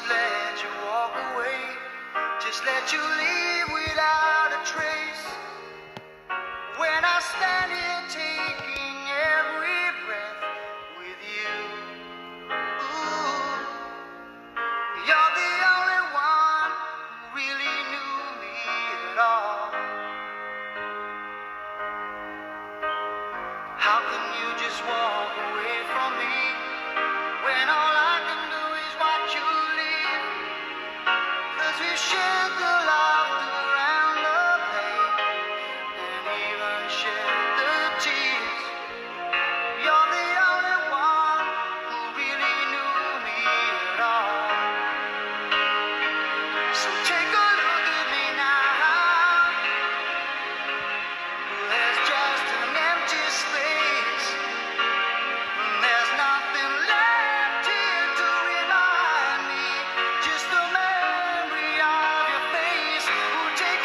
just let you walk away, just let you leave.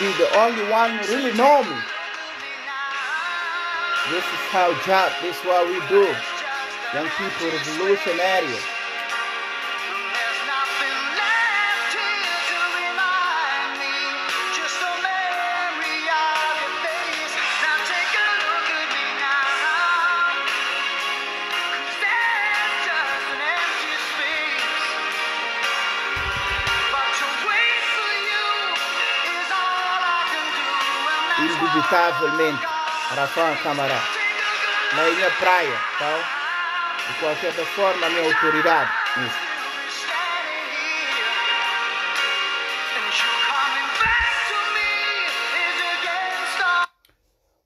be the only one really know me. This is how job, this is what we do. Young people revolutionary. incansavelmente. Rafa Camará. Na Ilha Praia, tal. De qualquer forma, a minha autoridade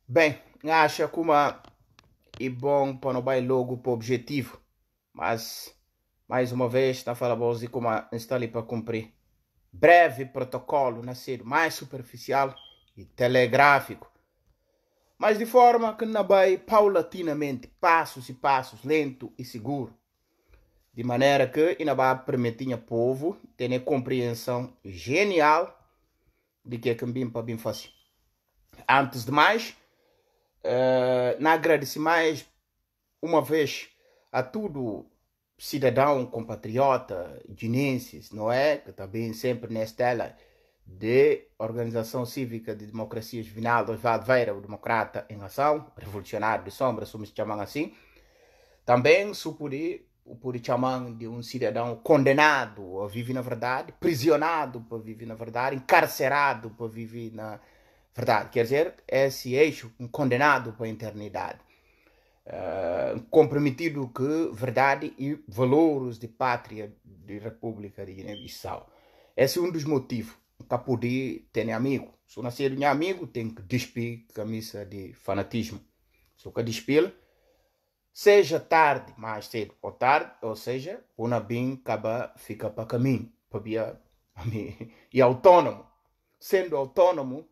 Bem, acha que é bom para não vai logo para o objetivo, mas mais uma vez está falando de como está ali para cumprir. Breve protocolo nascido mais superficial e telegráfico mas de forma que vai paulatinamente, passos e passos, lento e seguro. De maneira que vai permitir ao povo ter compreensão genial de que é que para bem fácil. Antes de mais, uh, na agradeço mais uma vez a todo cidadão compatriota, dinenses, não é? Que está bem sempre nesta tela de Organização Cívica de Democracia Juvenal do Osvaldo Veira, o Democrata em Ação, Revolucionário de Sombra, se se chamam assim. Também supuri o Purichamã de um cidadão condenado a viver na verdade, prisionado para viver na verdade, encarcerado para viver na verdade. Quer dizer, esse eixo, um condenado para a eternidade. Uh, comprometido com verdade e valores de pátria de República de Guiné-Bissau. Esse é um dos motivos para poder ter amigo. Se eu nascer amigo, tenho que despir camisa de fanatismo. Se que despir, seja tarde, mais cedo ou tarde, ou seja, o Nabim acaba, fica para caminho, para via, e autônomo. Sendo autônomo,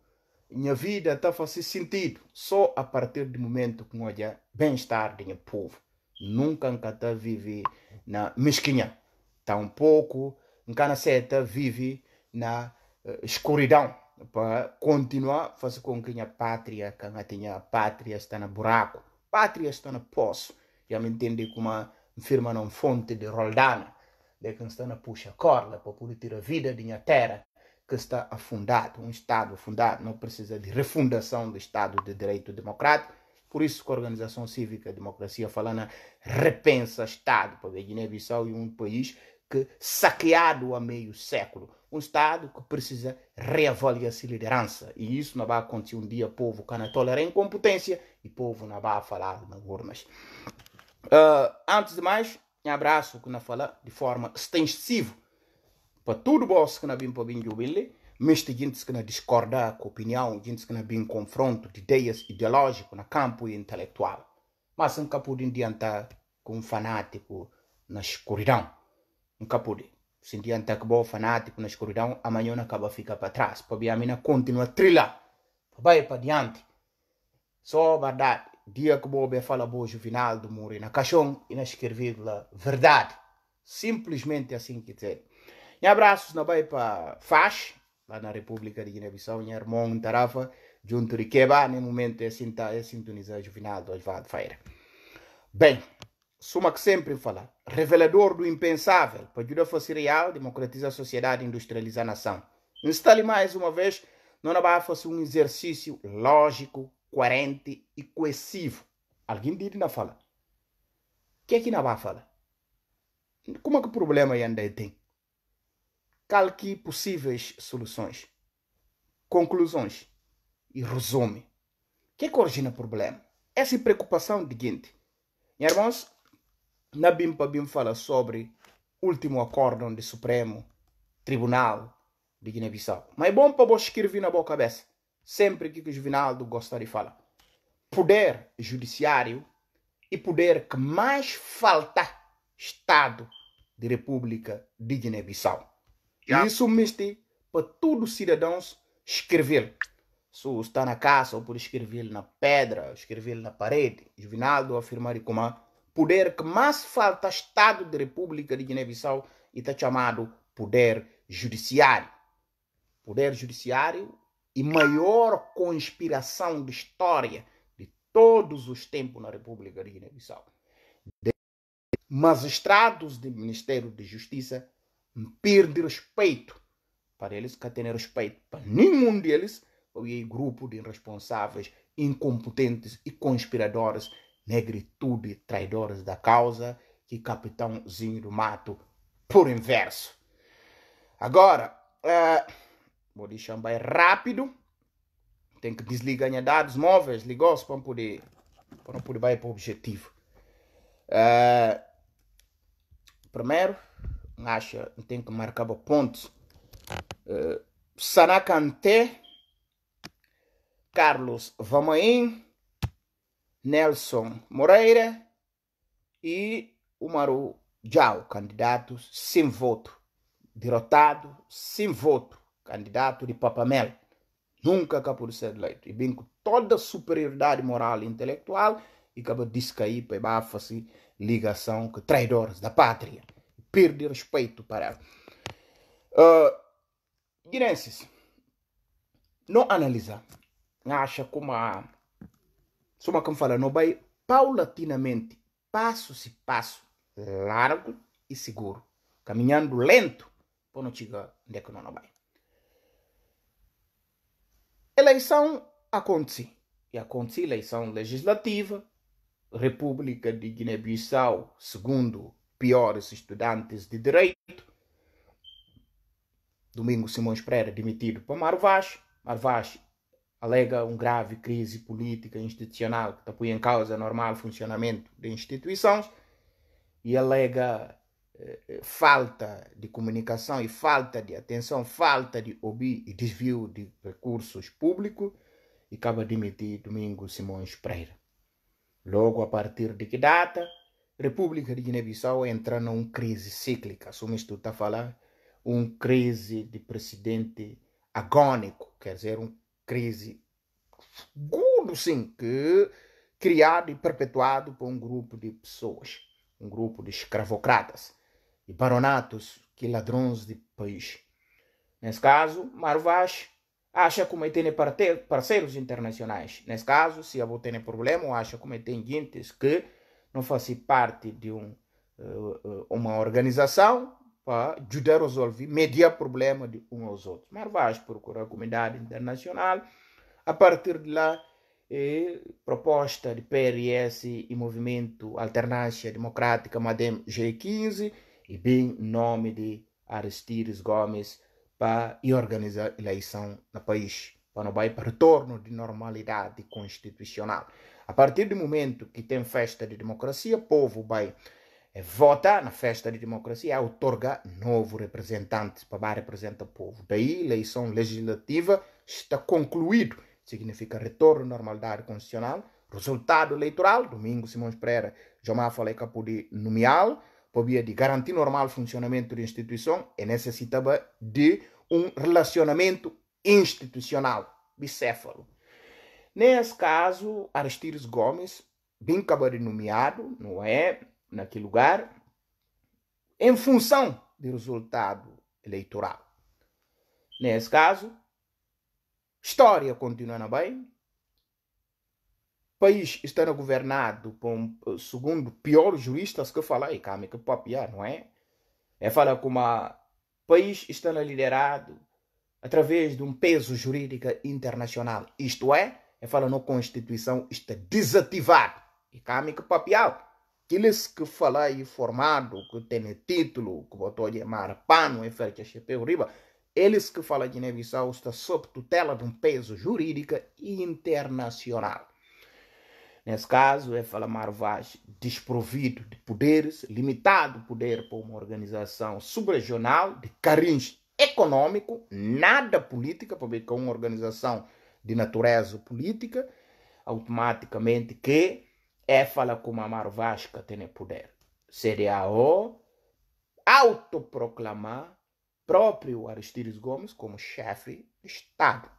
minha vida está a fazer sentido só a partir do momento que olha bem-estar do meu povo. Nunca encanta vive na mesquinha. Tampouco, nunca seta vive na eh, escuridão para continuar a fazer com que a pátria, que a pátria está no buraco, pátria está no poço. Já me entendi como firma não fonte de Roldana, de que está na puxa corda para poder tirar a vida de minha terra que está afundado, um Estado afundado, não precisa de refundação do Estado de Direito Democrático, por isso que a Organização Cívica Democracia falando repensa Estado, para a Guiné-Bissau é um país que saqueado há meio século. Um Estado que precisa reavaliar sua liderança. E isso não vai acontecer um dia, povo que não tolera incompetência e povo não vai falar nas urnas. Uh, ah, antes de mais, um abraço que não fala de forma extensiva para tudo o que não vem para o de ouvir, mas tem gente que não discorda com opinião, gente que não vem confronto de ideias ideológicas no campo intelectual. Mas nunca pude adiantar com um fanático na escuridão. Nkapudi. Se que ntakbo fanático na escuridão, amanhã não acaba fica para trás. Para a mina continua trilha. Vai para diante. Só verdade. Dia que Bob fala hoje o final do muro na caixão e na escrevida verdade. Simplesmente assim que dizer. um abraços na vai para Faz, lá na República de Guiné-Bissau, minha irmã Tarafa, junto de Queba, no momento é, sinta, é sintonizar o final do Osvaldo Feira. Bem. Suma que sempre fala, revelador do impensável, para ajudar a fazer real, democratizar a sociedade e industrializar a nação. Instale mais uma vez, não fosse um exercício lógico, coerente e coesivo. Alguém diz na fala. O que é que não fala? Como é que o problema ainda tem? Calque possíveis soluções, conclusões e resume. O que é que origina o problema? Essa é preocupação de gente. Irmãos, na BIM BIM fala sobre último acórdão do Supremo Tribunal de Guiné-Bissau. Mas é bom para vos escrever na boa cabeça, sempre que o Juvenaldo gosta de falar. Poder judiciário e poder que mais falta Estado de República de Guiné-Bissau. Yeah. Isso miste para todos os cidadãos escrever. Se está na casa ou por escrever na pedra, escrever na parede. Juvenaldo afirmar como poder que mais falta Estado da República de Guiné-Bissau e está chamado poder judiciário. Poder judiciário e maior conspiração de história de todos os tempos na República de Guiné-Bissau. Magistrados do Ministério de Justiça perdem respeito para eles, que têm respeito para nenhum deles, ou é grupo de irresponsáveis, incompetentes e conspiradores negritude, traidores da causa, e capitãozinho do mato, por inverso. Agora, é, vou deixar mais rápido. Tem que desligar minha dados móveis, ligou para poder, para poder ir para o objetivo. Uh, primeiro, acha tem que marcar pontos. Uh, é, Sanacante, Carlos Vamain, Nelson Moreira e Umaru Jau, candidato sem voto. Derrotado sem voto, candidato de Papamel. Nunca acabou de ser eleito. E bem com toda a superioridade moral e intelectual, e acaba de descair para baixo assim, ligação com traidores da pátria. Perde respeito para ela. Uh, Guinenses, não analisa. Acha como a Soma como fala, não vai paulatinamente, passo se passo, largo e seguro, caminhando lento, para não chegar onde é que não vai. Eleição acontece. E acontece eleição legislativa, República de Guiné-Bissau, segundo piores estudantes de direito. Domingo Simões Pereira demitido para Marvache. Marvaz alega uma grave crise política institucional que põe em causa o normal funcionamento de instituições e alega eh, eh, falta de comunicação e falta de atenção, falta de obi e desvio de recursos públicos e acaba de demitir Domingo Simões Pereira. Logo a partir de que data, República de Guiné-Bissau entra numa crise cíclica, assume tu está a falar, uma crise de presidente agônico, quer dizer, um crise, segundo sim, que criado e perpetuado por um grupo de pessoas, um grupo de escravocratas e baronatos que ladrões de país. Nesse caso, Mário Vaz acha como é tem parceiros internacionais. Nesse caso, se é eu vou ter problema, acha como tem gente que não faz parte de um, eh, eh, uma organização para ajudar a resolver, mediar problemas de uns aos outros. Mas vais procurar a comunidade internacional. A partir de lá, e proposta de PRS e Movimento Alternância Democrática Madem G15 e bem nome de Aristides Gomes para organizar eleição no país para o para retorno de normalidade constitucional. A partir do momento que tem festa de democracia, o povo vai é vota na festa de democracia, é outorga novo representante. Babá representa o povo. Daí, eleição legislativa está concluído. Significa retorno à normalidade constitucional. Resultado eleitoral, domingo, Simões Pereira, Jomá falei que pude nomeá-lo, para de garantir normal funcionamento da instituição e necessitava de um relacionamento institucional, bicéfalo. Nesse caso, Aristides Gomes, bem acabado de nomeado, não é? naquele lugar em função do resultado eleitoral. Nesse caso, história continua na bem. O país está governado por um, segundo pior juristas que fala, e calma que papiar, não é? É falar como o país está liderado através de um peso jurídico internacional. Isto é, é falar na Constituição está é desativado. E calma que papiar aqueles que falai formado, que tem título, que botou de marpano e fez chapéu é riba, eles que falam de nevisão está sob tutela de um peso jurídica internacional. Nesse caso, é falar Marvaz desprovido de poderes, limitado poder para uma organização subregional de cariz econômico, nada política, para ver que é uma organização de natureza política, automaticamente que é fala como a Marvasca tem poder. Seria o autoproclamar próprio Aristides Gomes como chefe de Estado.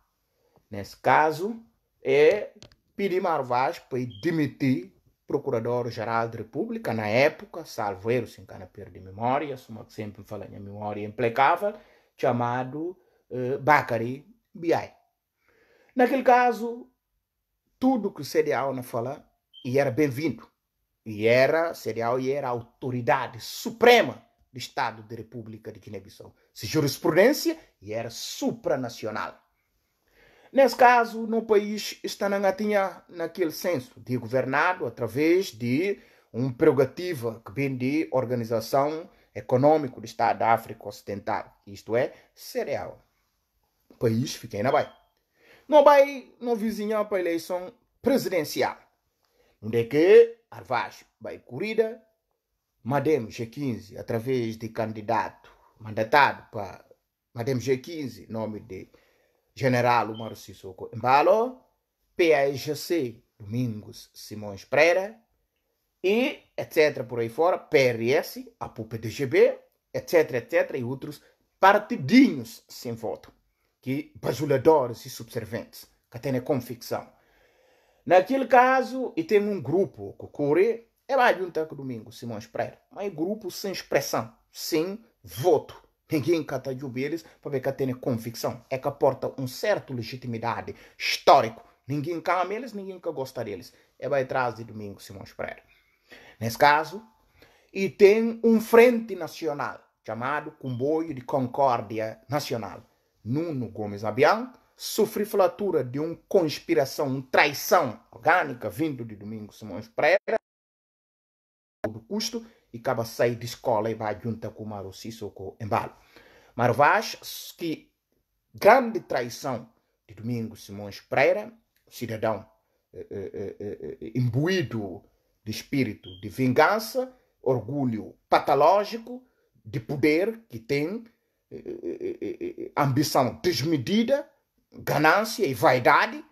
Nesse caso, é pedir Marvaz para demitir Procurador-Geral da República, na época, salvo erro, se encana perder memória, uma que sempre fala em memória Implacável chamado uh, eh, Bakari Biai. Naquele caso, tudo que o CDAO não fala e era bem-vindo. E era, serial, e era autoridade suprema do Estado da República de Guiné-Bissau. Se jurisprudência e era supranacional. Nesse caso, no país está na naquele senso de governado através de uma prerrogativa que vem de organização econômico do Estado da África Ocidental, isto é, cereal. O país fica em Nabai. Nabai não vizinha para a eleição presidencial onde é que Arvaz vai corrida, Madame G15, através de candidato mandatado para Madame G15, nome de General Omar Sissoko Embalo, PAGC Domingos Simões Pereira e etc. por aí fora, PRS, a PUPDGB, etc, etc, e outros partidinhos sem voto, que bajuladores e subserventes, que têm a convicção Naquele caso, e tem um grupo que corre, é lá de um taco domingo, Simões Pereira. Mas grupo sem expressão, sem voto. Ninguém cata de eles para ver que tem é convicção. É que aporta um certo legitimidade histórico. Ninguém cama eles, ninguém que gosta deles. É vai atrás de domingo, Simões Pereira. Nesse caso, e tem um frente nacional chamado Comboio de Concórdia Nacional. Nuno Gomes Abião sofri flatura de uma conspiração, uma traição orgânica vindo de Domingos Simões Pereira, do custo, e acaba sair de escola e vai junto com o Maro Sissoko Embalo. Maro Vaz, que grande traição de Domingos Simões Pereira, cidadão eh eh, eh, eh, eh, imbuído de espírito de vingança, orgulho patológico, de poder que tem, ambição desmedida, ganância e vaidade.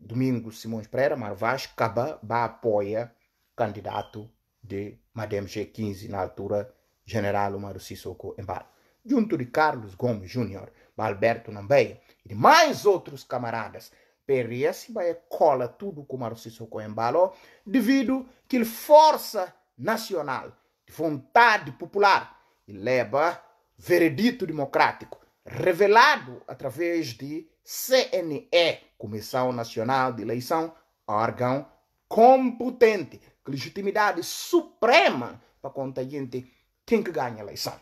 Domingos Simões Pereira Marvaz Caba apoia candidato de Madem G15 na altura, General Omar Sissoko Embalo. Junto de Carlos Gomes Júnior, Alberto Nambeia e de mais outros camaradas, PRS vai cola tudo com Omar Sissoko Embalo devido que ele força nacional, de vontade popular e leva veredito democrático revelado através de CNE, Comissão Nacional de Eleição, órgão competente, legitimidade suprema para contar gente quem que ganha a eleição.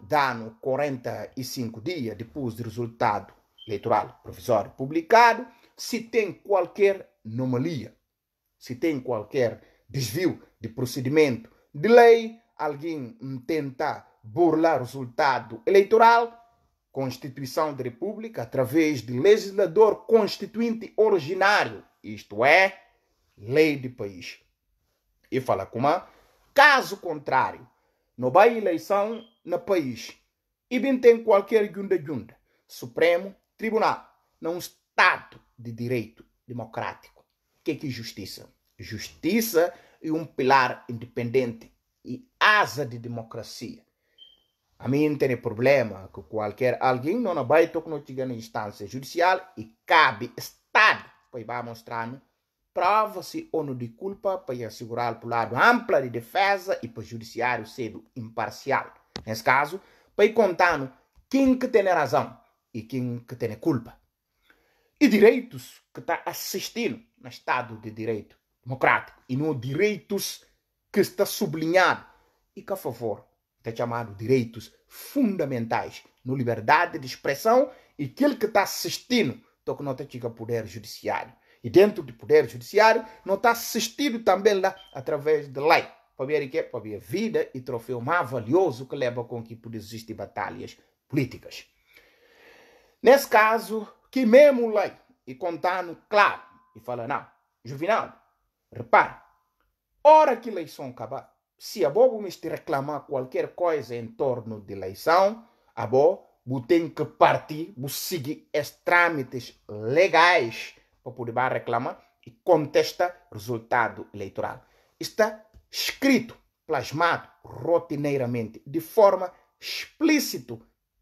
Dano 45 dias depois do resultado eleitoral provisório publicado, se tem qualquer anomalia, se tem qualquer desvio de procedimento de lei, alguém tenta burlar resultado eleitoral, Constituição da República através de legislador constituinte originário, isto é, lei de país. E fala com uma, caso contrário, não vai eleição no país. E bem tem qualquer junta-junta, Supremo Tribunal, num Estado de direito democrático. O que é que justiça? Justiça e é um pilar independente e asa de democracia a mim tem problema que qualquer alguém não vai tocar na instância judicial e cabe Estado para ir mostrando prova-se ou não de culpa para assegurar o lado ampla de defesa e para o judiciário ser imparcial. Nesse caso, para ir contando quem que tem razão e quem que tem culpa. E direitos que está assistindo no Estado de Direito Democrático e não direitos que está sublinhado e que a favor está chamado direitos fundamentais no liberdade de expressão e aquilo que está assistindo então que não está poder judiciário e dentro do poder judiciário não está assistido também lá através de lei para ver que para ver vida e troféu mais valioso que leva com que por existir batalhas políticas nesse caso que mesmo lei e contando claro e fala não Juvenal repare hora que eleição acabar se a bo te reclamar qualquer coisa em torno de eleição, a bo tem que partir, bo seguir os trâmites legais para poder reclamar e contestar o resultado eleitoral. Está escrito, plasmado rotineiramente, de forma explícito,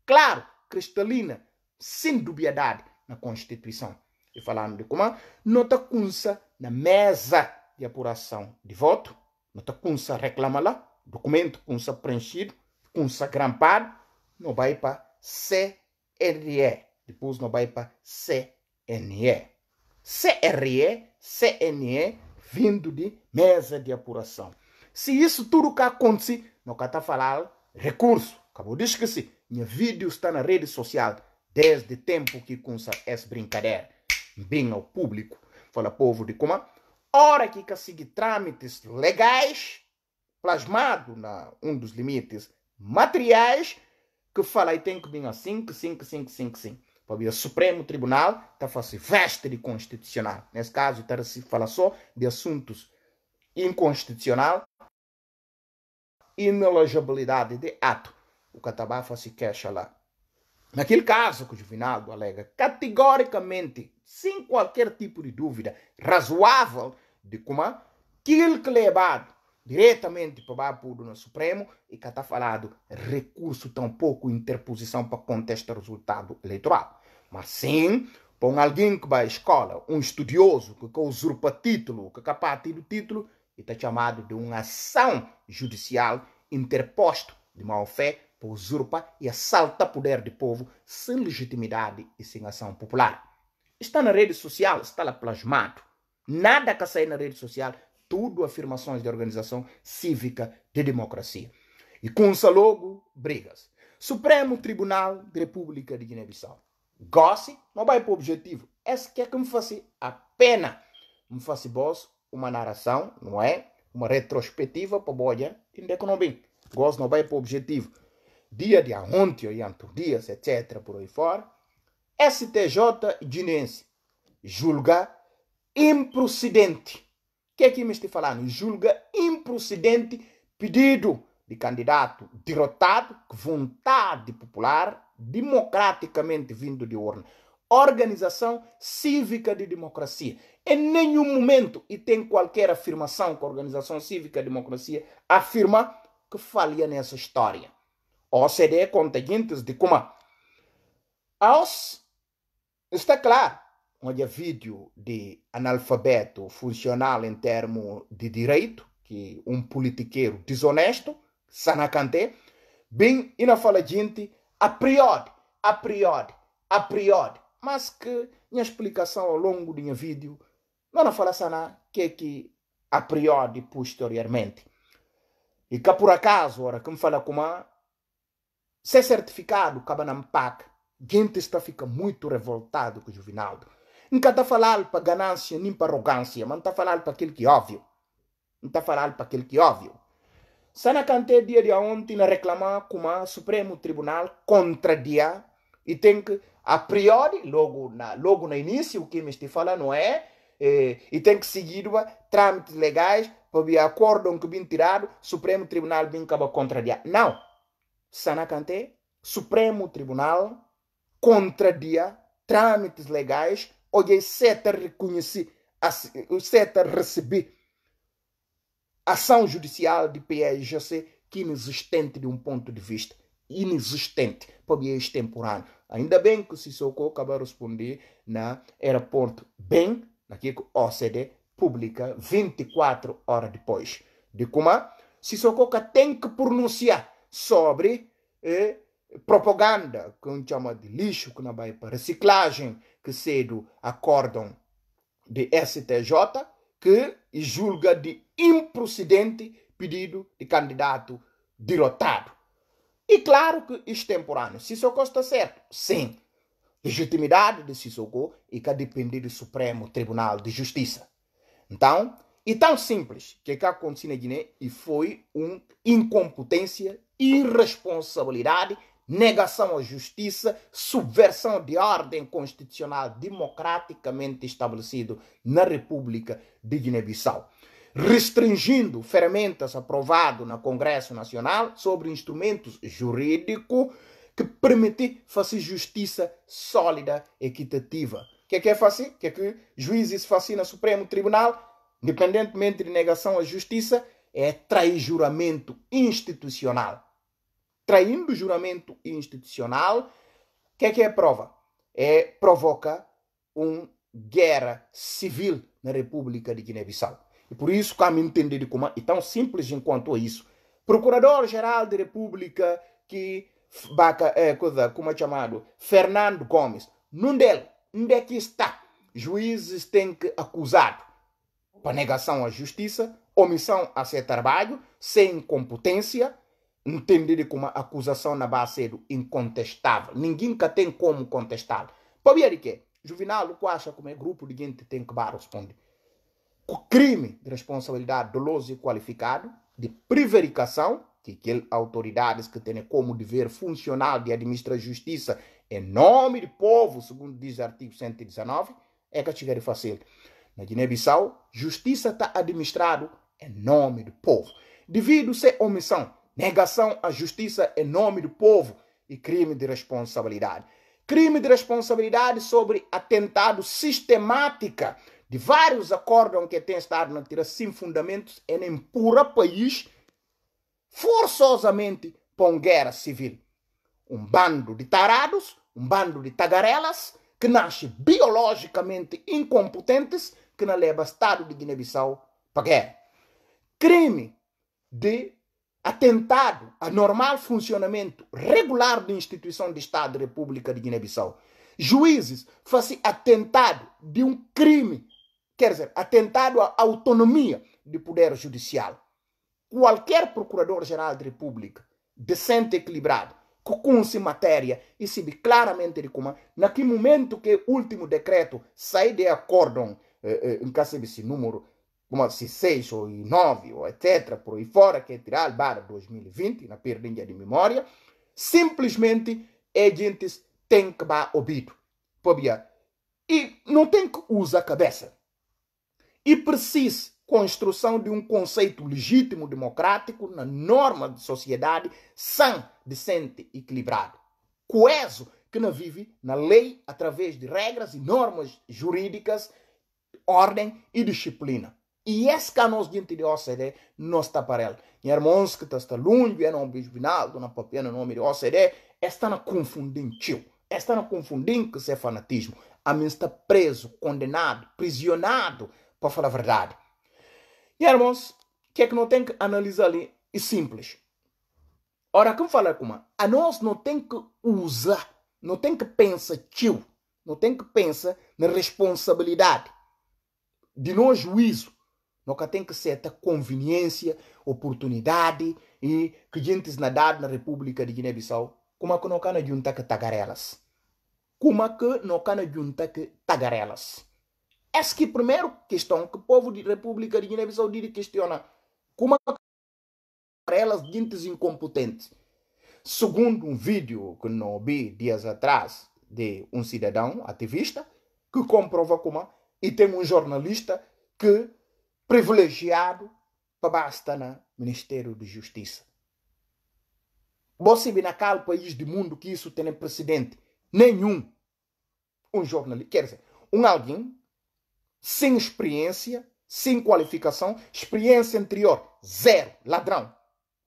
claro, cristalina, sem dubiedade na Constituição. E falando de como, nota cunça na mesa de apuração de voto, Nota cunsa reclama lá, documento cunsa preenchido, cunsa grampado, não vai para CRE. Depois não vai para CNE. CRE, CNE, vindo de mesa de apuração. Se isso tudo que acontece, não está falar recurso. Acabou de esquecer. Minha vídeo está na rede social desde tempo que cunsa essa é brincadeira. Bem ao público. Fala povo de como hora que conseguir trâmites legais, plasmado na um dos limites materiais, que fala e tem que vir a 5, 5, 5, 5, 5. Para o Supremo Tribunal está fazendo veste de constitucional. Nesse caso, está se fala só de assuntos inconstitucional, inelegibilidade de ato. O Catabafa se queixa lá. Naquele caso que o Juvinaldo alega categoricamente, sem qualquer tipo de dúvida razoável, de como aquilo que ele é diretamente para o Babu do Supremo e que está falado recurso tão pouco interposição para contestar o resultado eleitoral. Mas sim, para alguém que vai à escola, um estudioso que usurpa título, que capa capaz título, e está chamado de uma ação judicial interposto de mau fé para e e o poder do povo sem legitimidade e sem ação popular. Está na rede social, está lá plasmado. Nada que sair na rede social, tudo afirmações de organização cívica de democracia. E com logo, brigas. Supremo Tribunal de República de Guiné-Bissau. Gosse, não vai para o objetivo. Esse que é que me faz a pena. Me faz boss uma narração, não é? Uma retrospectiva para boia, é? ainda é que não bem. Gosse não vai para o objetivo. Dia de ontem, e dias etc., por aí fora. STJ Guinense julga improcedente. O que é que me estou falando? Julga improcedente pedido de candidato derrotado, vontade popular, democraticamente vindo de urna. Organização Cívica de Democracia. Em nenhum momento, e tem qualquer afirmação que a Organização Cívica de Democracia afirma que falha nessa história. A OCDE conta de como. Aos, está claro, onde há vídeo de analfabeto funcional em termos de direito, que um politiqueiro desonesto, sanacante, bem e na fala gente a priori, a priori, a priori, mas que minha explicação ao longo do meu vídeo não na fala sana que é que a priori posteriormente. E cá por acaso, ora que me fala como ser é certificado, acaba na gente está fica muito revoltado com o Juvinaldo não está falando para ganância nem para arrogância, mas está falando para aquele que é óbvio. Não está falando para aquele que é óbvio. Sana Kanté, dia de ontem, reclamar como o Supremo Tribunal contradia e tem que, a priori, logo, na, logo no início, o que me estou eh, falando é, é, e tem que seguir trâmites legais para o acordo que bem tirado, Supremo Tribunal bem acaba contradia, Não. Sana Kanté, Supremo Tribunal contradia trâmites legais olhei seta, reconheci, certa recebi ação judicial de PSGC que inexistente de um ponto de vista inexistente, para é extemporâneo. Ainda bem que o Sissoko acaba de responder na aeroporto bem, naquilo que OCDE publica 24 horas depois. De como Sissoko tem que pronunciar sobre eh, propaganda, que a gente chama de lixo, que não vai para reciclagem, que cedo acordam de STJ, que julga de improcedente pedido de candidato derrotado. E claro que extemporâneo. Sissoko está certo? Sim. Legitimidade de Sissoko e que depende do Supremo Tribunal de Justiça. Então, e tão simples que que aconteceu na Guiné e foi uma incompetência, irresponsabilidade negação à justiça, subversão de ordem constitucional democraticamente estabelecido na República de Guiné-Bissau, restringindo ferramentas aprovado no Congresso Nacional sobre instrumentos jurídicos que permitem fazer justiça sólida, equitativa. O que é que é fazer? O que é que juízes fazem no Supremo Tribunal? Independentemente de negação à justiça, é juramento institucional traindo o juramento institucional, o que é que é a prova? É, provoca uma guerra civil na República de Guiné-Bissau. E por isso, cá me entender como é tão simples enquanto isso. Procurador-Geral da República, que baca, é, coisa, como é chamado, Fernando Gomes, num dele, onde é que está? Juízes têm que acusar para negação à justiça, omissão a ser trabalho, sem competência, entendida como acusação na base é incontestável. Ninguém que tem como contestar. Para o que Juvenal, o que acha como é grupo de gente tem que responder. O crime de responsabilidade dolosa e qualificado, de prevaricação, que aquelas autoridades que têm como dever funcional de administrar justiça em nome do povo, segundo diz o artigo 119, é que chegar fácil. Na Guiné-Bissau, justiça está administrada em nome do povo. Devido ser omissão, Negação à justiça em nome do povo e crime de responsabilidade. Crime de responsabilidade sobre atentado sistemática de vários acordos que têm estado na tira sem fundamentos é nem pura país forçosamente para uma guerra civil. Um bando de tarados, um bando de tagarelas que nasce biologicamente incompetentes que não leva Estado de Guiné-Bissau para guerra. Crime de atentado ao normal funcionamento regular da instituição de Estado da República de Guiné-Bissau. Juízes face atentado de um crime, quer dizer, atentado à autonomia do Poder Judicial. Qualquer Procurador-Geral da República, decente e equilibrado, que conhece matéria e sabe claramente de como, naquele momento que o último decreto sai de acordo, eh, eh, em caso desse número, como assim, 6 ou 9 ou etc., por aí fora, que é tirar para 2020, na perdinha de memória, simplesmente é gente tem que dar ouvido. Pobia. E não tem que usar a cabeça. E precisa construção de um conceito legítimo democrático na norma de sociedade sã, decente, equilibrado, coeso, que não vive na lei através de regras e normas jurídicas, ordem e disciplina e a nós gente de OCD não está para ela. E irmãos que está longe, é um bicho final, não papel no nome de OCD, está na confundindo, está na confundindo que isso é fanatismo. A mim está preso, condenado, prisionado, para falar a verdade. E irmãos, o que é que não tem que analisar ali? É simples. Ora, como fala com uma? A nós não tem que usar, não tem que pensar tio, não tem que pensar na responsabilidade de nós juízo Nunca tem que ser conveniência, oportunidade e que gente nadar na República de Guiné-Bissau. Como é que não cana junta que tagarelas? Como é que não cana junta que tagarelas? Essa que é a primeira questão que o povo da República de Guiné-Bissau questiona. Como é que tagarelas gente incompetentes? Segundo um vídeo que não vi dias atrás de um cidadão ativista que comprova como é, e tem um jornalista que privilegiado para basta no Ministério de Justiça. Você vê naquele país do mundo que isso tem precedente nenhum. Um jornalista, quer dizer, um alguém sem experiência, sem qualificação, experiência anterior, zero, ladrão.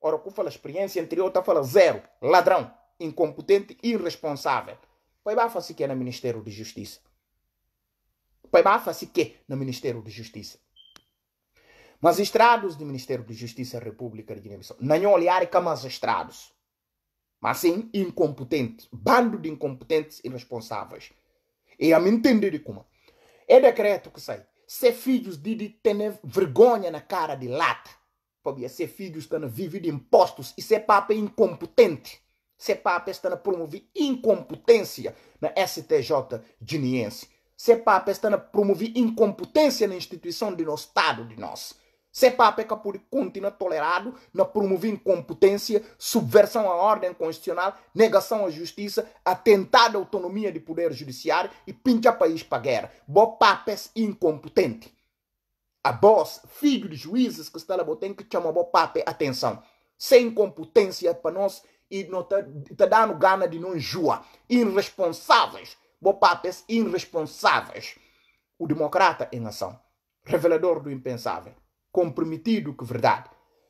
Ora, o que fala experiência anterior, está falando zero, ladrão, incompetente, irresponsável. Pai bafa-se que é no Ministério de Justiça. Pai bafa-se que é no Ministério de Justiça. Magistrados do Ministério de Justiça da República de Guiné-Bissau, não é olhar com magistrados, mas sim incompetentes, bando de incompetentes e irresponsáveis. E a me entender de como. É decreto que sai. Ser filhos de, de ter vergonha na cara de lata. Podia ser filhos que vive de impostos e ser papa é incompetente. Ser papa é está a promover incompetência na STJ guineense. papa está a promover incompetência na instituição de nosso Estado de nós. Se CEPAP que continua tolerado na promovida incompetência, subversão à ordem constitucional, negação à justiça, atentado à autonomia do poder judiciário e pincha país para guerra. Bo papes é incompetente. A voz, filho de juízes que está lá, tem que chamar bo pape é atenção. Sem incompetência é para nós e não está tá dando gana de não jua. Irresponsáveis. Bo papes irresponsáveis. O democrata em ação. Revelador do impensável comprometido com verdade,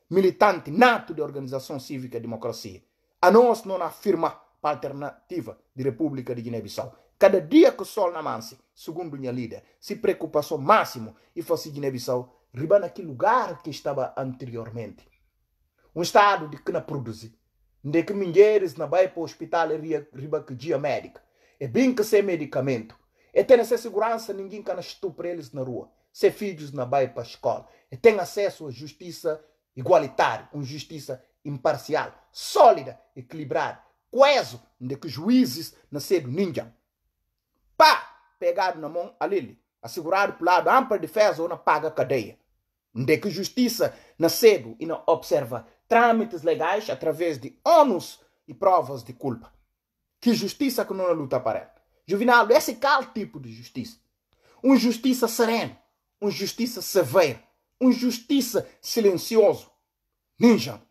militante nato da organização cívica democracia, a nós não afirma a alternativa de República de Guiné-Bissau. Cada dia que o sol namance, segundo minha líder, se preocupação máximo e fosse Guiné-Bissau riba naquele lugar que estava anteriormente. Um estado de que não produzi, de que mulheres na vai para o hospital e riba que dia médica. É bem que sem medicamento. É ter essa segurança, ninguém cana estupra eles na rua ser filhos na baia para a escola e têm acesso à justiça igualitária, uma justiça imparcial, sólida, equilibrada, coeso, onde é que juízes nasceram ninja. Pá, pegado na mão a Lili, assegurado pelo lado ampla defesa ou na paga cadeia. Onde é que justiça nasceu e não observa trâmites legais através de ônus e provas de culpa. Que justiça que não é luta para ela. Juvenal, esse é o tipo de justiça. Uma justiça serena, um justiça severo, um justiça silencioso, ninja,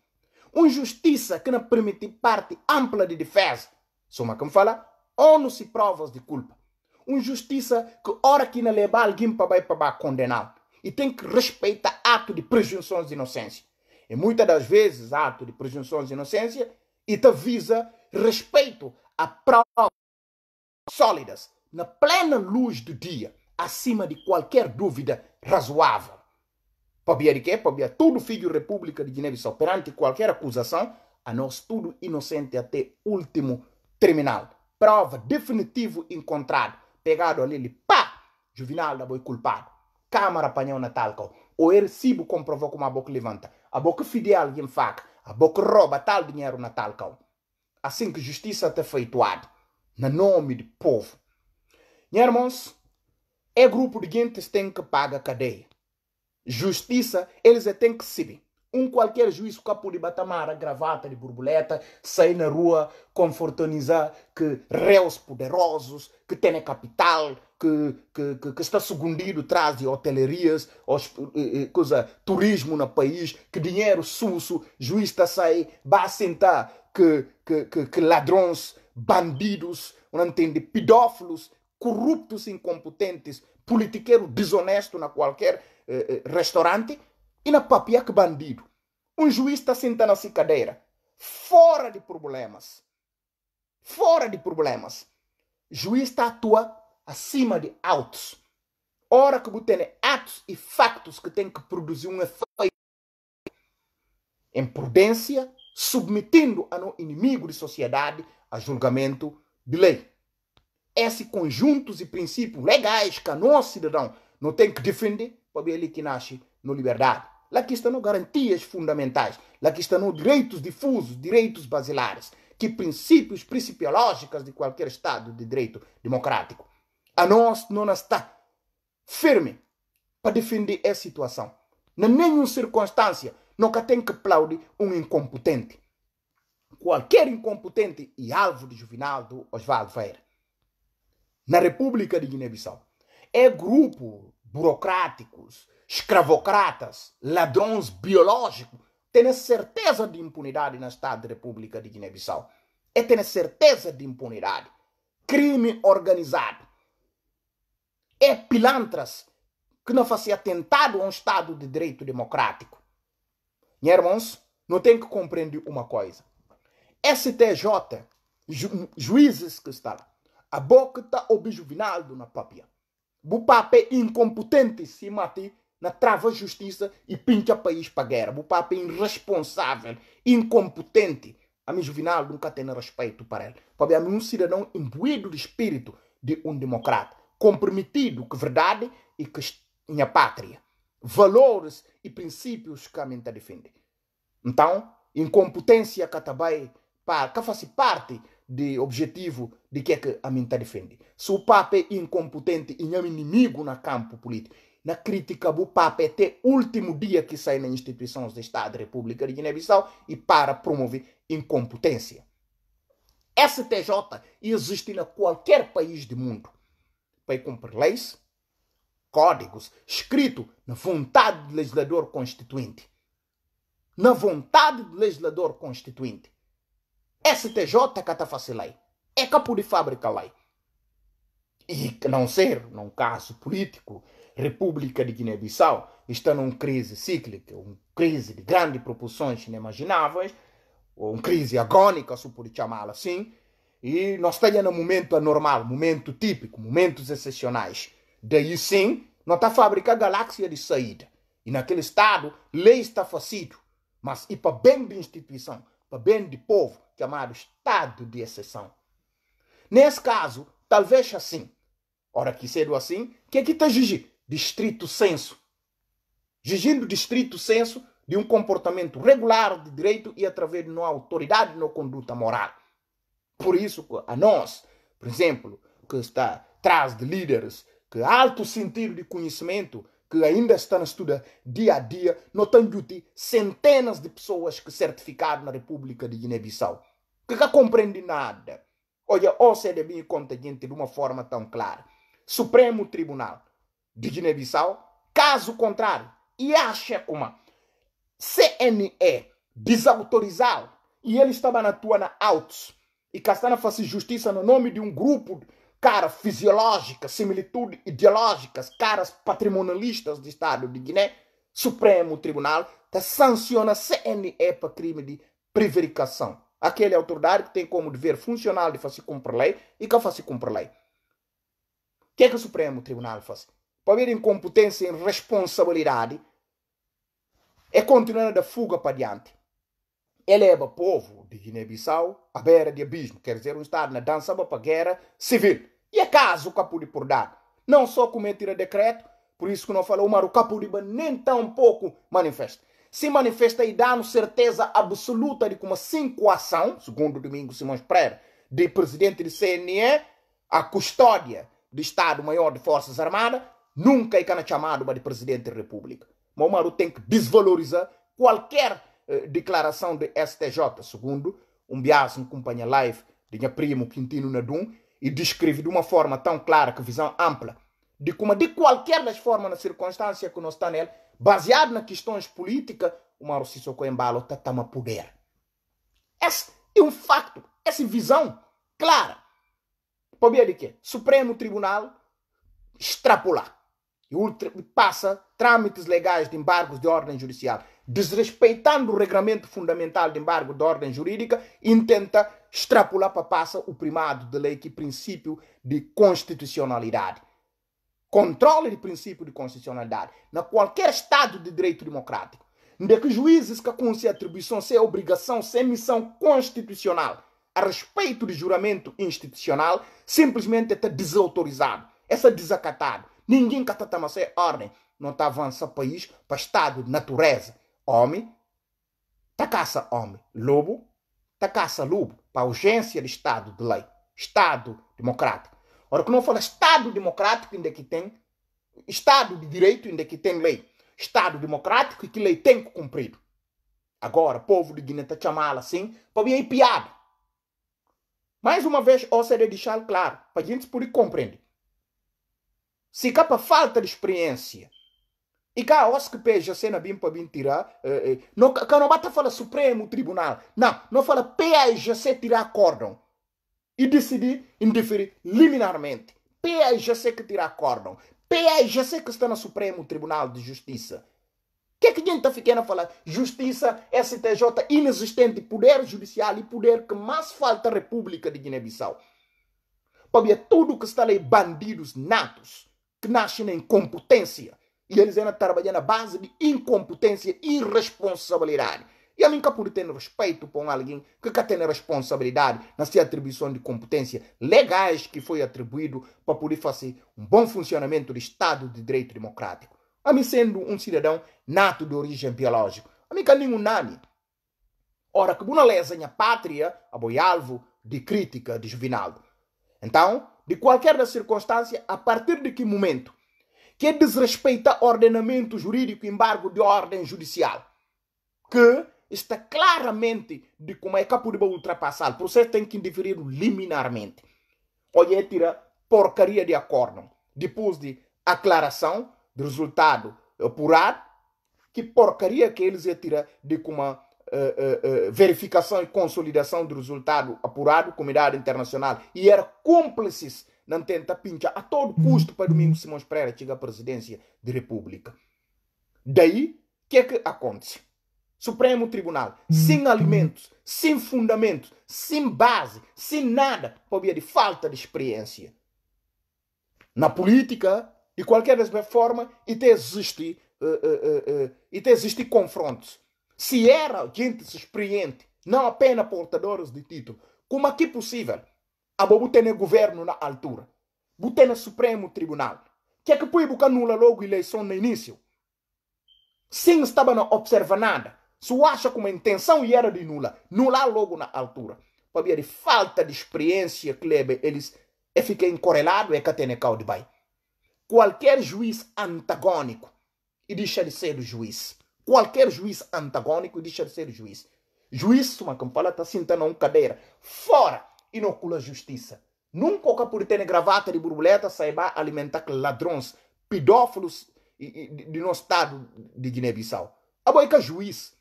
um justiça que não permite parte ampla de defesa, soma como fala, ônus se provas de culpa, um justiça que ora que não leva alguém para baixo para condenar e tem que respeitar ato de presunções de inocência. E muitas das vezes, ato de presunções de inocência e te avisa respeito a provas sólidas na plena luz do dia acima de qualquer dúvida razoável. Podia de quê? Podia todo filho República de Guiné-Bissau, perante qualquer acusação, a nós tudo inocente até último terminal. Prova definitivo encontrada pegado ali, ele, pá, da boi culpado. Câmara apanhou na talco. O ercibo comprovou como a boca levanta. A boca fidel em faca. A boca rouba tal dinheiro na talco. Assim que justiça está é feituada. na nome do povo. Minha irmãos, é grupo de gente que tem que pagar cadeia. Justiça, eles é têm que subir. Um qualquer juiz com capo de batamara, gravata de borboleta, sair na rua, confortanizar que réus poderosos, que têm capital, que, que, que, que está segundido atrás de hotelerias, os, eh, eh, coisa, turismo no país, que dinheiro susso, juiz está a sair, vai sentar que, que, que, que ladrões, bandidos, não entende, pedófilos, corruptos, incompetentes, politiqueiro desonesto na qualquer eh, eh restaurante e na que bandido. Um juiz está sentado na assim, sua cadeira, fora de problemas. Fora de problemas. juiz está atua acima de autos. Ora que tem atos e factos que tem que produzir um efeito. Em prudência, submetendo a no inimigo de sociedade a julgamento de lei esse conjuntos e princípios legais que nós, cidadão, não tem que defender para ele que nasce na liberdade. Lá que estão garantias fundamentais, lá que estão direitos difusos, direitos basilares, que princípios principiológicos de qualquer Estado de direito democrático. A nós não está firme para defender essa situação. em nenhuma circunstância, nunca tem que aplaudir um incompetente. Qualquer incompetente e alvo de do Osvaldo Feira na República de Guiné-Bissau. É grupo burocráticos, escravocratas, ladrões biológicos, tendo certeza de impunidade na Estado da República de Guiné-Bissau. É tendo certeza de impunidade. Crime organizado. É pilantras que não fazia atentado a um Estado de direito democrático. Minha irmãos, não tem que compreender uma coisa. STJ, ju juízes que estão lá, a boca o objuvinado na papia. é incompetente se mate na trava justiça e pincha país para guerra. O é irresponsável, incompetente. A mim Juvenal nunca tem respeito para ele. Para é um cidadão imbuído de espírito de um democrata, comprometido com a verdade e com a pátria, valores e princípios que a mente defende. Então, incompetência que também para, que faça parte de objetivo de que é que a minha defende. Se o Papa é incompetente e é um inimigo na campo político, na crítica do Papa até o último dia que sai nas instituições do Estado da República de Guiné-Bissau e para promover incompetência. STJ existe em qualquer país do mundo para cumprir leis, códigos, escrito na vontade do legislador constituinte. Na vontade do legislador constituinte. STJ catafacilei. É capo de fábrica lei. E que não ser, num caso político, República de Guiné-Bissau está numa crise cíclica, uma crise de grandes proporções inimagináveis, uma crise agônica, se pode chamá-la assim, e nós estamos num momento anormal, momento típico, momentos excepcionais. Daí sim, não está a fábrica galáxia de saída. E naquele estado, lei está fácil, mas e para bem da instituição, para bem do povo, chamado estado de exceção. Nesse caso, talvez assim. Ora, que sendo assim, que aqui está Gigi? Distrito senso. Gigindo distrito senso de um comportamento regular de direito e através de uma autoridade no conduta moral. Por isso, a nós, por exemplo, que está atrás de líderes que alto sentido de conhecimento, que ainda estão a estudar dia a dia, notando de centenas de pessoas que certificaram na República de Guiné-Bissau que não compreende nada. Olha, o CDB é conta gente de uma forma tão clara. Supremo Tribunal de Guiné-Bissau, caso contrário, e acha uma CNE desautorizado e ele estava na tua na autos e Castana faz justiça no nome de um grupo cara fisiológica, similitude ideológicas, caras patrimonialistas do Estado de Guiné, Supremo Tribunal, tá sanciona CNE para crime de prevaricação. Aquele autoridade que tem como dever funcional de fazer cumprir lei e que faz cumprir lei. O que é que o Supremo Tribunal faz? Para haver incompetência e responsabilidade, é continuar da fuga para diante. Eleva o povo de Guiné-Bissau à beira de abismo, quer dizer, um Estado na dança para a guerra civil. E é caso o Capuri por dar. Não só cometer a decreto, por isso que não falou, o o Capuriba nem tão pouco manifesta se manifesta e dá-nos certeza absoluta de que uma ação segundo Domingos Simões Pereira, de presidente de CNE, a custódia do Estado-Maior de Forças Armadas, nunca é cana uma de presidente da República. Maumaru tem que desvalorizar qualquer eh, declaração de STJ, segundo um bias, um companhia live de minha primo Quintino Nadum, e descreve de uma forma tão clara, que visão ampla, de como de qualquer das formas, na circunstância que nós está nele, baseado nas questões políticas, o Mauro Sissoko Embalo está tá a poder. Esse é um facto, essa visão clara. Para ver de quê? Supremo Tribunal extrapolar e ultrapassa trâmites legais de embargos de ordem judicial, desrespeitando o regramento fundamental de embargo de ordem jurídica intenta extrapolar para passa o primado da lei que é princípio de constitucionalidade controle de princípio de constitucionalidade na qualquer Estado de direito democrático, onde é que juízes que cumpre atribuição sem obrigação, sem missão constitucional a respeito de juramento institucional, simplesmente está desautorizado, está é desacatado. Ninguém que está a ordem não está avançando país para estado de natureza. Homem, está caça homem. Lobo, está caça lobo. Para urgência de estado de lei, estado democrático. Ora, que não fala Estado democrático ainda que tem, Estado de direito ainda que tem lei. Estado democrático e que lei tem que cumprir. Agora, povo de Guiné está chamando assim, para mim é piada. Mais uma vez, ou seja, deixar claro, para a gente poder compreender. Se capa falta de experiência, e cá, os que peja cena bem para bem tirar, eh, eh, não, cá não bata fala Supremo Tribunal, não, não fala PAGC tirar acórdão e decidir indeferir liminarmente. PAIGC que tira corda. PAIGC que está no Supremo Tribunal de Justiça. O que é que a gente está ficando a falar? Justiça, STJ inexistente, poder judicial e poder que mais falta a República de Guiné-Bissau. Para é tudo que está ali, bandidos natos, que nascem na incompetência. E eles ainda trabalhando na base de incompetência e irresponsabilidade. E mim nunca por ter respeito com alguém que quer ter responsabilidade na sua atribuição de competência legais que foi atribuído para poder fazer um bom funcionamento do Estado de Direito Democrático. A mim sendo um cidadão nato de origem biológica. A mim caminho unânime. Ora, que boa lesa minha pátria, a boi alvo de crítica de Juvinaldo. Então, de qualquer das circunstâncias, a partir de que momento que desrespeita ordenamento jurídico, embargo de ordem judicial, que está claramente de como é que a podiba ultrapassar. O processo tem que interferir liminarmente. Olha, tira porcaria de acordo. Depois de aclaração, de resultado apurado, que porcaria que eles tirar de como uh, uh, uh, verificação e consolidação do resultado apurado, comunidade internacional, e era cúmplices não tenta pinchar a todo custo para Domingo Simões Pereira chegar à presidência da República. Daí, o que é que acontece? Supremo Tribunal, hum, sem hum. alimentos, sem fundamentos, sem base, sem nada, por via de falta de experiência. Na política, de qualquer forma, e existe, uh, uh, uh, e confrontos. Se era gente experiente, não apenas portadores de título, como é possível? A bobo tem governo na altura, botem no Supremo Tribunal, que é que põe nula logo eleição no início, sem estava não observa nada. Se acha que uma intenção e era de nula, nula logo na altura. Para ver de falta de experiência, Kleber, eles é fica encorelado é que a de vai. Qualquer juiz antagônico e deixa de ser juiz. Qualquer juiz antagônico e deixa de ser juiz. Juiz, uma campala está sentando uma cadeira. Fora! Inocula justiça. Nunca por ter gravata de borboleta saiba alimentar ladrões, pedófilos de, de, de, de estado de Guiné-Bissau. A boica juiz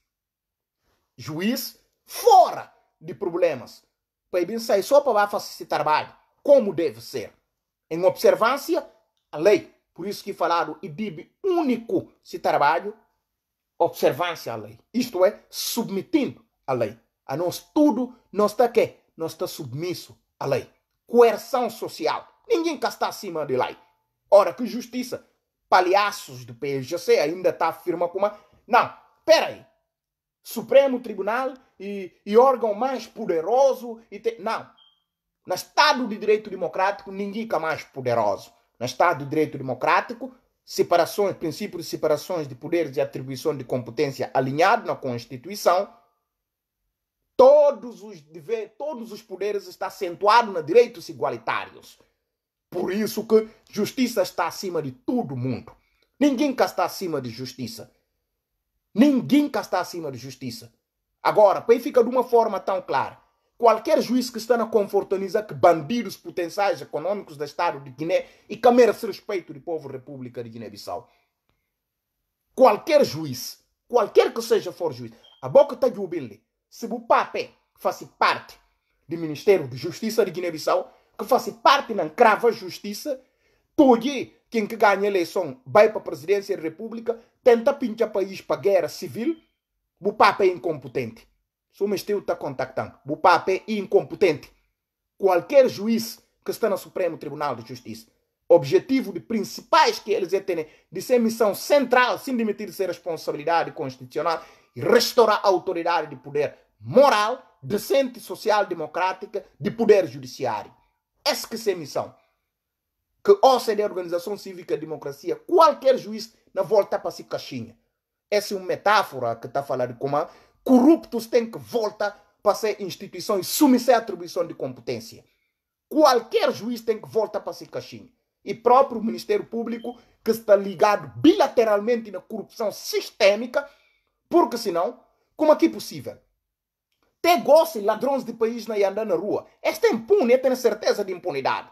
juiz fora de problemas. Para ele sair só para fazer esse trabalho, como deve ser, em observância à lei. Por isso que falaram e deve único esse trabalho, observância à lei. Isto é, submetindo à lei. A nós tudo, nós está quê? Nós está submisso à lei. Coerção social. Ninguém cá está acima de lei. Ora, que justiça. Palhaços do PSGC ainda está afirma uma. Não, espera aí. Supremo Tribunal e, e órgão mais poderoso. E te... Não. No Estado de Direito Democrático, ninguém é mais poderoso. No Estado de Direito Democrático, separações, princípio de separações de poderes e atribuição de competência alinhado na Constituição, todos os deveres, todos os poderes estão acentuados na direitos igualitários. Por isso que justiça está acima de todo mundo. Ninguém cá está acima de justiça. Ninguém cá está acima de justiça. Agora, para fica de uma forma tão clara, qualquer juiz que está na confortanizar que bandidos potenciais econômicos do Estado de Guiné e que merece respeito do povo da República de Guiné-Bissau. Qualquer juiz, qualquer que seja for juiz, a boca está de humilde. Se o papé faz parte do Ministério de Justiça de Guiné-Bissau, que faz parte na crava justiça, todo quem que ganha eleição vai para a presidência da República, tenta pinchar país para guerra civil, o Papa é incompetente. Se o Mestre está tá contactando, o Papa é incompetente. Qualquer juiz que está no Supremo Tribunal de Justiça, objetivo de principais que eles é têm de ser missão central, sem demitir de ser responsabilidade constitucional e restaurar a autoridade de poder moral, decente, social, democrática, de poder judiciário. Essa que é a missão. Que, ao é organização cívica democracia, qualquer juiz na volta para si caixinha. Essa é uma metáfora que está a falar de como corruptos têm que voltar para ser instituições e à atribuição de competência. Qualquer juiz tem que voltar para si caixinha. E próprio Ministério Público, que está ligado bilateralmente na corrupção sistémica, porque senão, como é que é possível? Tem gosto ladrões de país na andar na rua. Esta é impune, eu tenho certeza de impunidade.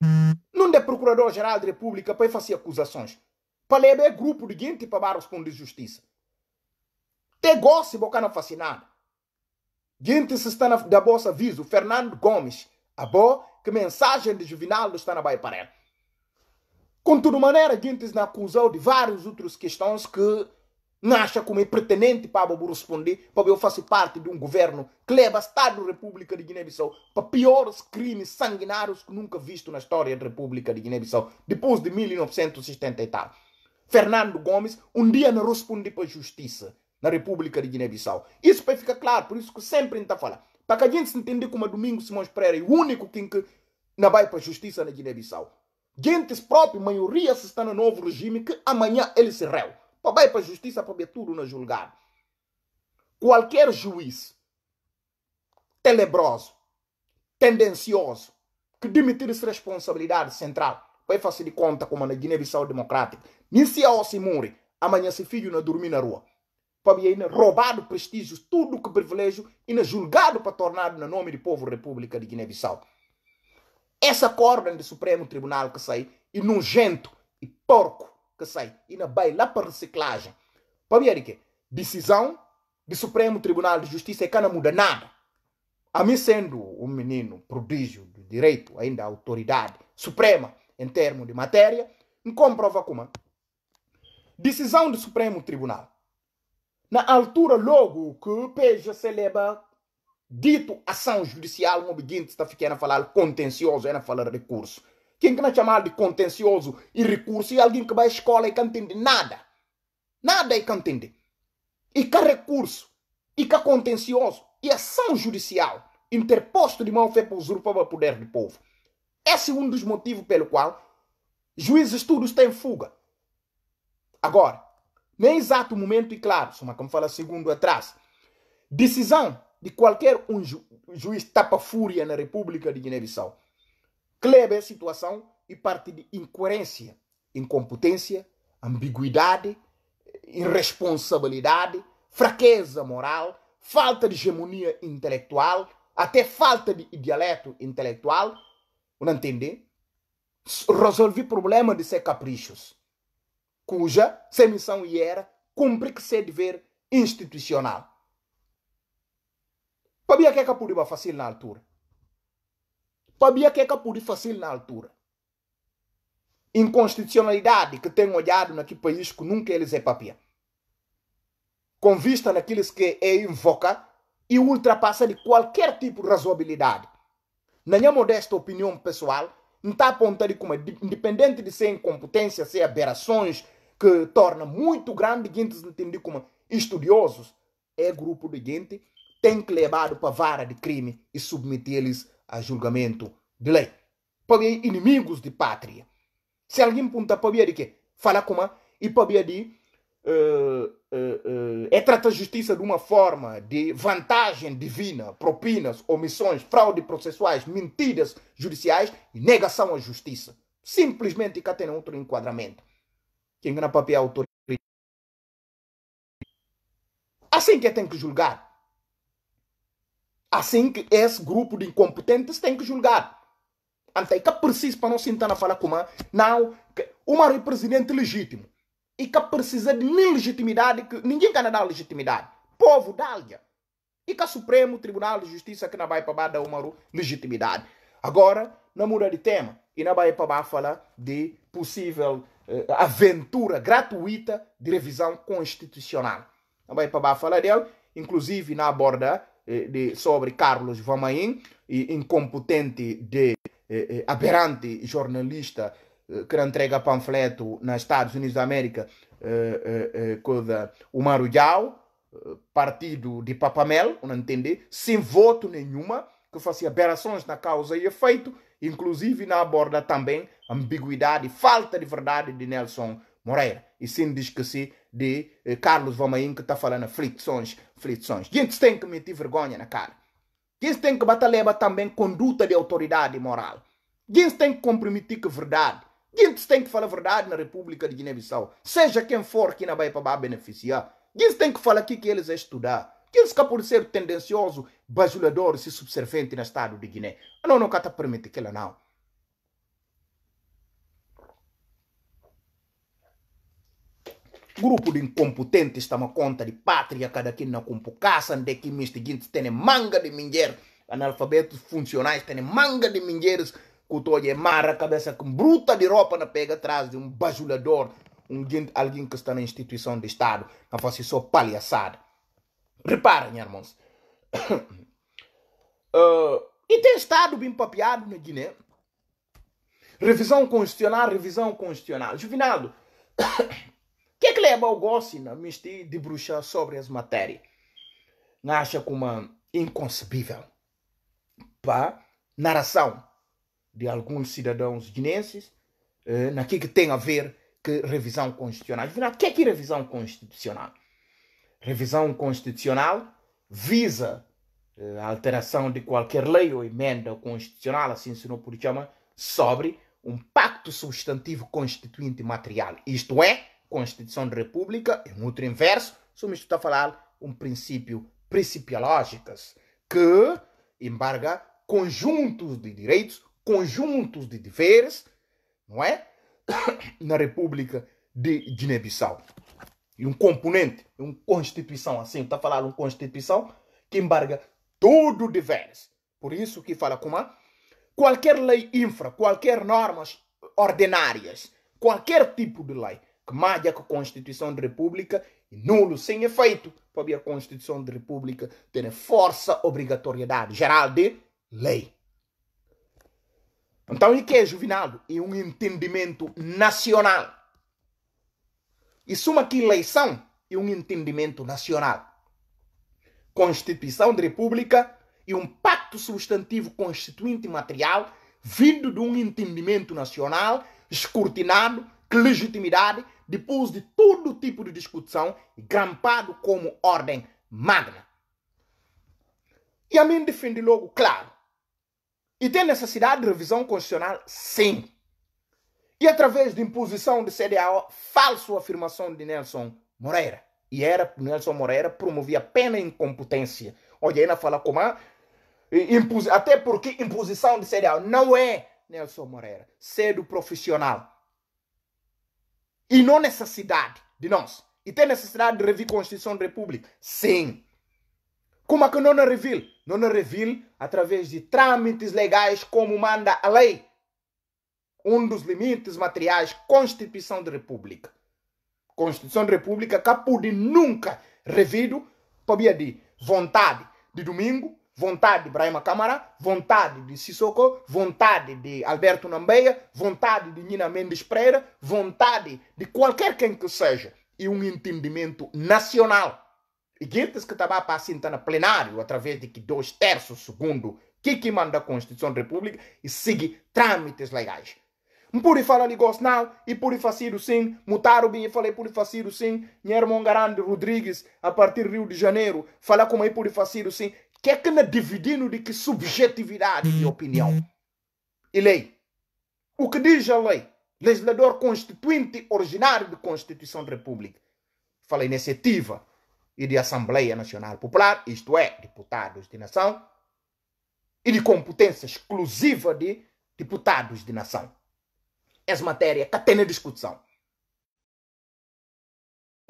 Não é Procurador-Geral da República para fazer acusações. Para levar é grupo de gente para responder justiça. Te gosta boca não fazer nada. Gente se está na, da bolsa aviso, Fernando Gomes, a boa que mensagem de juvenal está na Baia ela. Contudo, maneira, gente na acusou de várias outras questões que não acha como é pretendente para eu responder, para eu fazer parte de um governo que leva Estado da República de Guiné-Bissau para piores crimes sanguinários que nunca visto na história da República de Guiné-Bissau, depois de 1970 e tal. Fernando Gomes um dia não responde para a justiça na República de Guiné-Bissau. Isso para ficar claro, por isso que sempre a gente falando. Para que a gente se entenda como Domingo Simões Pereira é o único que não vai para a justiça na Guiné-Bissau. gente própria maioria, se está no novo regime que amanhã ele se réu. Para vai para a justiça para ver tudo no julgado. Qualquer juiz tenebroso, tendencioso, que demitir essa responsabilidade central, vai fazer de conta como na Guiné-Bissau Democrática, nisso é morre, amanhã se filho não dormir na rua. Para ainda né, roubado prestígio, tudo que privilégio, e na julgado para tornar no nome do povo República de Guiné-Bissau. Essa corda do Supremo Tribunal que sai, inungento e porco, que sai e na vai lá para reciclagem. Para ver que decisão do Supremo Tribunal de Justiça é que não muda nada. A mim sendo um menino prodígio do direito, ainda autoridade suprema em termos de matéria, me comprova como decisão do Supremo Tribunal. Na altura logo que o PJ celebra dito ação judicial, como está ficando a falar contencioso, é a falar recurso. Quem que nós chamar de contencioso e recurso e alguém que vai à escola e que entende nada. Nada e que entende. E que recurso, e que contencioso, e ação judicial interposto de mão fé para usurpar o poder do povo. Esse é um dos motivos pelo qual juízes todos têm fuga. Agora, nem exato momento e claro, só como fala segundo atrás, decisão de qualquer um ju juiz tapa-fúria na República de Guiné-Bissau Kleber situação e parte de incoerência, incompetência, ambiguidade, irresponsabilidade, fraqueza moral, falta de hegemonia intelectual, até falta de dialeto intelectual, não entende? Resolvi problema de ser caprichos, cuja sem missão e era cumprir que ser dever institucional. Para mim, é que é que eu fácil na altura. Sabia que é que fácil na altura? Inconstitucionalidade que tem olhado naquele país que nunca eles é papia. Com vista naqueles que é invoca e ultrapassa de qualquer tipo de razoabilidade. Na minha modesta opinião pessoal, não está apontando como independente de ser incompetência, ser aberrações que torna muito grande gente se como estudiosos, é grupo de gente tem que levar para a vara de crime e submetê-los a julgamento de lei. Pode ser inimigos de pátria. Se alguém pergunta, pode de quê? Fala como? E pode de... Uh, uh, uh, é trata a justiça de uma forma de vantagem divina, propinas, omissões, fraude processuais, mentiras judiciais e negação à justiça. Simplesmente cá tem outro enquadramento. Quem não papel autoridade. Assim que tem que julgar assim que esse grupo de incompetentes tem que julgar. Até que precisa para não sentar a falar uma. não, uma representante legítimo e que precisa de legitimidade que ninguém quer dar legitimidade. Povo dá E que o Supremo Tribunal de Justiça que não vai para dar uma legitimidade. Agora, não muda de tema, e não vai para falar de possível eh, aventura gratuita de revisão constitucional. Não vai para falar dele, inclusive na aborda eh, de, sobre Carlos Vamaim, incompetente de eh, eh, aberrante jornalista que entrega panfleto nos Estados Unidos da América, com o Marujau, partido de Papamel, não entende, sem voto nenhuma, que fazia aberrações na causa e efeito, inclusive na aborda também ambiguidade, falta de verdade de Nelson Moreira. E sem esquecer de eh, Carlos Vomaim que está falando fricções, fricções. Gente tem que meter vergonha na cara. Gente tem que batalhar também conduta de autoridade moral. Gente tem que comprometer com verdade. Gente tem que falar verdade na República de Guiné-Bissau. Seja quem for que não vai para beneficiar. Gente tem que falar aqui que eles é estudar. Gente que por ser tendencioso, bajulador e se subservente no Estado de Guiné. Não, não, não permite que ela não. Grupo de incompetentes a conta de pátria, cada quem na compucaça, onde que mistigentes tem manga de mulher, analfabetos funcionais tem manga de mulheres, que marra, cabeça com bruta de roupa na pega atrás de um bajulador, um, alguém que está na instituição de Estado, na face só palhaçada. Reparem, irmãos. uh, e tem Estado bem papeado na Guiné. Revisão constitucional, revisão constitucional. Juvinaldo. É treba na mistério de debruxar sobre as matérias. Acha como é inconcebível para narração de alguns cidadãos guinenses eh, naquilo que tem a ver com revisão constitucional. o que é que revisão constitucional? Revisão constitucional visa eh, a alteração de qualquer lei ou emenda constitucional, assim se não por chama sobre um pacto substantivo constituinte material, isto é, Constituição de República, em é outro inverso, o está a falar um princípio principiológicas que embarga conjuntos de direitos, conjuntos de deveres, não é? Na República de Guiné-Bissau. E um componente, uma constituição assim, está a falar uma constituição que embarga todo deveres. Por isso que fala como qualquer lei infra, qualquer normas ordinárias, qualquer tipo de lei que malha com a Constituição de República e nulo, sem efeito, para a Constituição de República ter força, obrigatoriedade geral de lei. Então, o que é Juvinaldo? É um entendimento nacional. E suma que eleição é um entendimento nacional. Constituição de República e um pacto substantivo constituinte material vindo de um entendimento nacional escrutinado, com legitimidade depois de todo tipo de discussão, grampado como ordem magna. E a mim defende logo, claro. E tem necessidade de revisão constitucional, sim. E através de imposição de CDAO, falso afirmação de Nelson Moreira. E era Nelson Moreira promovia pena incompetência. Olha, ainda fala como a, até porque imposição de CDAO não é Nelson Moreira, cedo profissional. E não necessidade de nós. E tem necessidade de rever a Constituição da República? Sim. Como é que não revil? Não revil através de trâmites legais como manda a lei. Um dos limites materiais Constituição da República. Constituição da República que pude nunca revido para de vontade de domingo vontade de Brahma Câmara, vontade de Sissoko, vontade de Alberto Nambeia, vontade de Nina Mendes Pereira, vontade de qualquer quem que seja, e um entendimento nacional. E diz que estava para assim, tá no plenário, através de que dois terços, segundo, que que manda a Constituição da República, e segue trâmites legais. Puri falar de Gosnal, e puri facido sim, mutaram bem, e falei puri facido sim, Nhermon Garande Rodrigues, a partir do Rio de Janeiro, fala como é puri facido sim, que é que na dividindo de que subjetividade de opinião? E lei. O que diz a lei? Legislador constituinte originário da Constituição da República. Fala iniciativa e de Assembleia Nacional Popular, isto é, deputados de nação, e de competência exclusiva de deputados de nação. Essa matéria na discussão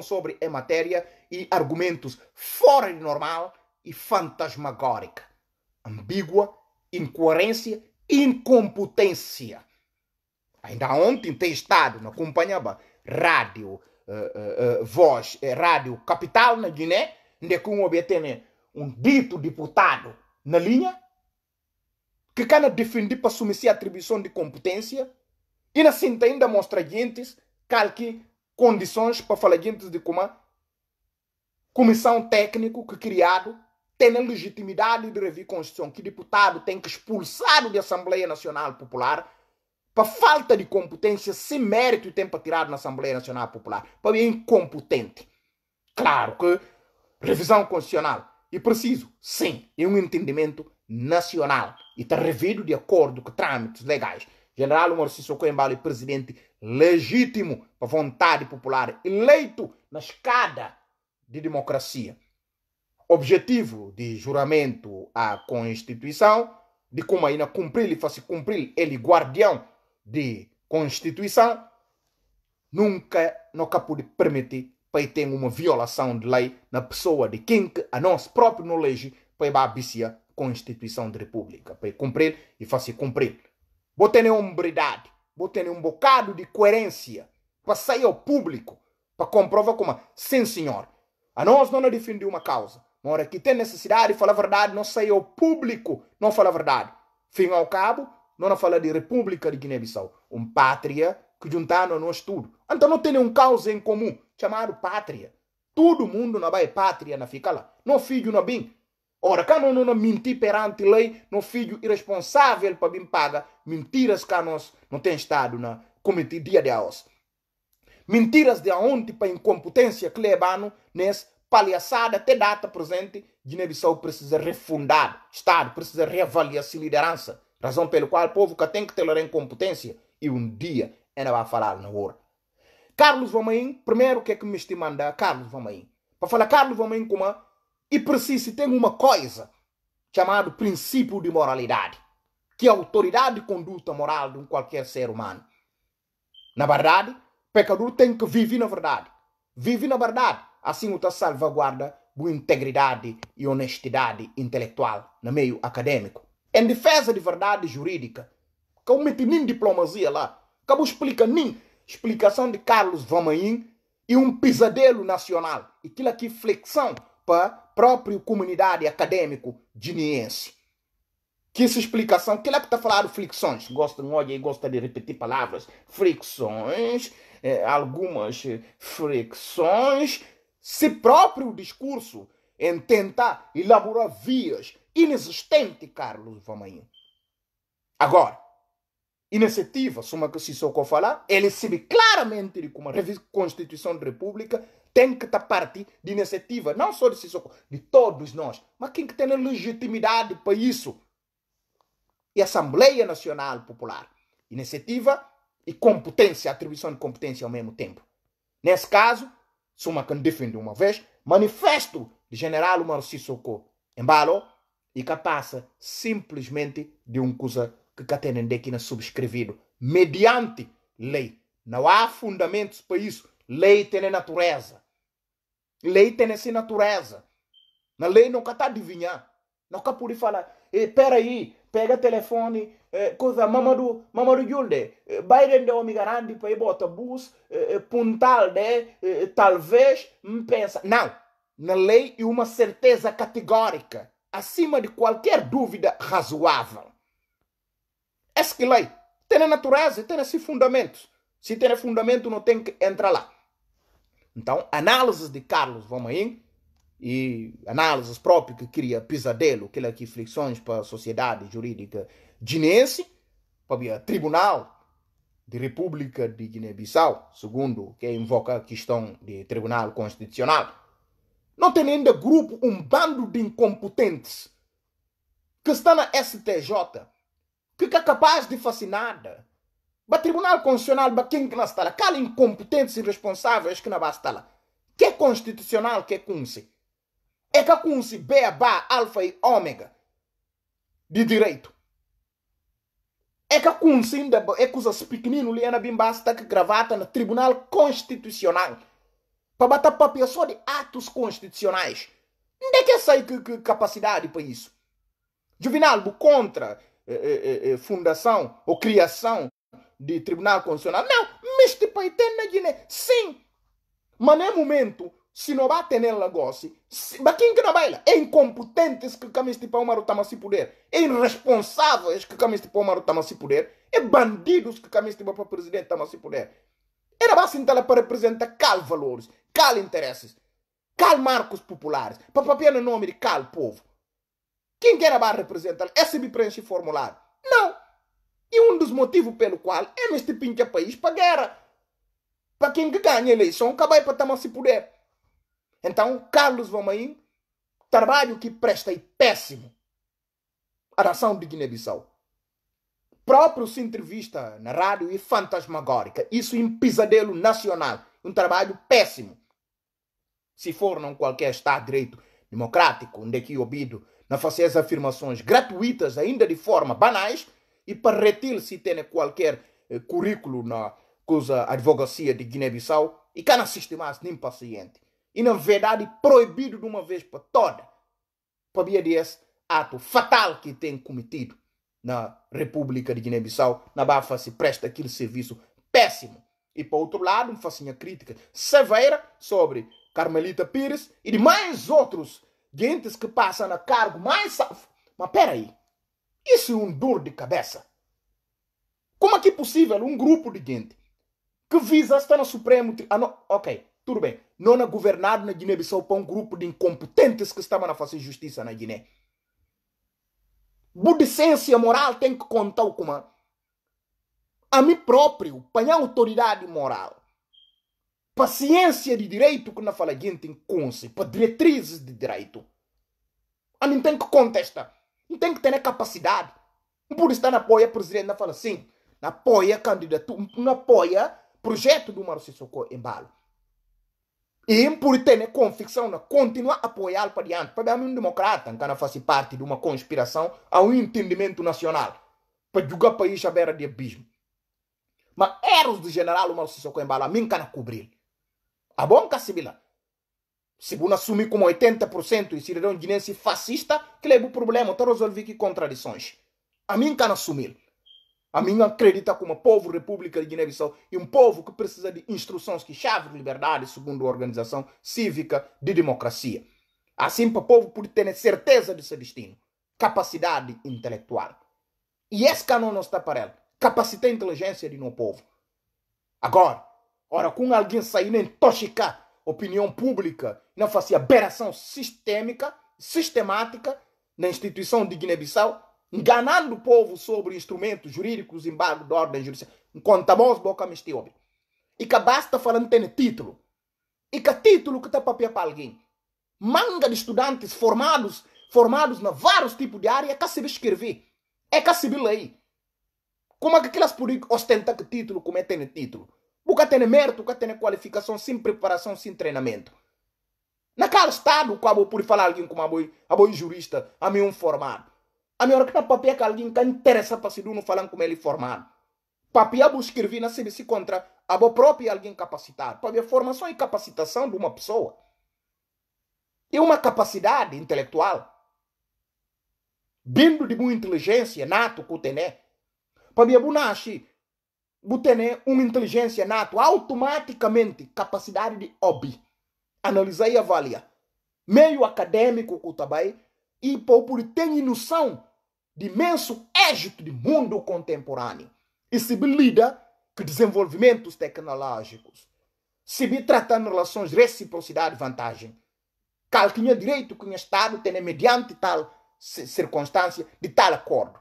sobre a matéria e argumentos fora de normal e fantasmagórica, ambígua, incoerência incompetência. Ainda ontem tem estado na companhia rádio uh, uh, uh, voz, rádio capital na Guiné, onde é que um obtém né, um dito deputado na linha, que cana defender para assumir a atribuição de competência, e na cinta ainda mostra gente calque condições para falar gente de como comissão técnico que criado tendo a legitimidade de revir a Constituição, que deputado tem que expulsar da Assembleia Nacional Popular para falta de competência, sem mérito e tempo tirar na Assembleia Nacional Popular, para é incompetente. Claro que revisão constitucional é preciso, sim, é um entendimento nacional e está revido de acordo com trâmites legais. General Marcício Coimbra é presidente legítimo para vontade popular, eleito na escada de democracia objetivo de juramento à Constituição, de como ainda cumprir e fazer cumprir ele guardião de Constituição, nunca, nunca pude permitir para ter uma violação de lei na pessoa de quem que a nossa própria não lege para abiciar a Constituição da República, para cumprir e fazer cumprir. Vou ter hombridade, vou ter um bocado de coerência para sair ao público, para comprovar como, sim senhor, a nós não defendemos uma causa, uma hora que tem necessidade de falar a verdade, não sei ao público, não fala a verdade. Fim ao cabo, não fala de República de Guiné-Bissau, uma pátria que juntando nós tudo. Então não tem nenhum causa em comum, chamado pátria. Todo mundo não vai pátria na fica lá. Não filho não bem. Ora, cá não, não mentir perante lei, não filho irresponsável para bem paga, mentiras cá nós não tem estado na cometer dia de aos. Mentiras de ontem para incompetência que clebano nesse palhaçada, até data presente, Guiné-Bissau precisa refundar Estado, precisa reavaliar sua liderança. Razão pelo qual o povo que tem que ter em incompetência e um dia ainda vai falar na hora. Carlos Vamain primeiro o que é que me estima manda Carlos Vamain Para falar Carlos Vamain como é? e precisa tem uma coisa chamado princípio de moralidade, que é a autoridade de conduta moral de um qualquer ser humano. Na verdade, pecador tem que viver na verdade. Vive na verdade assim o salvaguarda boa integridade e honestidade intelectual no meio acadêmico. Em defesa de verdade jurídica, que eu meti nem diplomacia lá, que eu explica nem explicação de Carlos Vamain e um pesadelo nacional, e aquilo aqui flexão para a própria comunidade acadêmico guineense. Que essa explicação, que é que está falando flexões, gosta de olhar e gosta de repetir palavras, fricções, é, eh, algumas eh, fricções, se próprio discurso em tentar elaborar vias inexistentes, Carlos Vamainho. Agora, iniciativa, suma que se soco falar, ele sabe claramente de como a Constituição da República tem que estar tá parte de iniciativa, não só de Sissoko, de todos nós, mas quem que tem a legitimidade para isso? E a Assembleia Nacional Popular. Iniciativa e competência, atribuição de competência ao mesmo tempo. Nesse caso, suma kan defende uma vez, manifesto de general Umar Sissoko embalo e que passa simplesmente de um coisa que Catenende aqui na subscrevido, mediante lei. Não há fundamentos para isso. Lei tem natureza. Lei tem essa natureza. Na lei nunca está adivinhar. Nunca pude falar, espera eh, aí, pega telefone eh, cosa Mamadou Mamadou Diolde eh, bairende o migarandi para botar bus eh, eh de eh, talvez pensa não na lei e uma certeza categórica acima de qualquer dúvida razoável essa que lei tem a natureza tem esse fundamento se tem fundamento não tem que entrar lá então análise de Carlos vamos e análises próprias que cria pesadelo, que aqui fricções para a sociedade jurídica guinense, para o Tribunal de República de Guiné-Bissau, segundo que invoca a questão de Tribunal Constitucional. Não tem ainda grupo um bando de incompetentes que está na STJ, que é capaz de fazer nada. para O Tribunal Constitucional, para quem que não está lá, Aqueles incompetentes e irresponsáveis que não basta lá. Que é constitucional que é cúmplice é que akunsi beabá, alfa e ômega de direito. É que cunce ainda é que os pequeninos ali na bimbasta que gravata no Tribunal Constitucional para bater papel só de atos constitucionais. Onde é que sai que, que capacidade para isso? Juvenal, contra eh, eh, fundação ou criação de Tribunal Constitucional. Não, mas tipo, tem na Guiné. Sim, mas não é momento se não bater nele negócio, se, quem que não baila? É incompetentes que camis de Palmaro estão a poder, é irresponsáveis que camis de Palmaro estão a poder, é bandidos que camis de para presidente estão a poder. Era basta então para representar cal valores, cal interesses, cal marcos populares, para papel no nome de cal povo. Quem quer a representar? esse se preenche formulário. Não! E um dos motivos pelo qual é este pinche país para guerra. Para quem que ganha eleição, acaba para tomar se poder. Então, Carlos Vamain, trabalho que presta e péssimo a nação de Guiné-Bissau. Próprio se entrevista na rádio e fantasmagórica. Isso em pesadelo nacional. Um trabalho péssimo. Se for num qualquer Estado de direito democrático, onde é que ouvido na fazer afirmações gratuitas, ainda de forma banais, e para retil se tem qualquer eh, currículo na coisa advocacia de Guiné-Bissau, e cá não se nem paciente e, na verdade, proibido de uma vez por toda, por via desse ato fatal que tem cometido na República de Guiné-Bissau, na Bafa se presta aquele serviço péssimo. E, por outro lado, me faço uma crítica severa sobre Carmelita Pires e de mais outros gentes que passam a cargo mais... Mas peraí, isso é um dor de cabeça. Como é que é possível um grupo de gente que visa estar no Supremo... Ah, ok, tudo bem. Não é governado na Guiné-Bissau para um grupo de incompetentes que estavam a fazer justiça na Guiné. Budicência moral tem que contar com uma... a mim próprio, para a autoridade moral. Paciência de direito que na fala gente inconsciente, para diretrizes de direito. A mim tem que contestar. Não tem que ter a capacidade. Não estar na apoia presidente, não fala assim. na apoia candidatura, não apoia projeto do Marcelo Socorro Embalo. E por ter convicção, né, continuar a apoiar para diante. Para mim, um democrata que não faz parte de uma conspiração a um entendimento nacional para jogar o país à beira de abismo. Mas erros do general Omar Sissoko Embala, a mim, que não cobrir. A bonca sibila. Se você assumir como 80% de cidadão guinense fascista, que leva o problema, está resolvido que contradições. A mim, que não assumir. A mim acredita como povo República de Guiné-Bissau e um povo que precisa de instruções que chave liberdade, segundo a organização cívica de democracia. Assim, para o povo poder ter certeza de seu destino, capacidade intelectual. E esse canon não está para ela. Capacita a inteligência de um povo. Agora, ora, com alguém saindo intoxicar opinião pública, não fazia aberração sistêmica, sistemática na instituição de Guiné-Bissau, enganando o povo sobre instrumentos jurídicos, embargo de ordem judicial. Enquanto a tá mãos boca me esteve. E que basta falando tem título. E que título que está papel para alguém. Manga de estudantes formados, formados na vários tipos de área, é que se escrever. É que se lei. Como é que aquelas políticas ostentam que título, como é que tem título? Porque tem mérito, porque tem qualificação, sem preparação, sem treinamento. Naquele estado, como por falar alguém como a boi, a boi jurista, a mim um formado. A minha que tá papia que alguém que tá interessa para se não falar como ele formado. Papia vou escrever na CBC contra a boa própria alguém capacitado. Para formação e capacitação de uma pessoa. E uma capacidade intelectual. Vindo de boa inteligência, nato que o tené. Para ver bunashi, butene uma inteligência nato, automaticamente capacidade de obi Analisar e avaliar. Meio acadêmico que o e o povo tem noção de imenso êxito do mundo contemporâneo e se lida que desenvolvimentos tecnológicos se me tratando relações de reciprocidade e vantagem. Cal tinha direito que o Estado tenha mediante tal circunstância de tal acordo.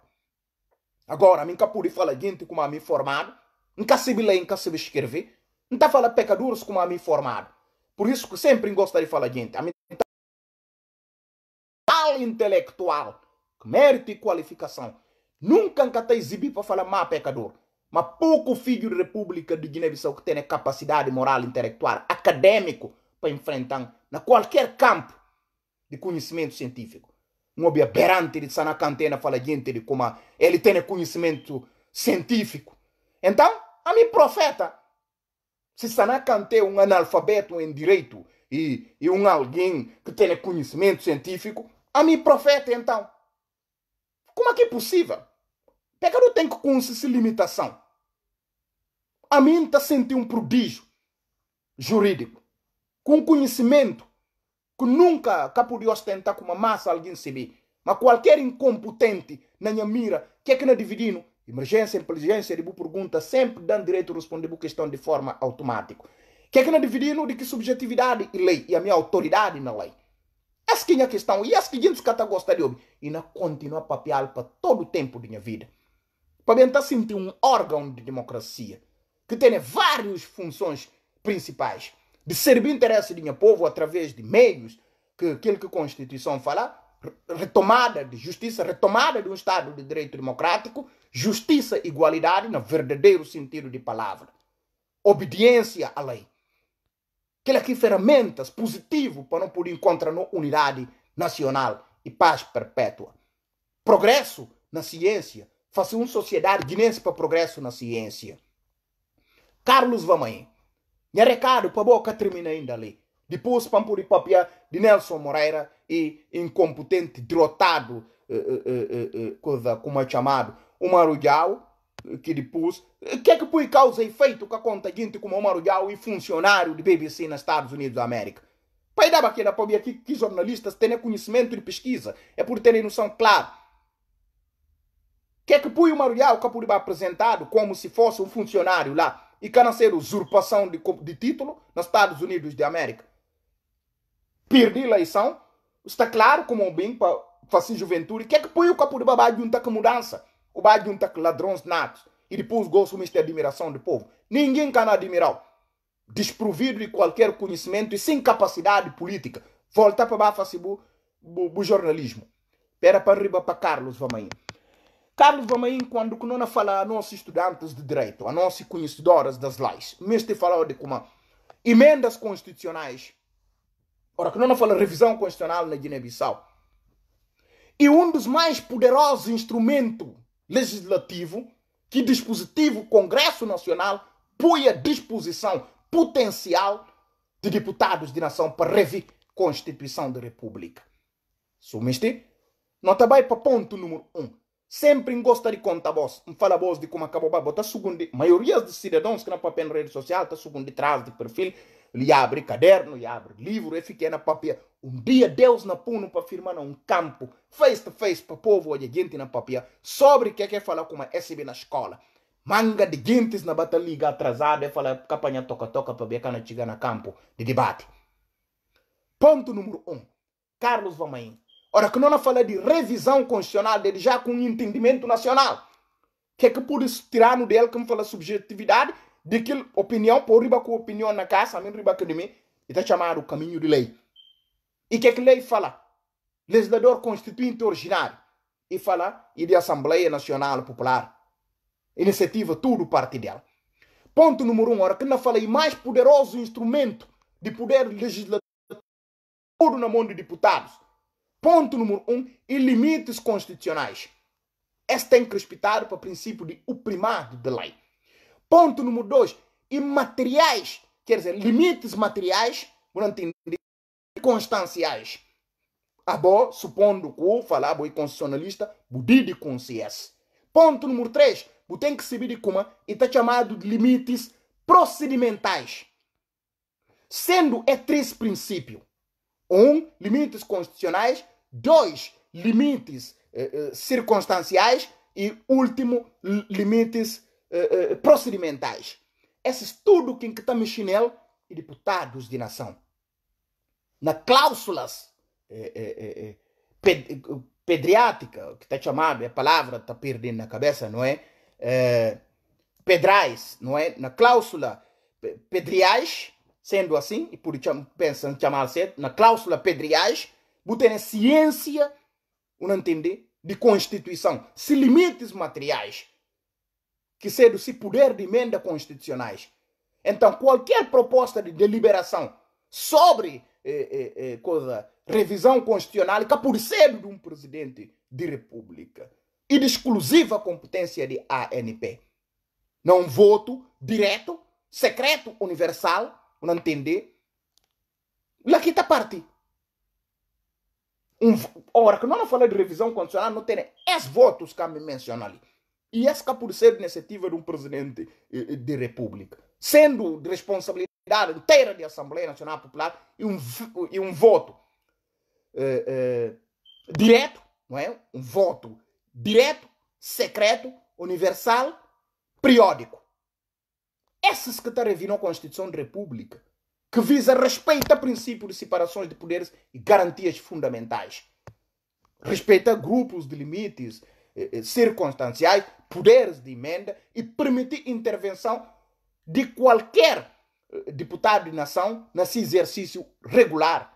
Agora, nunca pude falar gente como a mim formado, nunca se ler, nunca se escrever, nunca falar pecadores como a mim formado. Por isso que sempre gosto de falar gente. A mim tal intelectual mérito e qualificação. Nunca encata exibir para falar mal pecador. Mas pouco filho da República de Guiné-Bissau que tem capacidade moral, intelectual, acadêmico para enfrentar na qualquer campo de conhecimento científico. Um berante de sana cantena fala gente de como ele tem conhecimento científico. Então, a mim profeta, se sana cante um analfabeto em direito e, e um alguém que tem conhecimento científico, a mim profeta então. Como é que é possível? Pecado tem que conhecer limitação. A mim está sentindo um prodígio jurídico, com conhecimento que nunca que ostentar com uma massa alguém se Mas qualquer incompetente na minha mira, que é que não é dividindo? Emergência, inteligência, ele pergunta, sempre dando direito a responder a questão de forma automática. Que é que não é dividindo de que subjetividade e lei e a minha autoridade na lei? Essa que é a questão. E essa que gente que gosta de homem. E não continua a papiar para todo o tempo da minha vida. Para bem estar sentir um órgão de democracia. Que tem várias funções principais. De servir o interesse do meu povo através de meios. Que aquilo que a Constituição fala. Retomada de justiça. Retomada de um Estado de direito democrático. Justiça e igualdade no verdadeiro sentido de palavra. Obediência à lei aquele aqui ferramentas positivo para não poder encontrar unidade nacional e paz perpétua. Progresso na ciência, fazer uma sociedade guinense para progresso na ciência. Carlos Vamain, minha recado para boca termina ainda ali. Depois, Pampuri Papia de Nelson Moreira e incompetente, derrotado, eh, eh, eh, como é chamado, o Marujal, que depois. Que põe tipo, causa e efeito com a conta gente como Omar Yao e funcionário de BBC nos Estados Unidos da América. Pai dava aquela para que, que jornalistas têm né, conhecimento de pesquisa, é por terem noção clara. Que é que põe o Yao que é apresentado como se fosse um funcionário lá e que não ser usurpação de, de título nos Estados Unidos da América. Perdi a eleição, está claro como bem para fazer juventude, que é que põe o capo de babá junta com mudança, o babá junta com ladrões natos e depois gosto de admiração do povo. Ninguém quer admirar. Desprovido de qualquer conhecimento e sem capacidade política. Volta para baixo o assim, jornalismo. Pera para riba para Carlos Vamain. Carlos Vamain, quando não fala a nossos estudantes de direito, a nossos conhecedores das leis, mesmo falou de como emendas constitucionais, ora que não fala revisão constitucional na Guiné-Bissau, e um dos mais poderosos instrumentos legislativo que dispositivo Congresso Nacional põe à disposição potencial de deputados de nação para a Constituição da República. Sumiste? Nota bem para ponto número um. Sempre gosta de contar vos, me fala voz de como acabou, botar tá segundo, maioria dos cidadãos que não papel na rede social, está segundo de trás de perfil, ele abre caderno, ele abre livro, ele fica na papel. Um dia Deus na puno para firmar num campo, face to face, para o povo olha gente na papel, sobre o que é que é falar com a SB na escola. Manga de gentes na batalha liga atrasada, é falar capanha toca-toca para ver cana chega na campo de debate. Ponto número um. Carlos Vamain. Ora, que não fala de revisão constitucional dele já com entendimento nacional. Que é que pude tirar no dele que me fala subjetividade que opinião por riba ku opinião na casa min riba está ita chamado caminho de lei e que que lei fala legislador constituinte originário e fala e de assembleia nacional popular iniciativa tudo parte dela ponto número um ora que não falei mais poderoso instrumento de poder legislativo tudo na mão de deputados ponto número um e limites constitucionais esta é encrespitado para o princípio de o primado lei Ponto número dois, imateriais, quer dizer, limites materiais, não entendi, circunstanciais. Abo, supondo que falar e é constitucionalista, budi de consciência. Ponto número três, bu tem que saber de como e está chamado de limites procedimentais. Sendo é três princípios. Um, limites constitucionais. Dois, limites eh, eh circunstanciais. E último, limites uh, uh, procedimentais. Esse tudo quem que está mexendo e deputados de nação. Na cláusulas eh, tá é, pedriática, que está chamado, a palavra está perdendo na cabeça, não é? pedrais, não é? Na cláusula pedriais, sendo assim, e por cham, pensam chamar certo, assim, na cláusula pedriais, botem a ciência, não entender, de constituição, se limites materiais que cede-se poder de emenda constitucionais. Então, qualquer proposta de deliberação sobre eh, eh, eh coisa, revisão constitucional que por cedo de um presidente de república e de exclusiva competência de ANP. Não voto direto, secreto, universal, não entender. Lá que está parte. Um, ora, que nós não falamos de revisão constitucional, não tem esses votos que me mencionam ali. E essa por ser iniciativa de um presidente eh, eh, de república, sendo de responsabilidade inteira da Assembleia Nacional Popular e um, e um voto é, é, direto, não é? Um voto direto, secreto, universal, periódico. Essa Secretaria vinou a Constituição de República, que visa respeitar princípios de separações de poderes e garantias fundamentais. Respeita grupos de limites, eh, eh, circunstanciais, poderes de emenda e permitir intervenção de qualquer eh, deputado de nação nesse exercício regular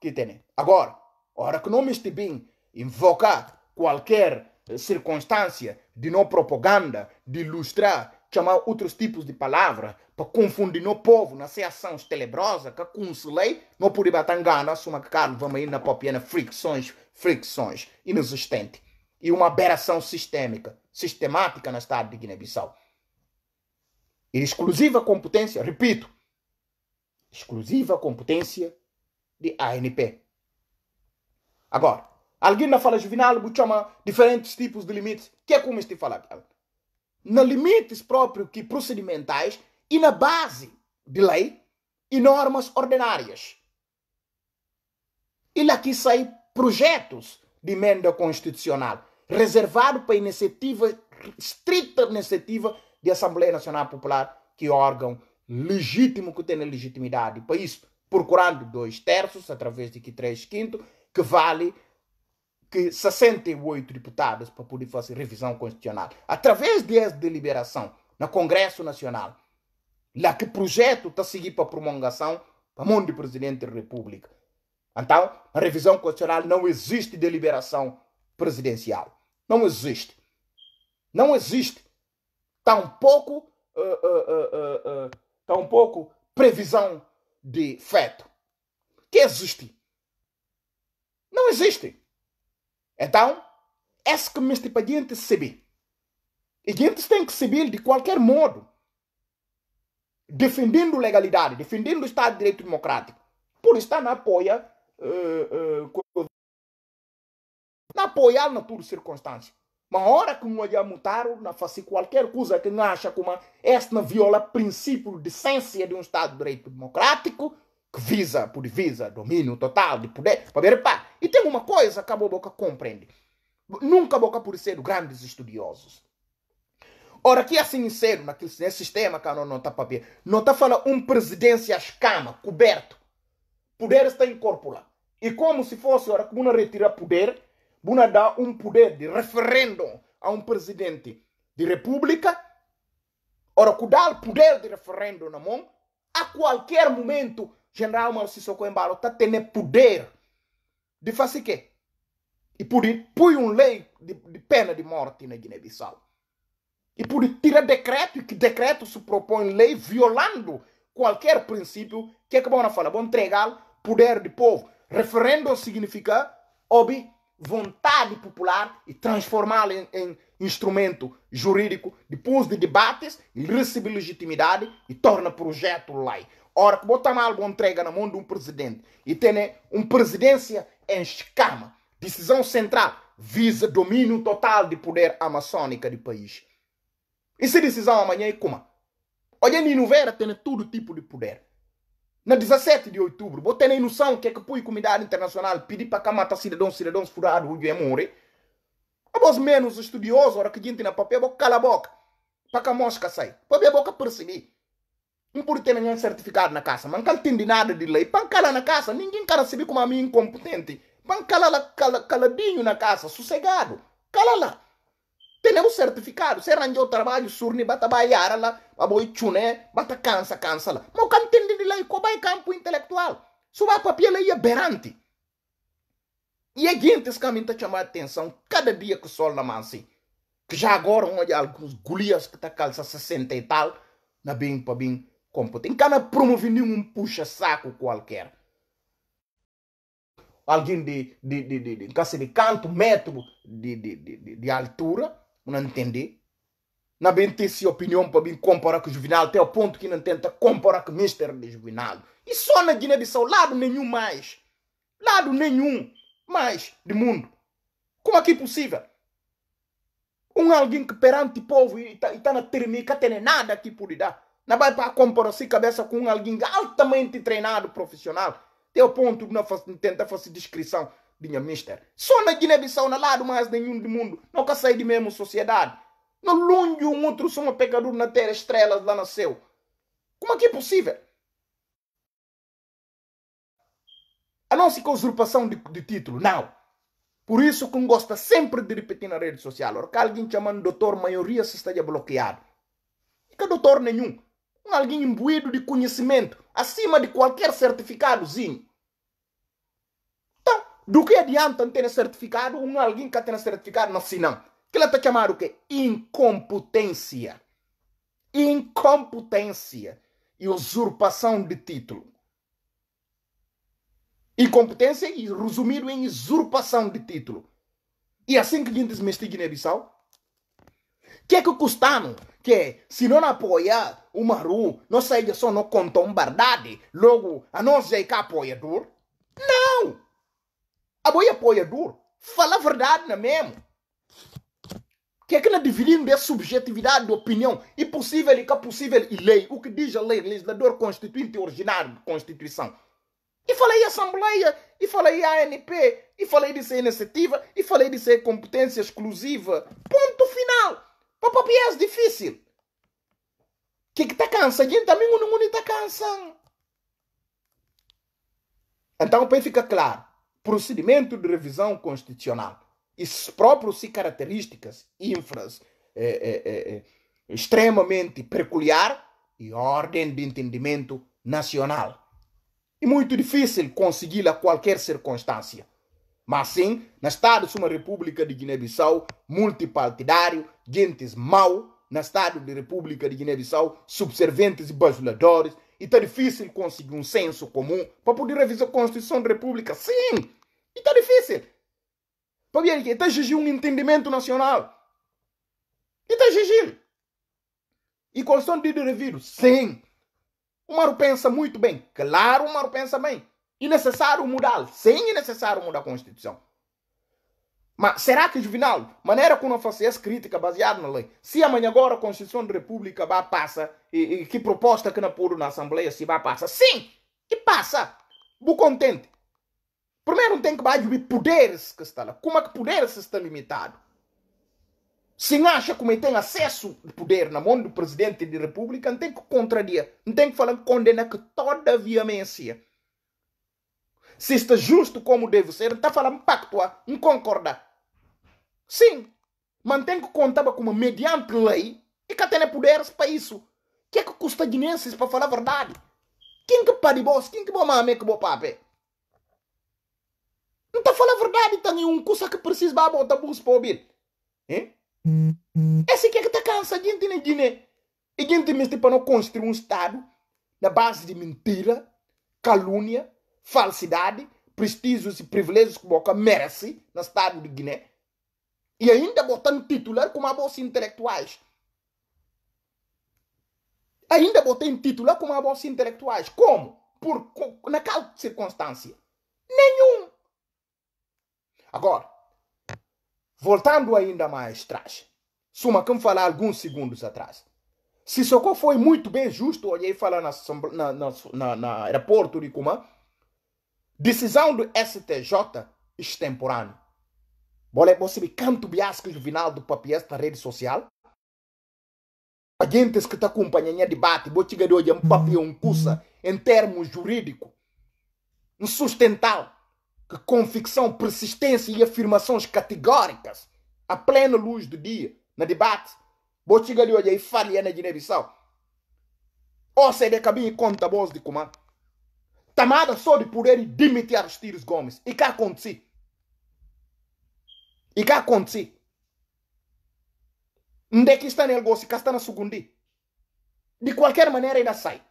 que tem. Agora, hora que não este bem invocar qualquer circunstância de não propaganda, de ilustrar, chamar outros tipos de palavras para confundir o povo na ação tenebrosa que aconselhei, não pude batangar, não assuma que Carlos vamos aí na popiana fricções, fricções, inexistente e uma aberração sistêmica, sistemática na Estado de Guiné-Bissau. Exclusiva competência, repito, exclusiva competência de ANP. Agora, alguém na fala juvenal chama diferentes tipos de limites, que é como este fala. Na limites próprios que procedimentais e na base de lei e normas ordinárias. E lá que sai projetos de emenda constitucional reservado para iniciativa, estrita iniciativa de Assembleia Nacional Popular, que é órgão legítimo que tem legitimidade para isso, procurando dois terços, através de que três quintos, que vale que 68 deputados para poder fazer revisão constitucional. Através dessa deliberação no Congresso Nacional, lá que projeto está a seguir para a promulgação para mão do Presidente da República. Então, a revisão constitucional não existe deliberação presidencial. Não existe. Não existe. Tampouco, tá uh, eh, uh, eh, uh, eh, uh tampouco tá previsão de feto. Que existe? Não existe. Então, é isso que me gente sabe. E gente tem que saber de qualquer modo. Defendendo legalidade, defendendo o Estado de Direito Democrático. Por estar na apoia uh, uh, não apoiar na tudo circunstância. Uma hora que não ia mutar, não fazer qualquer coisa que não acha que uma, esta viola princípio de essência de um Estado de Direito Democrático, que visa por visa domínio total de poder. Para ver, pá. E tem uma coisa que a boca compreende. Nunca a boca por ser grandes estudiosos. Ora, que é sincero naquele, nesse sistema que não está para ver. Não está falando um presidência escama, coberto. Poder está incorporado. E como se fosse, ora, como não retira poder, Buna dá um poder de referendo a um presidente de república. Ora, que dá o poder de referendo na mão, a qualquer momento, general Maurício Coimbalo está tendo poder de fazer quê? E pode pôr um lei de, de, pena de morte na Guiné-Bissau. E pode tirar decreto, e que decreto se propõe lei violando qualquer princípio que é que vão falar. Vão entregar poder do povo. Referendo significa obi vontade popular e transformá-la em, em, instrumento jurídico, depois de debates, recebe legitimidade e torna projeto lei. Ora, que botar algo entrega na mão de um presidente e tem né, uma presidência em escama, decisão central, visa domínio total de poder amazônica do país. E se decisão amanhã é como? Olha, Nino Vera tem todo tipo de poder. Na 17 de outubro, você tem noção que é que põe comunidade internacional pedir para cá matar tá cidadãos, cidadãos furados, o é morrer? A voz menos estudiosa, hora que gente na papel, cala a boca. Para cá mosca sai. a boca percebi. Não por ter nenhum certificado na casa, mas não de nada de lei. Para cala na casa, ninguém quer se como a minha incompetente. Para cala, cala caladinho na casa, sossegado. Cala lá tenemos certificado seranja o trabalho surni bata ba yara la baboy chune bata cansa cansa la mo kan tendi di lay ko campo intelectual suba papia lay é berante e é guintes caminho chamar a atenção cada dia que o sol amanhece que já agora onde alguns gulias que tá calça 60 e tal na bem para bem competente cana promovendo nenhum puxa saco qualquer alguém de de de de, de, de, de canto metro de, de, de, de altura não entende. Não bem tem sua opinião para bem comparar com o Juvenal, até o ponto que não tenta comparar com o Mister de Juvenal. E só na Guiné-Bissau, lado nenhum mais. Lado nenhum mais de mundo. Como é que é possível? Um alguém que perante o povo e está tá na termica, tem nada aqui por lhe dar. Não vai para comparar-se assim cabeça com um alguém altamente treinado, profissional. Até o ponto que não tenta fazer descrição dinha mister. Só na Guiné-Bissau, na lado mais nenhum do mundo, nunca sai de mesmo sociedade. No longe um outro soma pecador na terra, estrelas lá nasceu. Como é que é possível? A não ser usurpação de, de, título, não. Por isso que gosta sempre de repetir na rede social. Ora, alguém chamando doutor, maioria se estaria bloqueado. E que doutor nenhum. Um alguém imbuído de conhecimento, acima de qualquer certificadozinho. Do que adianta ter certificado um alguém que tem certificado não assina? Que ela está chamada o quê? Incompetência. Incompetência e usurpação de título. Incompetência e resumido em usurpação de título. E assim que a gente desmistiga Guiné-Bissau, o que é que custamos? Que se não apoiar o Maru, não eleição não conta uma verdade, logo a nós é que apoiador? Não! A boia apoiador. Fala a verdade na é mesmo. Que é que na dividindo é subjetividade de opinião, impossível e que é possível e lei, o que diz a lei, legislador constituinte originário de Constituição. E falei Assembleia, e falei ANP, e falei de ser iniciativa, e falei de ser competência exclusiva. Ponto final. Para é difícil. Que é que tá cansa? Gente, também o mundo tá cansando. Então, para ficar claro, procedimento de revisão constitucional e próprios se características infras é, é, é, extremamente peculiar e ordem de entendimento nacional. E muito difícil consegui-la qualquer circunstância. Mas sim, na Estado de uma República de Guiné-Bissau multipartidário, gentes mau, na Estado de República de Guiné-Bissau subserventes e bajuladores, e então está é difícil conseguir um senso comum para poder revisar a Constituição da República. Sim! E então está é difícil. Para ver que está então exigir um entendimento nacional. E está exigir. E Constituição de reviro Sim! O maru pensa muito bem. Claro, o maru pensa bem. E necessário mudar. Sim, é necessário mudar a Constituição. Mas será que, Juvenal, maneira como fazer crítica baseada na lei, se amanhã agora a Constituição da República vai passar, e, e, que proposta que não pôr na Assembleia se vai passar? Sim! E passa! Bu contente! Primeiro tem que ver poderes que está lá. Como é que poderes está limitado? Se não acha como tem acesso de poder na mão do Presidente da República, não tem que contradizer, não tem que falar que condena que toda violência se está justo como deve ser, está falando pactua, não concorda. Sim, mantém que contava como mediante lei e que tem é poderes para isso. Que é que custa dinheiros para falar a verdade? Quem que de boss? Quem que bom mame que bom pape? Não está falando a verdade, tem tá um custa que precisa botar bus para ouvir. Hein? Esse é assim que é que está cansado de gente, né, Guiné? E gente, mesmo tipo, para não construir um Estado na base de mentira, calúnia, falsidade, prestígios e privilégios que Boca merece no estado de Guiné. E ainda botando titular como bolsa intelectuais. Ainda botando titular como bolsa intelectuais. Como? Por, por, naquela circunstância. Nenhum. Agora, voltando ainda mais atrás. Suma, como falar alguns segundos atrás. Se Socorro foi muito bem justo, olhei falar na, na, na, na aeroporto de Cuma, Decisão do STJ extemporânea. Você me canto biasco juvenal do papias na rede social. gente que está acompanhando em debate, vou te hoje um papel, um curso em termos jurídicos, um sustental, que ficção, persistência e afirmações categóricas, à plena luz do dia, no debate, vou te hoje e falha na direção. Ou seja, caminho conta a voz de comando tomada só de poder e demitir Aristides Gomes. E que aconteceu? E que aconteceu? Onde é que está negócio? Que está na segunda. De qualquer maneira, ainda sai.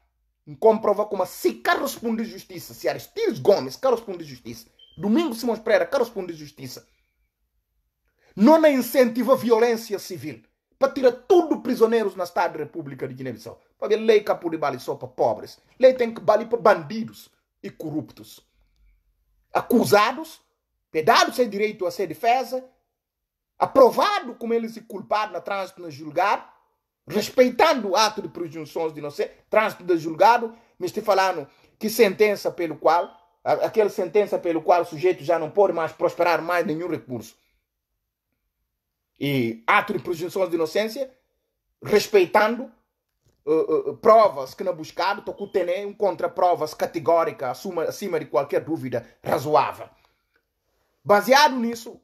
Comprova como se quer responder justiça, se Aristides Gomes quer responder justiça, Domingo Simões Pereira quer responder justiça, não incentiva a violência civil para tirar tudo prisioneiros na Estado da República de Guiné-Bissau. Porque lei capô de vale só para pobres. Lei tem que Bali para bandidos e corruptos. Acusados, pedados sem direito a ser defesa, aprovado como eles se culparam na trânsito no julgado, respeitando o ato de prejunções de não ser trânsito de julgado, me estou falando que sentença pelo qual, aquela sentença pelo qual o sujeito já não pode mais prosperar mais nenhum recurso e ato de presunção de inocência, respeitando uh, uh, provas que não buscado, toco tenem um contra provas categórica acima, acima de qualquer dúvida razoável. Baseado nisso,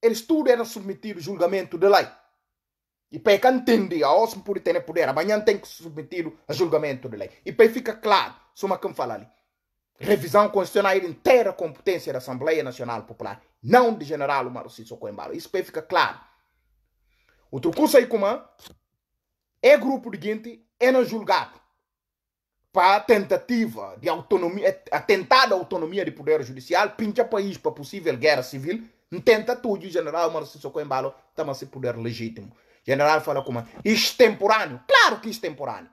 eles tudo eram submetidos ao julgamento de lei. E para que entender, a óssima por ter poder, amanhã tem que ser submetido a julgamento de lei. E para fica claro, soma quem fala ali. Revisão constitucional inteira competência da Assembleia Nacional Popular, não de General Maro Cícero Coimbalo. Isso para fica claro o Outro conselho comum é grupo de gente é não julgado para a tentativa de autonomia, atentado à autonomia do poder judicial, pincha país para possível guerra civil, tenta tudo, o general Marcelo Socoembalo está ser poder legítimo. O general fala como extemporâneo, é claro que extemporâneo. É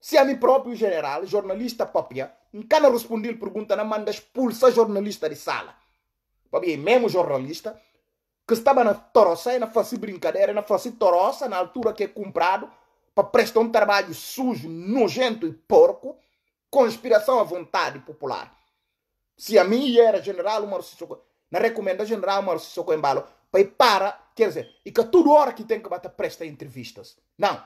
Se a mim próprio general, jornalista papia, nunca respondeu pergunta, não manda expulsa jornalista de sala. Papia, mesmo jornalista, que estava na toroça, na face brincadeira, na face torça, na altura que é comprado, para prestar um trabalho sujo, nojento e porco, conspiração à vontade popular. Se a mim era general Maurício Socorro, na recomenda general Maurício Socorro Embalo, para ir para, quer dizer, e que a toda hora que tem que bater presta entrevistas. Não.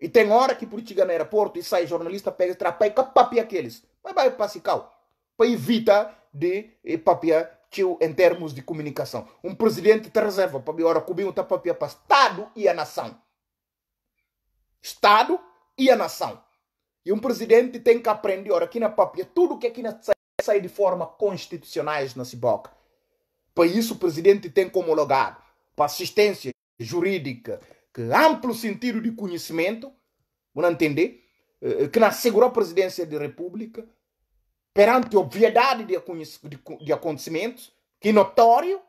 E tem hora que política no aeroporto e sai jornalista, pega e trapa e papi aqueles. Mas vai para Sical. Para evitar de eh, papiar tio em termos de comunicação. Um presidente te reserva para ora cubinho está para Estado e a nação. Estado e a nação. E um presidente tem que aprender, ora, aqui na papia, tudo que aqui na sai, sai de forma constitucionais na Ciboca. Para isso, o presidente tem que homologar para assistência jurídica, que amplo sentido de conhecimento, vou entender, eh, eh, que na a presidência da República, perante a obviedade de, de acontecimentos, que é notório,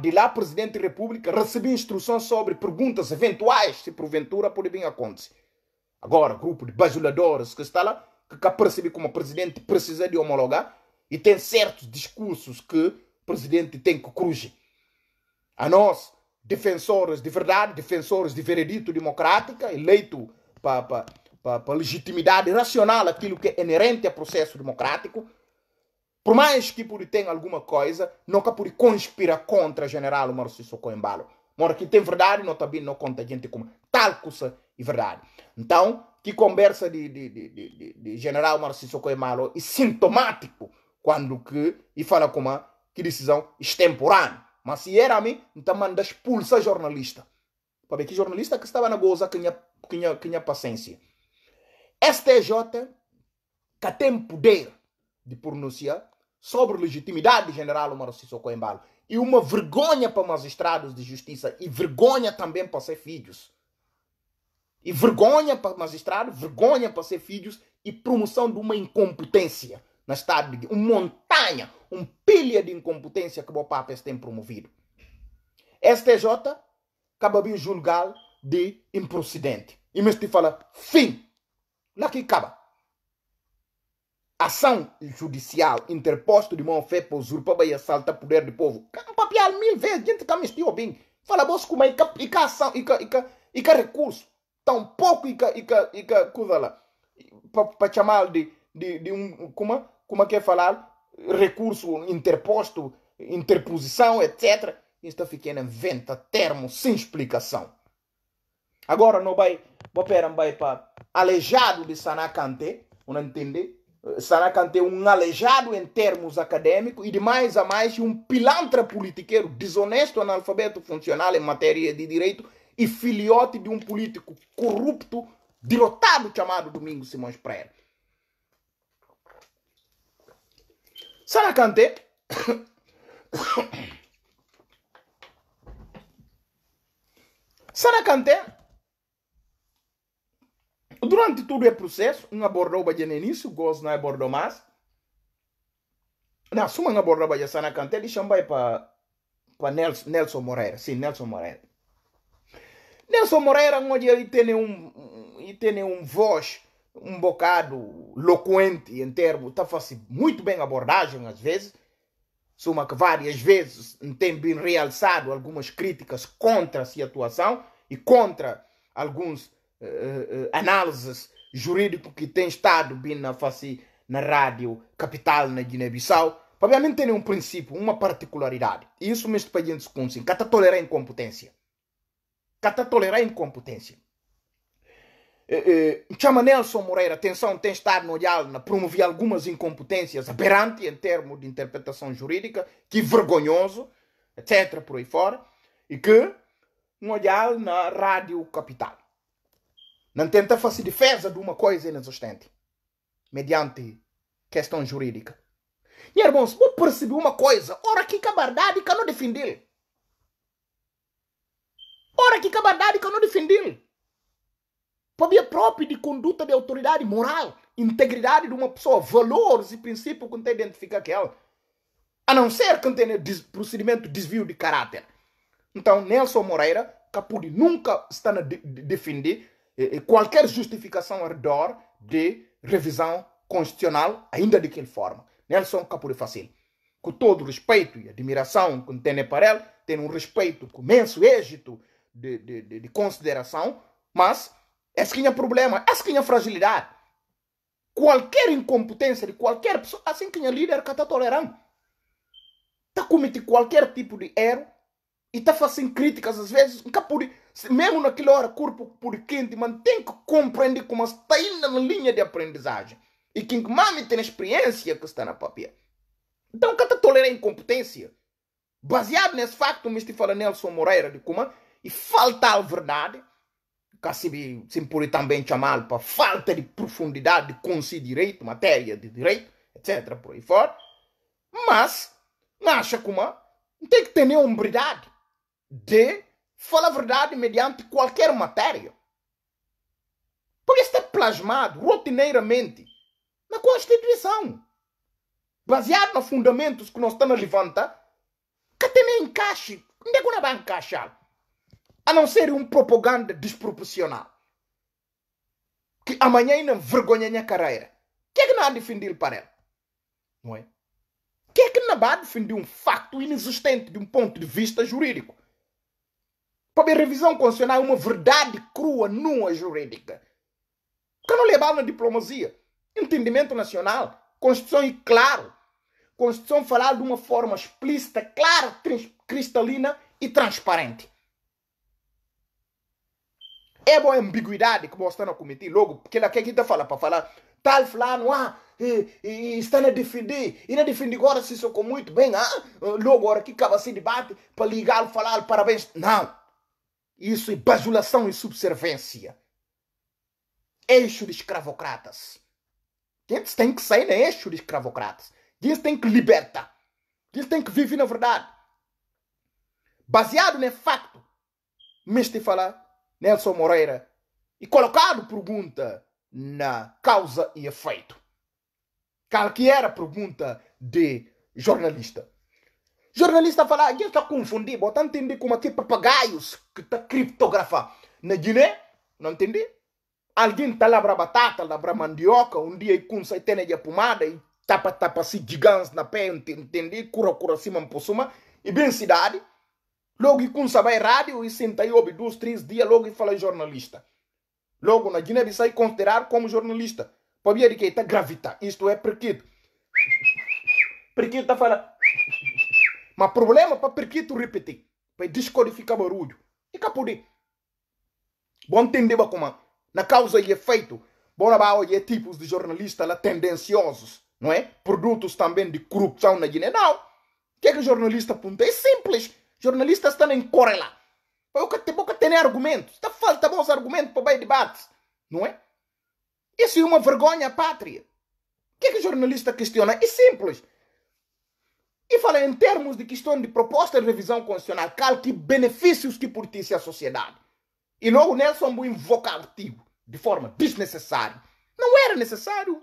de lá Presidente da República recebeu instruções sobre perguntas eventuais, se porventura podem bem acontecer. Agora, grupo de bajuladores que está lá, que cá percebe como o Presidente precisa de homologar, e tem certos discursos que o Presidente tem que cruzar. A nós, defensores de verdade, defensores de veredito democrática, eleito para para a legitimidade racional aquilo que é inerente ao processo democrático, por mais que por alguma coisa, nunca por conspira contra o general Maurício Socoembalo. Mora que tem verdade, não bem não conta gente como tal coisa e verdade. Então, que conversa de, de, de, de, de general Maurício Socoembalo é sintomático quando que e fala como uma, que decisão extemporânea. Mas se era a mim, então manda expulsar jornalista. Para ver que jornalista que estava na goza, que tinha, que tinha paciência. STJ, que tem poder de pronunciar sobre legitimidade do general Omar Sissoko Embalo. E uma vergonha para magistrados de justiça e vergonha também para ser filhos. E vergonha para magistrados, vergonha para ser filhos e promoção de uma incompetência na estado de uma montanha, um pilha de incompetência que o Papa tem promovido. STJ acaba é de julgar de improcedente. E me fala, fim Nakikaba. Ação judicial interposto de mão fé para usurpar e assaltar poder do povo. papel mil vezes, gente que amnistia bem. Fala vos como é que ação e que recurso. Tão pouco e que coisa lá. Para chamar de, de, de um. Como, como é que é falar? Recurso interposto, interposição, etc. Isto fica em venta, termo, sem explicação. Agora não vai, vou opera vai para aleijado de Sanacante, não entende? Sanacante é um aleijado em termos acadêmicos e de mais a mais um pilantra politiqueiro, desonesto, analfabeto funcional em matéria de direito e filhote de um político corrupto, derrotado, chamado Domingos Simões Pereira. Sanacante Sanacante durante todo o processo, não abordou o início, gosto não abordou mais. Na suma não abordou o Sana Cantel e chamou para para Nelson, Nelson Moreira. Sim, Nelson Moreira. Nelson Moreira, onde ele tem um, ele tem um voz um bocado eloquente em termos, está fazendo muito bem abordagem às vezes, suma que várias vezes tem bem realçado algumas críticas contra a sua atuação e contra alguns uh, eh, eh, análises jurídico que tem estado bem na face na rádio capital na Guiné-Bissau, obviamente tem um princípio, uma particularidade. E isso mesmo para a gente se conseguir. Cata tolerar incompetência. Cata tolerar incompetência. Uh, uh, chama Nelson Moreira, atenção, tem estado no olhar na promover algumas incompetências aberrantes em termos de interpretação jurídica, que vergonhoso, etc., por aí fora, e que no olhar na Rádio Capital. Não tenta fazer defesa de uma coisa inexistente. Mediante questão jurídica. E irmãos, eu percebi uma coisa. Ora que cabardade que eu não defendi. Ora que cabardade que eu não defendi. Por via própria de conduta de autoridade moral, integridade de uma pessoa, valores e princípios que tem identificar aquela ela. A não ser que tenha procedimento de desvio de caráter. Então, Nelson Moreira, que pude nunca estar a defender qualquer justificação ao redor de revisão constitucional, ainda de que forma. Nelson Capuri Facil, com todo o respeito e admiração que tenho para ele, tem um respeito com imenso êxito de, de, de, de consideração, mas esse que é problema, essa que é fragilidade. Qualquer incompetência de qualquer pessoa, assim que é líder que está tolerando. Está cometendo qualquer tipo de erro e está fazendo críticas às vezes, nunca pude mesmo naquela hora, corpo por quente, mas tem que compreender como está indo na linha de aprendizagem. E quem mame tem a experiência que está na papel. Então, tolerar tá tolera incompetência. Baseado nesse facto, o Mr. Fala Nelson Moreira de Cuma, e falta a verdade, que se, se pode também chamar para falta de profundidade com si direito, matéria de direito, etc., por aí fora, mas, não acha como tem que ter a hombridade de fala a verdade mediante qualquer matéria. Porque está plasmado rotineiramente na Constituição, baseado nos fundamentos que nós estamos a levantar, que nem encaixe. Onde é que não vai encaixar? A não ser um propaganda desproporcional. Que amanhã ainda vergonha minha carreira. Que é que não há defender para ela? Não é? Que é que não vai defender um facto inexistente de um ponto de vista jurídico? Para a revisão constitucional é uma verdade crua, nua jurídica. Porque não levar na diplomacia. Entendimento nacional, Constituição e claro. Constituição falar de uma forma explícita, clara, cristalina e transparente. É boa ambiguidade que você está a cometer logo, porque quer que aqui está fala para falar, tal fulano, ah, e, e, está a defender, e na defende agora se socou é muito bem, ah, logo agora que acaba se debate, para ligar, falar parabéns. Não. Isso é bajulação e subservência. Eixo de escravocratas. Gente tem que sair no né? eixo de escravocratas. Gente tem que libertar. Gente tem que viver na verdade. Baseado no né, facto. Mestre falar Nelson Moreira. E colocado pergunta na causa e efeito. Qual que era a pergunta de jornalista? Jornalista fala, a ah, gente está confundido, bota entender como até tipo papagaios que está criptografar. Na Guiné, não entendi. Alguém está labra batata, labra mandioca, um dia e com saitena de apumada e tapa tapa se assim, gigantes na pé, entendi, cura cura assim, cima por e bem cidade. Logo e com sabai rádio e senta aí obi dois, três dias, logo e fala jornalista. Logo na Guiné-Bissau sai é considerar como jornalista. Para ver que está gravita, isto é Porque Porque está falando... Mas problema para tu repetir, para descodificar barulho. E capudi. Bom entender como na causa e efeito, bom abaixo e tipos de jornalistas lá tendenciosos, não é? Produtos também de corrupção na Guiné. Não. O que é que jornalista apunta? É simples. Jornalistas estão em correla. Eu que te que ter argumentos. Está falta bons argumentos para bem debate, não é? Isso é uma vergonha à pátria. O que é que jornalista questiona? É simples. E fala em termos de questão de proposta de revisão constitucional, claro que benefícios que pertence à sociedade. E logo Nelson invocar o artigo de forma desnecessária. Não era necessário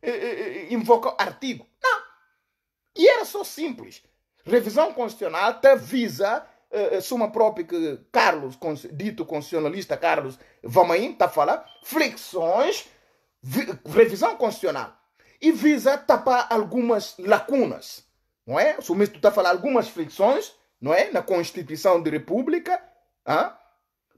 eh, eh, eh, invocar artigo. Não. E era só simples. Revisão constitucional te visa suma própria que Carlos, dito constitucionalista Carlos Vamain, está a falar, flexões, revisão constitucional. E visa tapar algumas lacunas não é? O submisso está a falar algumas fricções, não é? Na Constituição de República, ah?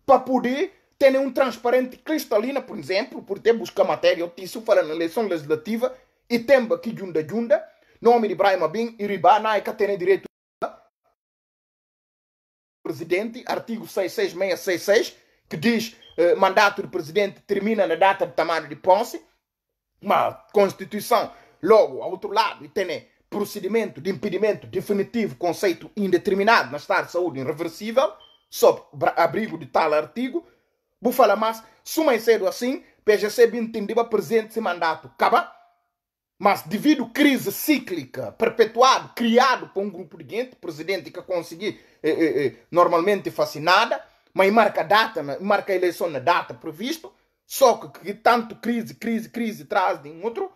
para poder ter um transparente cristalina, por exemplo, por ter buscar matéria, eu disse, para na eleição legislativa, e temba que junda junda, nome de Ibrahim Abin, Iribá, Naika, tem direito presidente, artigo 66666, que diz eh, mandato do presidente termina na data de tamanho de posse, mas Constituição, logo, ao outro lado, e tem né, procedimento de impedimento definitivo, conceito indeterminado na Estado de saúde irreversível, sob abrigo de tal artigo, vou mais, se suma cedo assim, PGC entendeu presente esse mandato. Acaba? Mas devido à crise cíclica perpetuada, criado por um grupo de gente, presidente que consegui eh, eh, eh, normalmente fascinada, mas marca data, marca a eleição na data prevista, só que, que tanto crise, crise, crise traz de um outro,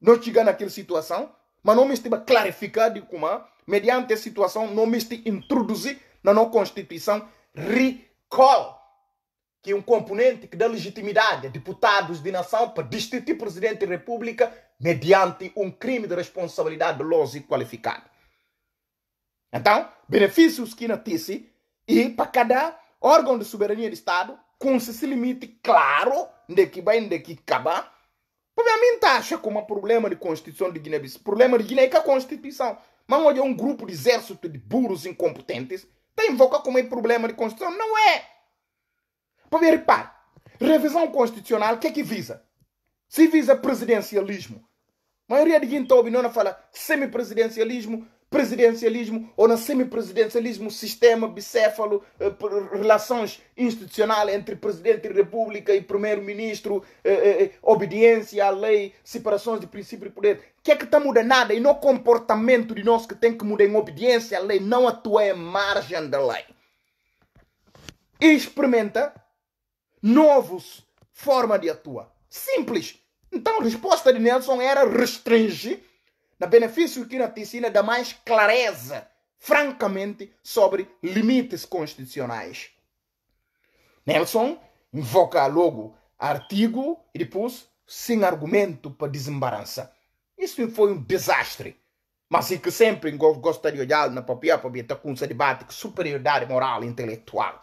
não chega naquela situação, mas não me estive de como, mediante a situação, não me estive introduzir na nossa Constituição recall, que é um componente que dá legitimidade a deputados de nação para destituir presidente da República mediante um crime de responsabilidade de e qualificada. Então, benefícios que notice e para cada órgão de soberania de Estado, com esse limite claro de que vai, de que acabar, Provavelmente tá acha como um problema de Constituição de Guiné-Bissau. O problema de Guiné é que a Constituição. Mas olha, é um grupo de exército de burros incompetentes está invoca como é problema de Constituição. Não é! Para ver, repare, revisão constitucional, o que é que visa? Se visa presidencialismo. A maioria de guiné não fala semipresidencialismo, presidencialismo ou na semipresidencialismo, sistema bicéfalo, eh, relações institucionais entre presidente da república e primeiro-ministro, eh, eh, obediência à lei, separações de princípio e poder. O que é que está mudando nada? E no comportamento de nós que tem que mudar em obediência à lei, não atua é margem da lei. E experimenta novos forma de atuar. Simples. Então a resposta de Nelson era restringir na benefício que Iraticina dá mais clareza, francamente, sobre limites constitucionais. Nelson invoca logo artigo e depois sem argumento para desembarança. Isso foi um desastre. Mas e que sempre gosta de olhar na papel para ver tá com esse debate de superioridade moral e intelectual.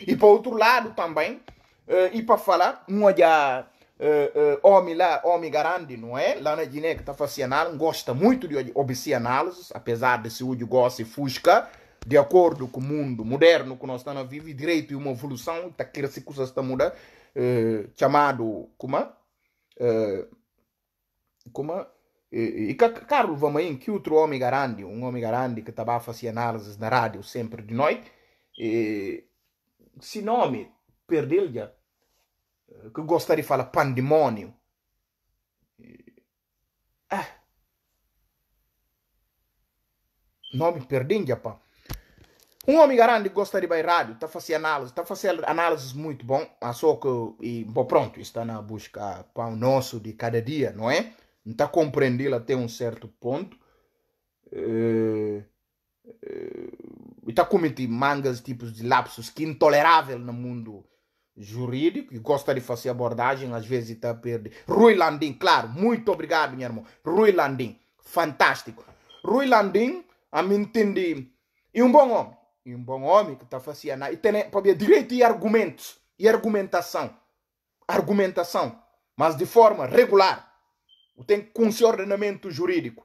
E por outro lado também, eh, e para falar, não olhar uh, homem lá, homem grande, não é? Lá na Guiné que está fazendo análise, gosta muito de obter análises, apesar de saúde gosta e fusca, de acordo com o mundo moderno que nós estamos a viver, direito e uma evolução, está crescendo, coisas está mudando, uh, eh, chamado, como é? como é? e, e Carlos Vamain, que outro homem grande, um homem grande que estava tá a fazer análises na rádio sempre de noite, e, esse nome perdeu já que gosta de falar pandemônio. Ah. Não me perdi, Japão. Um homem grande gosta de rádio está fazendo análise, está fazendo análises muito bom, ah, só que, e, bom, pronto, está na busca para o nosso de cada dia, não é? Não está compreendendo até um certo ponto. Eh, eh, e está cometendo mangas, tipos de lapsos que é intolerável no mundo jurídico e gosta de fazer abordagem, às vezes está perdido Rui Landim, claro, muito obrigado, meu irmão. Rui Landim, fantástico. Rui Landim, a mim entendi, e um bom homem. E um bom homem que está fazendo. E tem né, para direito e argumentos. E argumentação. Argumentação. Mas de forma regular. Tem com seu ordenamento jurídico.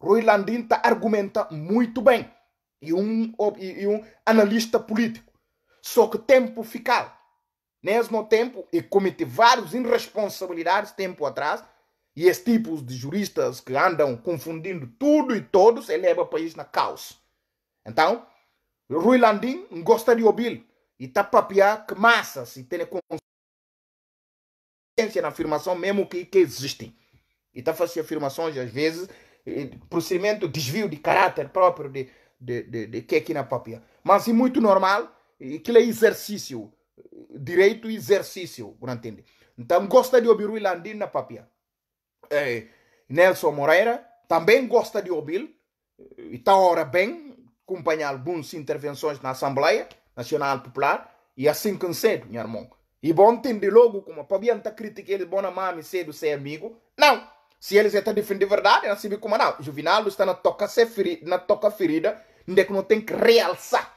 Rui Landim está argumenta muito bem. E um, e, e um analista político. Só que tempo ficar mesmo tempo, e cometer várias irresponsabilidades tempo atrás, e esse tipo de juristas que andam confundindo tudo e todos, eleva o país na caos. Então, Rui Landim gosta de ouvir e está papiar que massas e tem consciência na afirmação mesmo que, que existem. E está fazendo afirmações, às vezes, procedimento, desvio de caráter próprio de, de, de, de que é aqui na papia. Mas é muito normal, aquele é exercício direito e exercício, por entende? Então, gosta de ouvir o Ilandina Papia. É, Nelson Moreira também gosta de ouvir, está eh, ora bem, acompanhar algumas intervenções na Assembleia Nacional Popular, e assim que cedo, meu irmão. E bom entender logo como Papia não está criticando ele, bom amar cedo ser amigo. Não! Se eles estão tá defendendo a verdade, assim não sabe como não. Juvinaldo está na toca, ferida, na toca ferida, onde é que não tem que realçar.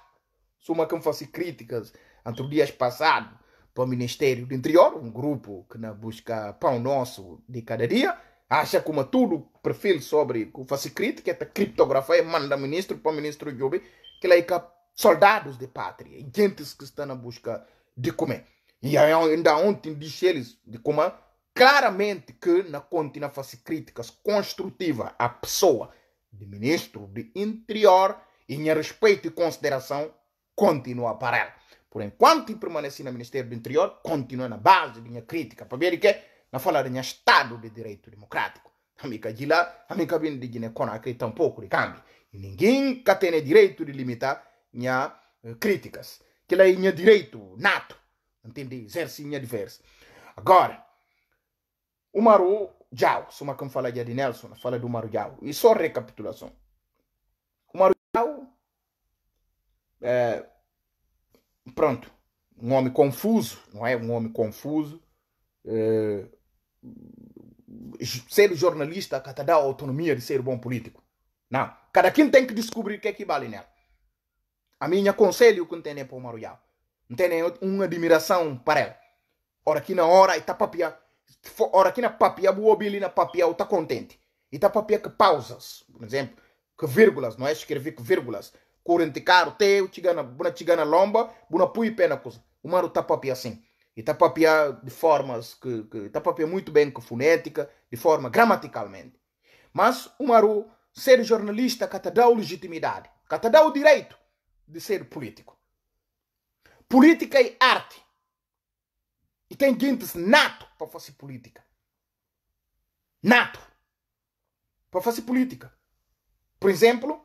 Suma que não fazer críticas. Entre dias passado, para o Ministério do Interior, um grupo que na busca pão nosso de cada dia, acha como tudo perfil sobre o facicrito, que é criptografia, manda ministro para o ministro Jobe, que lá é soldados de pátria, gente que está na busca de comer. E ainda ontem disse eles de como claramente que na na face críticas construtiva à pessoa de ministro de interior e em respeito e consideração continua para ela. Por enquanto permaneci no Ministério do Interior, continuei na base da minha crítica para ver que, na fala do Estado de Direito Democrático, a minha lá, a minha cabine de Guiné-Conakry tampouco de câmbio. E ninguém que tem direito de limitar as eh, críticas. Que lá é minha direito nato, entende? Exerce minha diversa. Agora, o Maru Jau, se uma fala de Nelson, fala do Maru Jau. E só recapitulação. O Maru Jau... É, eh, pronto, um homem confuso, não é? Um homem confuso. Eh, ser jornalista que te dá a autonomia de ser bom político. Não. Cada quem tem que descobrir o que é que vale nela. A minha conselho que não tem para o Maruyal. Não tem uma admiração para ela. Ora aqui na hora, está papia. Ora aqui na papia, boa na papia, está contente. E está papia que pausas, por exemplo, que vírgulas, não é escrever que vírgulas corrente caro te chigana buna tigana lomba buna pui pena coisa o mano tá papia assim e tá papia de formas que, que tá papia muito bem com fonética de forma gramaticalmente mas o mano ser jornalista cata dá legitimidade cata dá o direito de ser político política é arte e tem gente nato para fazer política nato para fazer política por exemplo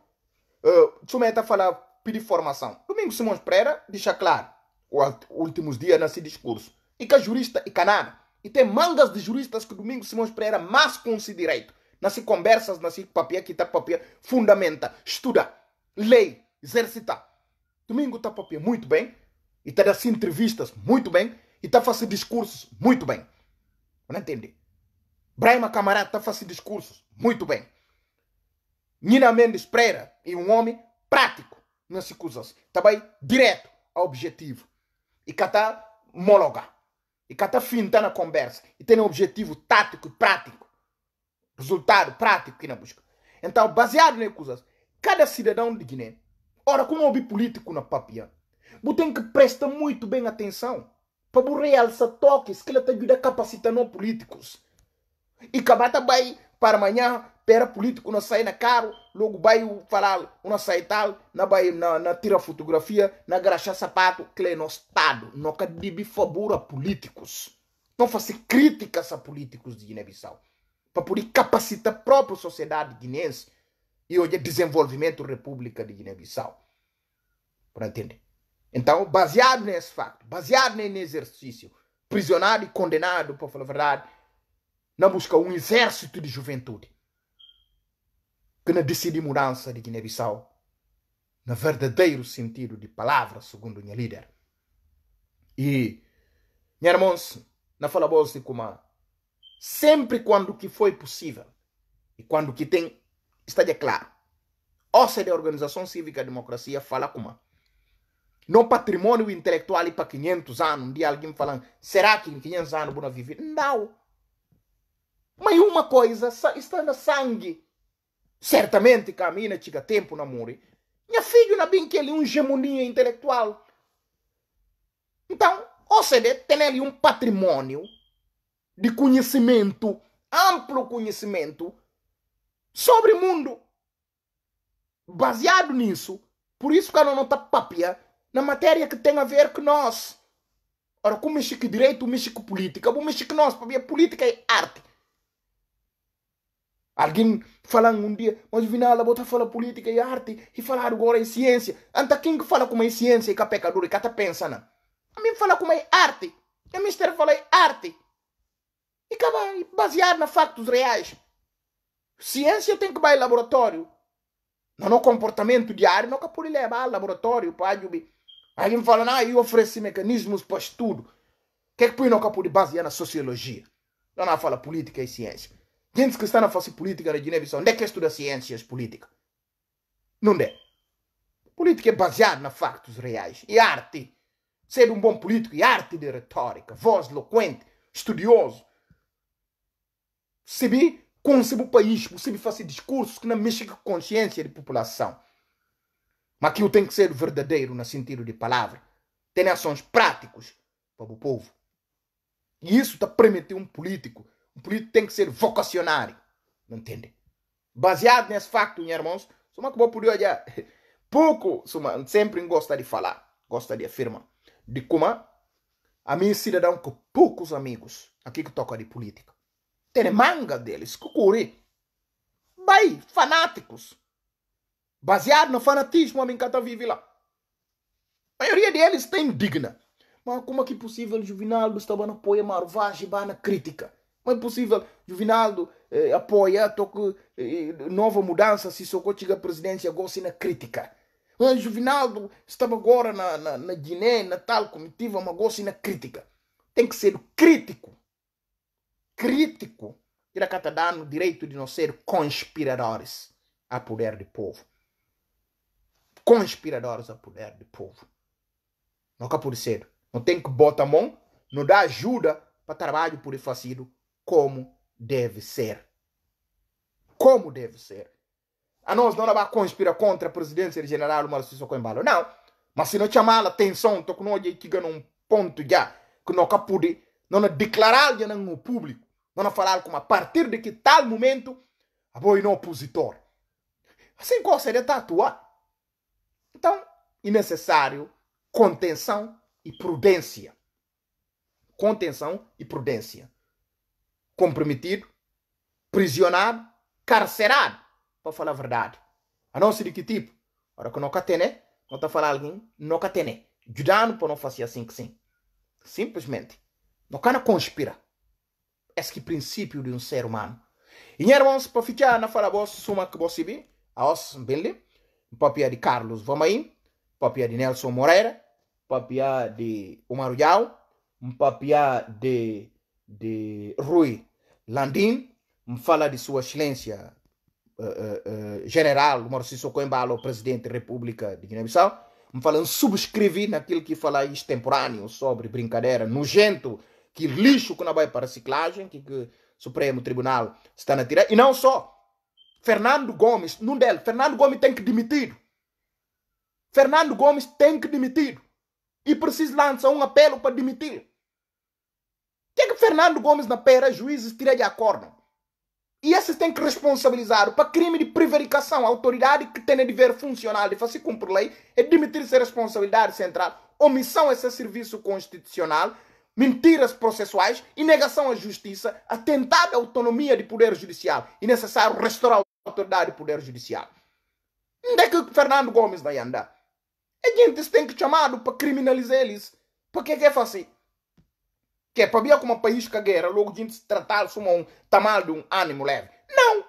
uh, Chumeta fala, pedir formação. Domingo Simões Pereira deixa claro, os últimos dias nesse discurso, e que é jurista e canada, E tem mangas de juristas que Domingo Simões Pereira mais com si direito. Nasce conversas, nasce papel, que tá papel, fundamenta, estuda, lei, exercita. Domingo tá papel muito bem, e tá dando entrevistas muito bem, e tá fazendo discursos muito bem. Não entende? Braima Camarada tá fazendo discursos muito bem. Nina Mendes Pereira é um homem prático nas circunstâncias. bem direto ao objetivo. E está mologa. E está finta tá na conversa. E tem um objetivo tático e prático. Resultado prático que na busca. Então, baseado nas acusação, cada cidadão de Guiné, ora, como houve político na papia, tem que prestar muito bem atenção para realçar toques que ele te ajuda a capacitar não políticos. E acabar também para amanhã pera político não sai na carro, logo vai falar uma sai tal, na vai na, na tira fotografia, na graxa sapato, que é no Estado, nunca deve favor a políticos. Não fazer críticas a políticos de Guiné-Bissau, para poder capacitar a própria sociedade guinense e hoje é desenvolvimento da República de Guiné-Bissau. Para entender? Então, baseado nesse facto, baseado nesse exercício, prisionado e condenado, para falar a verdade, na busca um exército de juventude que na decidi mudança de Guiné-Bissau, no verdadeiro sentido de palavra, segundo minha líder. E, minha irmã, na fala boa de Kuma, sempre quando que foi possível e quando que tem, está de claro, ou seja, Organização Cívica Democracia fala Kuma. Não patrimônio intelectual e para 500 anos, um dia alguém falando, será que em 500 anos vou viver? Não! Mas uma coisa está no sangue Certamente que a mina chega tempo na Minha filha não bem que ele é uma hegemonia intelectual. Então, ou seja, tem ali um patrimônio de conhecimento, amplo conhecimento, sobre o mundo. Baseado nisso, por isso que ela não está papia na matéria que tem a ver com nós. Ora, com o México direito, o México política, o México nós, para ver política é arte. Alguém falando um dia, mas afinal a bota fala política e arte, e falar agora em é ciência. Anta quem que fala como é ciência e que é pecador e que está pensando? A mim fala como é arte. A mim mistério fala é arte. E acaba baseado na factos reais. Ciência tem que ir ao laboratório. Não no comportamento diário, não que pode levar ao laboratório para ajudar. Alguém fala, não, eu ofereci mecanismos para estudo. O que é que põe não que pode basear na sociologia? Não, não fala política e ciência. Gente que está na face política da Guiné-Bissau, onde é que estuda ciências políticas? Não é. Política é baseada na factos reais. E arte. Ser um bom político e arte de retórica, voz eloquente, estudioso. Sabe concebe o país, sabe fazer discursos que não mexem com a consciência da população. Mas aquilo tem que ser verdadeiro no sentido de palavra. Tem ações práticas para o povo. E isso está permitindo um político o político tem que ser vocacionário. Não entende? Baseado nesse facto, meus irmãos, só que vou poder olhar. É, pouco, suma, sempre gosta de falar, gosta de afirmar. De como a minha cidadão com poucos amigos aqui que toca de política. Tem manga deles, cucuri. Vai, fanáticos. Baseado no fanatismo, a minha cata vive lá. A maioria deles tem digna. Mas como é que é possível Juvinaldo estava na apoio marvagem e na crítica? Não é possível. Juvinaldo eh, apoia, toque eh, nova mudança se Socorro chega à presidência, gosta na crítica. Juvenaldo Juvinaldo estava agora na, na, na Guiné, na tal comitiva, mas gosta na crítica. Tem que ser crítico. Crítico. Tira da está dando o direito de não ser conspiradores a poder do povo. Conspiradores a poder do povo. Nunca por ser. Não tem que botar a mão, não dá ajuda para trabalho por facido como deve ser. Como deve ser. A nós não vamos conspirar contra a presidência do general Maurício Socoimbalo, não. Mas se não chamar a atenção, com nós já chega um ponto já que nunca pude, não é declarar já no público, não é falar como a partir de que tal momento a boi não opositor. Assim seria a tatuar. Então, é necessário contenção e prudência. Contenção e prudência comprometido, prisionado, carcerado, para falar a verdade. A não ser de que tipo? Ora que nunca tem, né? Não está a falar alguém, nunca tem, né? Judano para não fazer assim que sim. Simplesmente. Nunca não conspira. Esse é o princípio de um ser humano. E irmãos, para ficar na fala vos, suma que você vê, a os bem papia de Carlos Vamaim, papia de Nelson Moreira, papia de Omar Yao, papia de, de Rui Landim, me fala de sua excelência uh, uh, uh, general Maurício Sissoko Embalo, presidente da República de Guiné-Bissau, me falando subscrevi naquilo que fala extemporâneo sobre brincadeira nojento, que lixo que não vai para reciclagem, que, que o Supremo Tribunal está na tirar. E não só, Fernando Gomes, num deles, Fernando Gomes tem que demitir. Fernando Gomes tem que demitir. E precisa lançar um apelo para demitir que é que Fernando Gomes na pera juízes tira de acordo? E esses têm que responsabilizar para crime de prevaricação. A autoridade que tem de dever funcional de fazer cumprir lei é demitir-se responsabilidade central. Omissão a esse serviço constitucional, mentiras processuais e negação à justiça, atentado à autonomia do Poder Judicial e necessário restaurar a autoridade do Poder Judicial. Onde é que Fernando Gomes vai andar? A é gente tem que chamar para criminalizar eles. Porque que é fácil? Que é para ver é como um país guerra, logo de se tratar como um tamal de um ânimo leve. Não!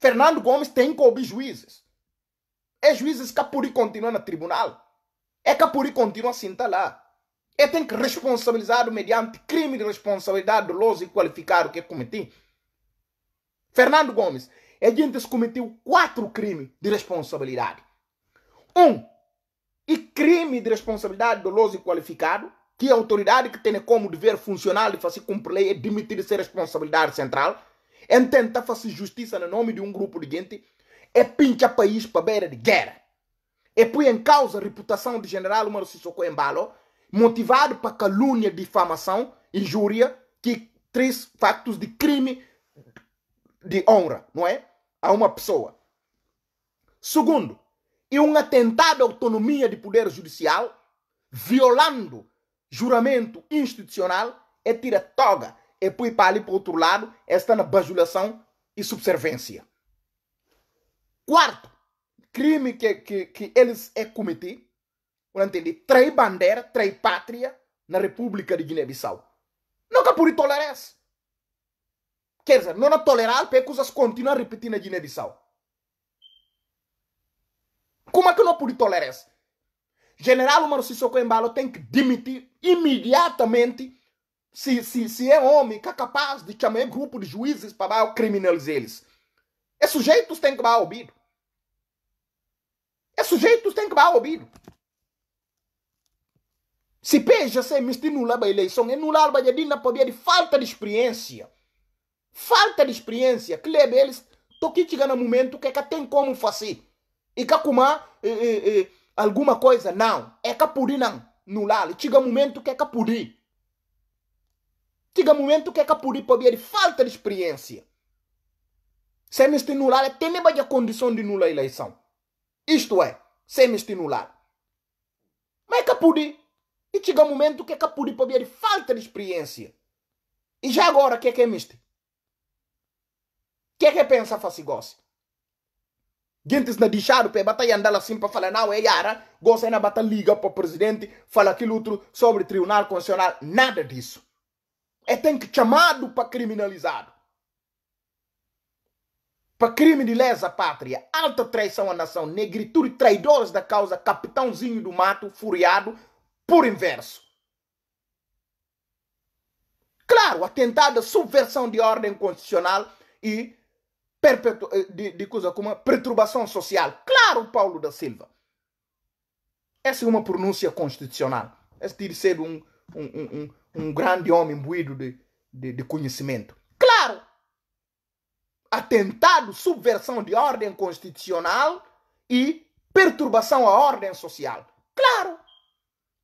Fernando Gomes tem que ouvir juízes. É juízes que a puri continua no tribunal. É que a puri continua assim, tá lá. É tem que responsabilizar mediante crime de responsabilidade doloso e qualificado que que é cometi. Fernando Gomes, a gente cometeu quatro crimes de responsabilidade. Um, e crime de responsabilidade doloso e qualificado que a autoridade que tem como dever funcional de fazer cumprir lei é demitir-se responsabilidade central, é tentar tá fazer justiça no nome de um grupo de gente, é pinchar país para beira de guerra, é pôr em causa a reputação de general Maro Sissoko Embalo, motivado para calúnia, difamação, injúria, que três factos de crime de honra, não é? A uma pessoa. Segundo, é um atentado à autonomia de poder judicial, violando juramento institucional é tirar toga, é pôr para ali para o outro lado, é na bajulação e subservência. Quarto, crime que, que, que eles é cometer, não entendi, trai bandeira, trai pátria na República de Guiné-Bissau. Nunca por tolerar Quer dizer, não é tolerar porque coisas continuam repetir na Guiné-Bissau. Como é que não pode tolerar isso? General Umaru Sissoko Embalo tem que demitir imediatamente se, se, se é homem que é capaz de chamar um grupo de juízes para criminalizar eles. É sujeitos tem que dar ouvido. É sujeitos tem que dar ouvido. Se peja se mistura nula a eleição, é nula a jadina é para de falta de experiência. Falta de experiência. Que leva é eles, aqui chegando no momento que, é que tem como fazer. E que como, é, é, alguma coisa, não. É capuri não, nulali. Chega momento que é capuri. Chega momento que é capuri pode haver falta de experiência. Sem estimular, é tem nem a condição de nula eleição. Isto é, sem estimular. Mas é capuri. E chega momento que é capuri pode haver falta de experiência. E já agora, o que é que é misto? O que é que é, pensa Facigosse? Guintes na deixar o pé, batalha andar assim para falar, não, é Yara, gosta na bater liga para o presidente, fala aquilo outro sobre tribunal constitucional, nada disso. É tem que chamado para criminalizado. Para crime de lesa pátria, alta traição à nação, negritude, traidores da causa, capitãozinho do mato, furiado, por inverso. Claro, atentado à subversão de ordem constitucional e perpetu... de, eh, de coisa como perturbação social. Claro, Paulo da Silva. Essa é uma pronúncia constitucional. Esse de ser um, um, um, um grande homem imbuído de, de, de conhecimento. Claro! Atentado, subversão de ordem constitucional e perturbação à ordem social. Claro!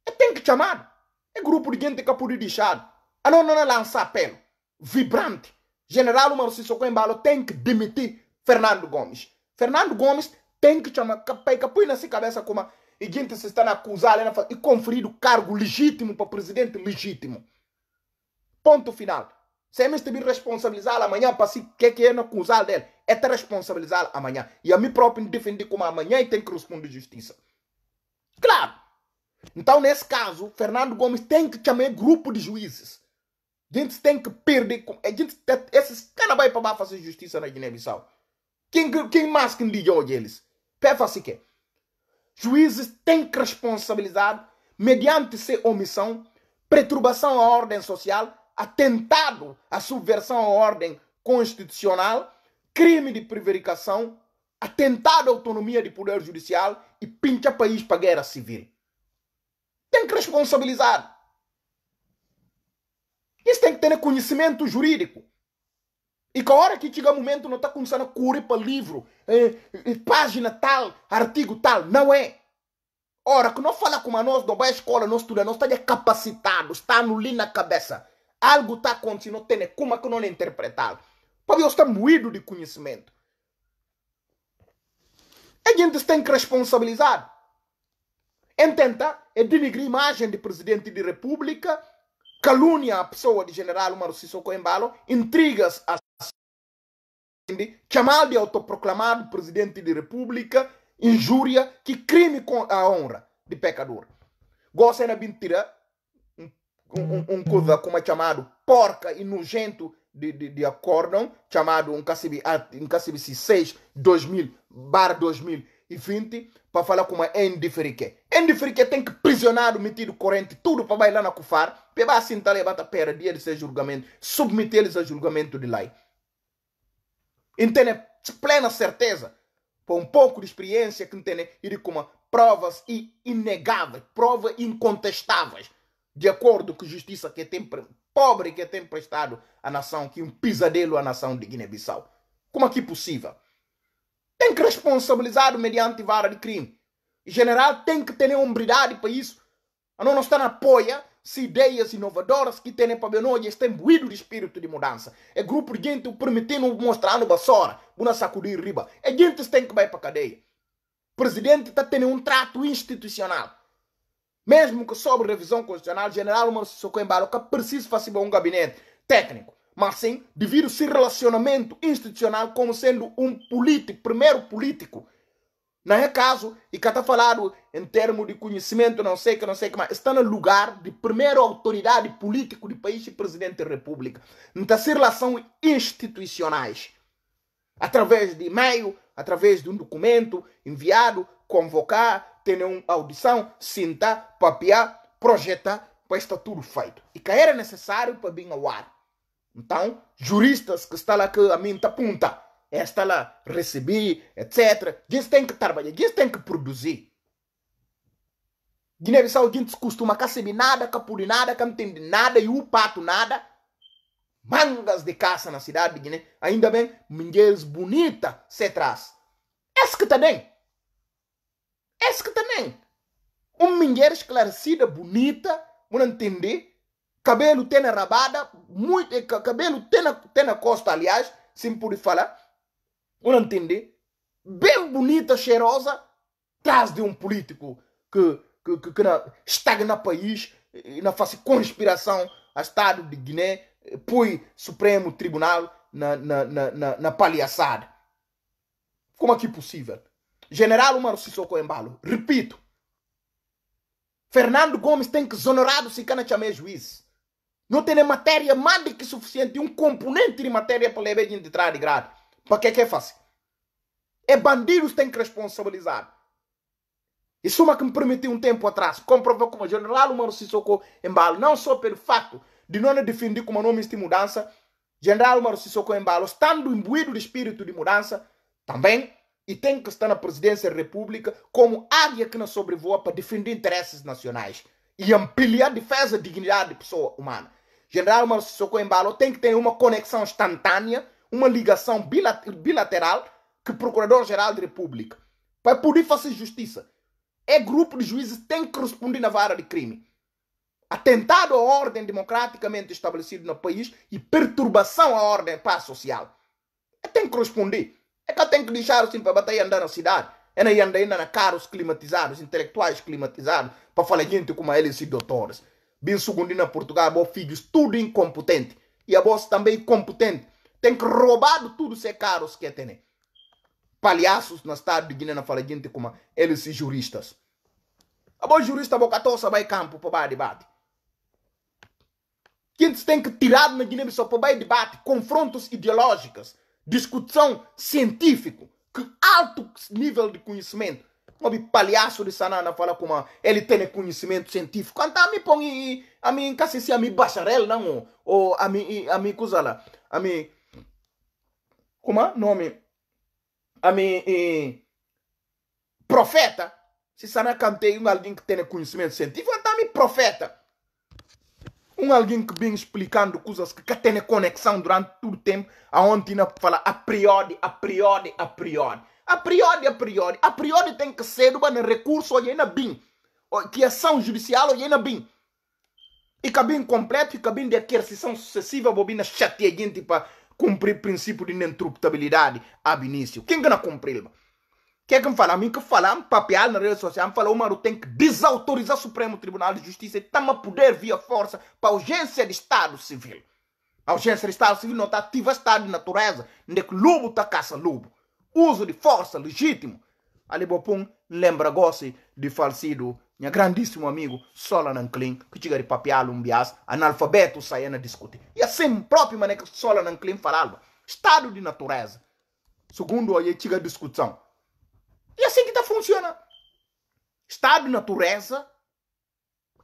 Eu tenho que chamar. É grupo de gente que é por deixar. A não, não lançar pelo. Vibrante general Umar Sissoko Embalo tem que demitir Fernando Gomes. Fernando Gomes tem que chamar põe na sua cabeça como e gente se está a acusar e conferido cargo legítimo para presidente legítimo. Ponto final. Se a MSTB responsabilizar amanhã para si, que que é não acusar dele? É te responsabilizar amanhã. E a mim próprio defender como amanhã e tem que responder justiça. Claro. Então, nesse caso, Fernando Gomes tem que chamar grupo de juízes a gente tem que perder. A gente, tá- esses canabais para fazer justiça na Guiné-Bissau. Quem, quem mais que diga hoje eles? Pefa-se que juízes têm que responsabilizar, mediante sua omissão, perturbação à ordem social, atentado à subversão à ordem constitucional, crime de prevaricação, atentado à autonomia do poder judicial e pincha país para a guerra civil. Tem que responsabilizar que ter conhecimento jurídico. E que a hora que chega o momento não está começando a correr para livro, eh, eh, página tal, artigo tal, não é. Ora, que não fala como a nós, não vai à escola, não estuda, não está capacitado, está no na cabeça. Algo está acontecendo, tem como é que não é interpretar. Para Deus está moído de conhecimento. A gente tem que responsabilizar. Entenda, é, é denigrar a imagem de presidente de república, calúnia a pessoa de general Umaru Sissoko Embalo, intrigas a chamar de autoproclamado presidente da república, injúria, que crime com a honra de pecador. Gosta de mentira, um, um, um coisa como é chamado porca e nojento de, de, de acórdão, chamado um KCB, um 6 2000, bar 2020, para falar com uma endifrique. Endifrique tem que prisionado, metido corrente, tudo para bailar na cufar, para assim tal, dia de seu julgamento, submeter eles a julgamento de lei. Entende? Plena certeza, com um pouco de experiência que entende, e com como provas inegáveis, provas incontestáveis, de acordo com a justiça que tem pobre que tem prestado à nação, que um pisadelo à nação de Guiné-Bissau. Como é que é possível? tem que responsabilizar mediante vara de crime. O general tem que ter hombridade para isso. A não estar apoia se ideias inovadoras que têm para nós estão buído de espírito de mudança. É grupo de gente permitindo mostrar no basora, uma sacudir riba. É gente que tem que ir para cadeia. O presidente está tendo um trato institucional. Mesmo que sobre revisão constitucional, general Márcio Socoembalo que precisa fazer um gabinete técnico mas sim devido ao seu relacionamento institucional como sendo um político, primeiro político. Não é caso, e que está falado em termos de conhecimento, não sei que, não sei que mas está no lugar de primeira autoridade político do país e presidente da república. Então, se relação institucionais, através de e-mail, através de um documento enviado, convocar, ter uma audição, sinta, papear projetar, para estar tudo feito. E que era necessário para vir ao ar. Então, juristas que está lá que a mente apunta, está lá receber, etc. Gente tem que trabalhar, gente tem que produzir. Guiné-Bissau, gente costuma receber nada, capuri nada, que não entender nada, e o pato nada. Mangas de caça na cidade de Guiné. Ainda bem, mulheres bonita, se traz. Esse que também. Esse que também. Uma mulher esclarecida, bonita, não entender cabelo tem na rabada, muito, eh, cabelo tem na, tem na costa, aliás, se pude falar, eu não bem bonita, cheirosa, traz de um político que, que, que, que na, estagna país, eh, na face conspiração a Estado de Guiné, eh, põe Supremo Tribunal na, na, na, na, na palhaçada. Como é que é possível? General Omar Sissoko Embalo, repito, Fernando Gomes tem que exonerar do Sicana Chamé juiz. Não tem matéria mágica suficiente, um componente de matéria para levar a gente entrar de grado. Para que é que é fácil? É bandidos tem que responsabilizar. Isso é uma que me permitiu um tempo atrás comprovou como o general Mano Sissoko Embalo, não só pelo fato de não defender como nome de mudança, general Mano Sissoko Embalo, estando imbuído de espírito de mudança, também, e tem que estar na presidência da República como águia que não sobrevoa para defender interesses nacionais e ampliar a defesa da dignidade da pessoa humana. General Maurício Sissoko Embalo tem que ter uma conexão instantânea, uma ligação bilateral que o Procurador-Geral da República para poder fazer justiça. É grupo de juízes tem que responder na vara de crime. Atentado à ordem democraticamente estabelecida no país e perturbação à ordem à paz social. É tem que responder. É que tem que deixar assim para bater e andar na cidade. É né, na andar na carros climatizados, intelectuais climatizados, para falar gente como eles e doutores. Bin segundina Portugal, bo filhos, tudo incompetente. E a voz também incompetente Tem que roubar tudo se é caros que tem. Né? Palhaços na estado de Guiné na fala gente como eles e juristas. A boa jurista boca tosa vai campo para debate. Quem tem que tirar na guiné só para debate, confrontos ideológicos, discussão científica, alto nível de conhecimento o palhaço de Sanana fala como ele tem conhecimento científico. Então, a mim põe, a mim casi se a mim bacharel, não? Ou a mim, a mim cusala, a mim, como nome? A mim, eh, profeta. Se Sana cantei um alguém que tem conhecimento científico, então a mim profeta. Um alguém que vem explicando coisas que, que tem conexão durante todo o tempo, aonde não fala a priori, a priori, a priori. A priori, a priori, a priori tem que ser uma recurso ou na bem, que ação é judicial ou na bem. E cabine completo e cabine de aquisição sucessiva, bobina chateia gente para cumprir o princípio de ininterruptibilidade ab início. Quem que não cumpriu? Quem é que me fala? A mim que fala, um papel na rede social, me fala, maru tem que desautorizar o Supremo Tribunal de Justiça e toma poder via força para urgência de Estado Civil. A urgência de Estado Civil não está ativa Estado de natureza, onde é que lobo está caça lobo uso de força legítimo. Ali Bopum lembra gosse de falecido meu grandíssimo amigo Solan Anclin, que chega de papiar um bias, analfabeto saiana discutir. E assim próprio maneco que Solan Anclin falava, estado de natureza. Segundo aí, chega discussão. E assim que tá funciona. Estado de natureza,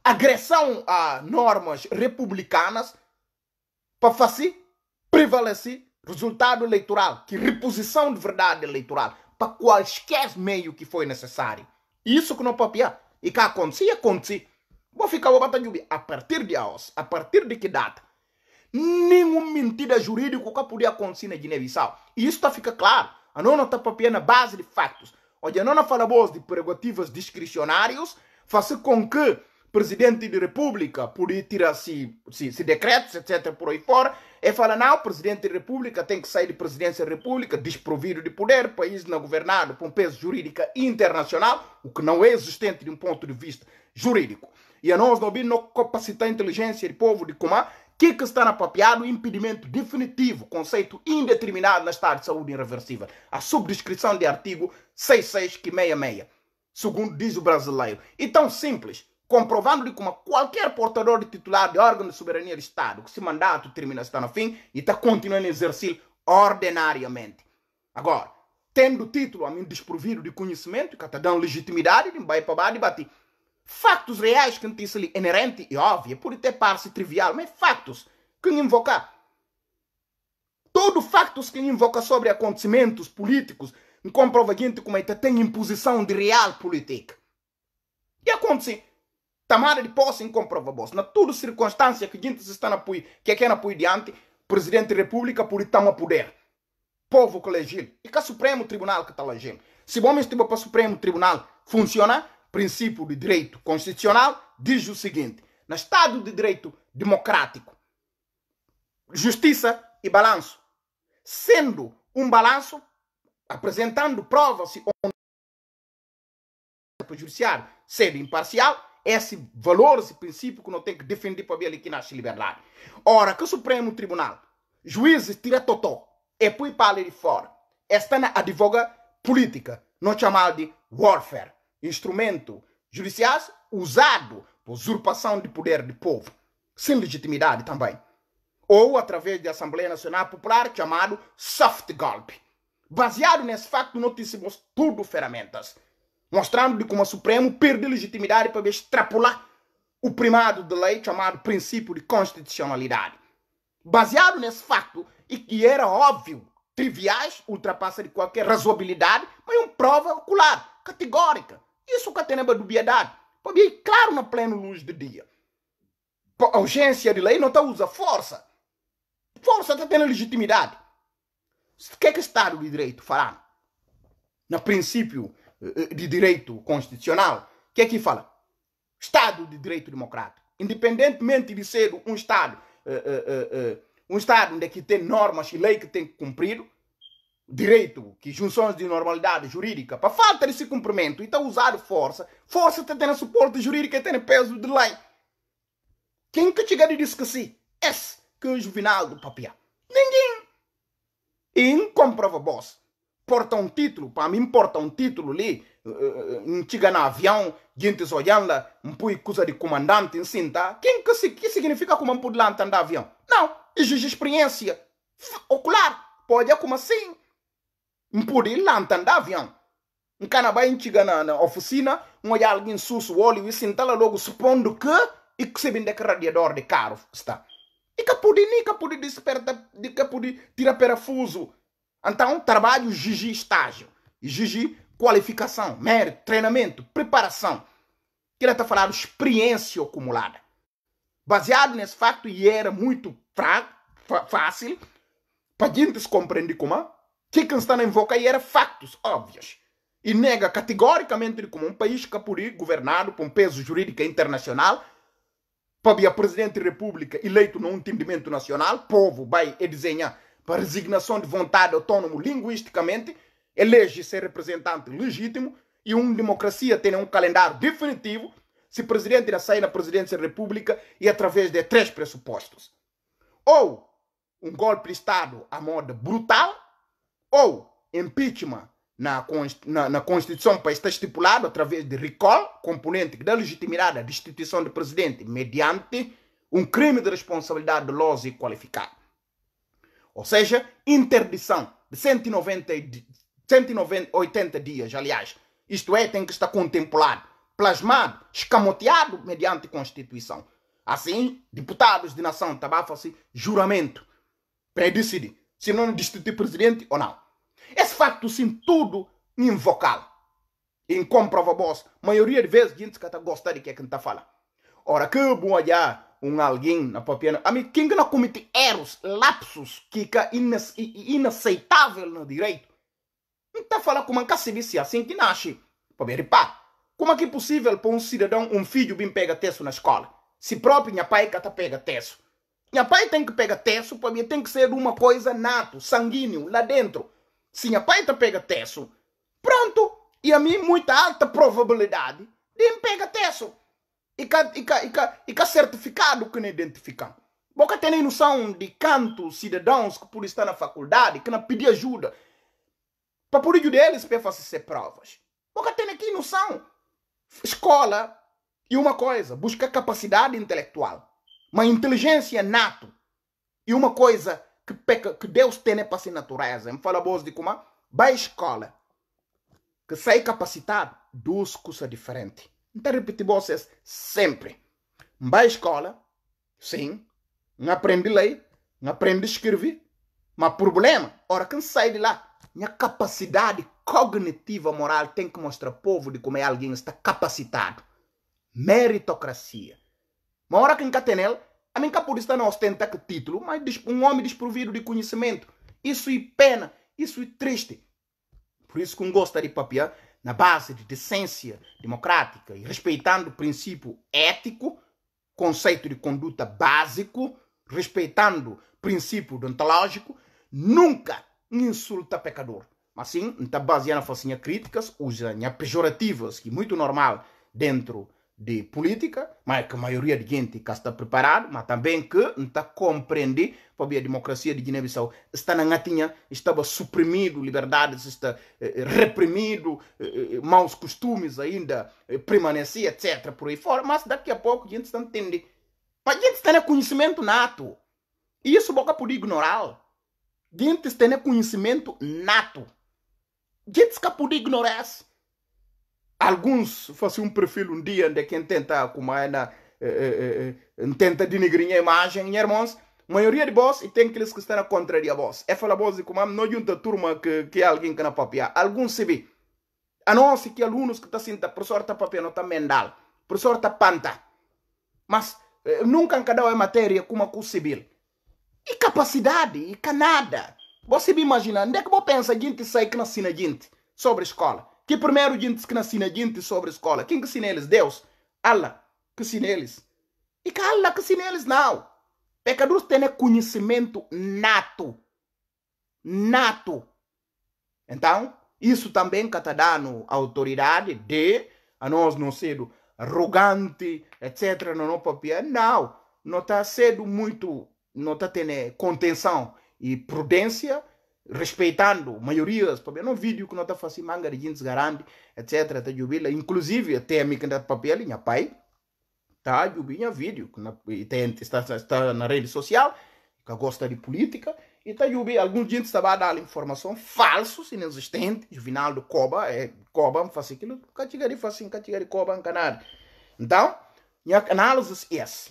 agressão a normas republicanas, para fazer prevalecer resultado eleitoral, que reposição de verdade eleitoral, para quaisquer meio que foi necessário. Isso que não pode piar. E que acontecia, acontecia. Vou ficar o a partir de hoje, a partir de que data? Nenhuma mentira jurídica que podia acontecer na Guiné-Bissau. E isso está fica claro. A nona está papia na base de factos. Onde a nona fala boas de prerrogativas discricionárias, faz com que presidente de república podia tirar se, se, se decretos, etc, por aí fora, é falar, não, o presidente da República tem que sair de presidência da República, desprovido de poder, país não governado por um peso jurídico internacional, o que não é existente de um ponto de vista jurídico. E a nós não não capacitar a inteligência do povo de comar, que que está na papiada o impedimento definitivo, conceito indeterminado na estado de saúde irreversível. A subdescrição de artigo 66, segundo diz o brasileiro. E tão simples, comprovando-lhe como qualquer portador de titular de órgão de soberania do Estado, que se mandato termina está no fim e está continuando a exercer ordinariamente. Agora, tendo título, a mim desprovido de conhecimento, que está dando legitimidade, de vai para baixo debater factos reais que não disse ali inerente e óbvio, por até parecer trivial, mas factos que invocar. Todo factos que invoca sobre acontecimentos políticos, comprovadinho como é que tem imposição de real política. E acontece Tamara de posse comprova, vos. Na tudo circunstância que a gente está na pui, que é que na pui diante, presidente da república por itama poder. Povo que E que o Supremo Tribunal que está lá elegendo. Se bom estiver para o Supremo Tribunal funcionar princípio de direito constitucional diz o seguinte: no Estado de Direito Democrático, justiça e balanço. Sendo um balanço, apresentando provas se o judiciário ser imparcial, esse valor, esse princípio que não tem que defender para ver ali que nasce liberdade. Ora, que o Supremo Tribunal, juízes tira totó, e põe para ali de fora. Esta na é advoga política, não é chamada de warfare, instrumento judiciais usado para usurpação de poder do povo, sem legitimidade também. Ou através da Assembleia Nacional Popular, chamado soft golpe. Baseado nesse facto, noticiamos tudo ferramentas mostrando como o Supremo perde legitimidade para extrapolar o primado de lei chamado princípio de constitucionalidade. Baseado nesse facto, e que era óbvio, triviais, ultrapassa de qualquer razoabilidade, mas é uma prova ocular, categórica. Isso que tem uma dubiedade. Para ir claro na plena luz do dia. A urgência de lei não está usa força. Força está tendo legitimidade. O que é que Estado de Direito fará? No princípio eh, eh, de direito constitucional, que aqui é fala Estado de direito democrático. Independentemente de ser um Estado, eh, um Estado onde é que tem normas e lei que tem que cumprir, direito, que junções de normalidade jurídica, para falta desse cumprimento e então está força, força está ter suporte jurídico e peso de lei. Quem que chega e disse que sim? Esse que é o Juvenal do Papiá. Ninguém. E incomprova boss porta um título, para mim porta um título ali, uh, eh, chega eh, no avião, gente olhando, um põe coisa de comandante, assim, tá? Quem que, que significa como um pudlante andar avião? Não, exige experiência ocular, pode é como assim, um pudlante andar avião. Um canabá chega na, na oficina, um olhar alguém susso, olho e sentala logo supondo que, e que se vende que radiador de carro está. E que pude, nem que pude despertar, que pude tirar parafuso, então, trabalho Gigi estágio. E Gigi qualificação, mérito, treinamento, preparação. Que está falando experiência acumulada. Baseado nesse facto, e era muito fácil, para gente se compreender como, que quem está na invoca era factos óbvios. E nega categoricamente como um país que governado por um peso jurídico internacional, para a presidente da república eleito num entendimento nacional, povo vai desenhar para resignação de vontade autônomo linguisticamente, elege ser representante legítimo e uma democracia tem um calendário definitivo se o presidente irá sair na presidência da República e através de três pressupostos. Ou um golpe de Estado à moda brutal, ou impeachment na, na, na Constituição para estar estipulado através de recall, componente da legitimidade da destituição do presidente mediante um crime de responsabilidade doloso e qualificada. Ou seja, interdição de 190, 180 dias, aliás. Isto é, tem que estar contemplado, plasmado, escamoteado mediante Constituição. Assim, deputados de nação tabafa-se juramento para decidir se não destituir presidente ou não. Esse facto, sim, tudo invocado. comprova A maioria de vezes, gente que gostando de que é gente está falando. Ora, que bom olhar alguém na papiana, A mim, quem que não comete erros, lapsos, que é inaceitável no direito. Não está falando como é que assim que nasce. Para ver, pá, como é que é possível para um cidadão, um filho, bem pega texto na escola? Se próprio, minha pai que tá pega texto. Minha pai tem que pegar texto, para mim tem que ser uma coisa nato, sanguíneo, lá dentro. Se minha pai tá pega texto, pronto. E a mim, muita alta probabilidade de me texto e cá, e cá, e cá, e cá certificado que não identificam. Boca tem noção de canto cidadãos que por estar na faculdade, que não pedir ajuda, para por isso deles para fazer provas. Boca tem aqui noção. Escola e uma coisa, busca capacidade intelectual, uma inteligência nato e uma coisa que, peca, que Deus tem para ser natureza. Me fala boas de como? Vai escola, que sai capacitado, duas coisas diferentes. Então repeti vocês sempre. Vai à escola, sim, não aprende lei, não aprende escrever, mas problema, hora que sai de lá, minha capacidade cognitiva moral tem que mostrar ao povo de como é alguém está capacitado. Meritocracia. Uma hora que encatenel, a minha capurista não ostenta que título, mas um homem desprovido de conhecimento. Isso é pena, isso é triste. Por isso que não gosta de papiar na base de decência democrática e respeitando o princípio ético, conceito de conduta básico, respeitando o princípio deontológico, nunca insulta pecador. Mas sim, está baseando facinha críticas, usa pejorativas, que é muito normal dentro de política, mas que a maioria de gente que está preparado, mas também que não compreende porque a democracia de Guiné-Bissau está na gatinha, estava suprimido liberdades, está eh, reprimido, eh, maus costumes ainda eh, permanecia, etc. por aí fora, mas daqui a pouco a gente está entende. Mas a gente está no conhecimento nato. E isso boca por ignorar. A gente está no conhecimento nato. A gente está por ignorar isso alguns fazem um perfil um dia onde é quem tenta como é na eh, eh, eh, eh tenta denigrir a imagem irmãos a maioria de vós e tem aqueles que estão contra de vós é falar vós de como é, não junta turma que que é alguém que na papia alguns se vê a nós que alunos que está sinta assim, tá, por sorte tá a papia não está mendal por sorte a panta mas eh, nunca cada é matéria como a civil e capacidade e canada você me imagina onde é que vou pensar gente sai que na sina gente sobre escola que primeiro gente que nascina gente sobre a escola. Quem que ensina eles? Deus. Allah que ensina eles. E que Allah que ensina eles não. Pecadores têm conhecimento nato. Nato. Então, isso também está dando autoridade de a nós não ser arrogante, etc. Não, não, papia. não. Não está sendo muito, não está tendo contenção e prudência respeitando maiorias, não um vídeo que não está fazendo manga de jeans garante, etc, tá jubila, inclusive até a minha papel, minha pai, tá jubinha vídeo, que na, tem, está, está na rede social, que gosta de política, e tá jubi, alguns gente tá estava a dar informação falsos, inexistentes, do Coba, é, Coba faz aquilo, catigari faz assim, catigari Coba, canada. Então, minha análise é essa,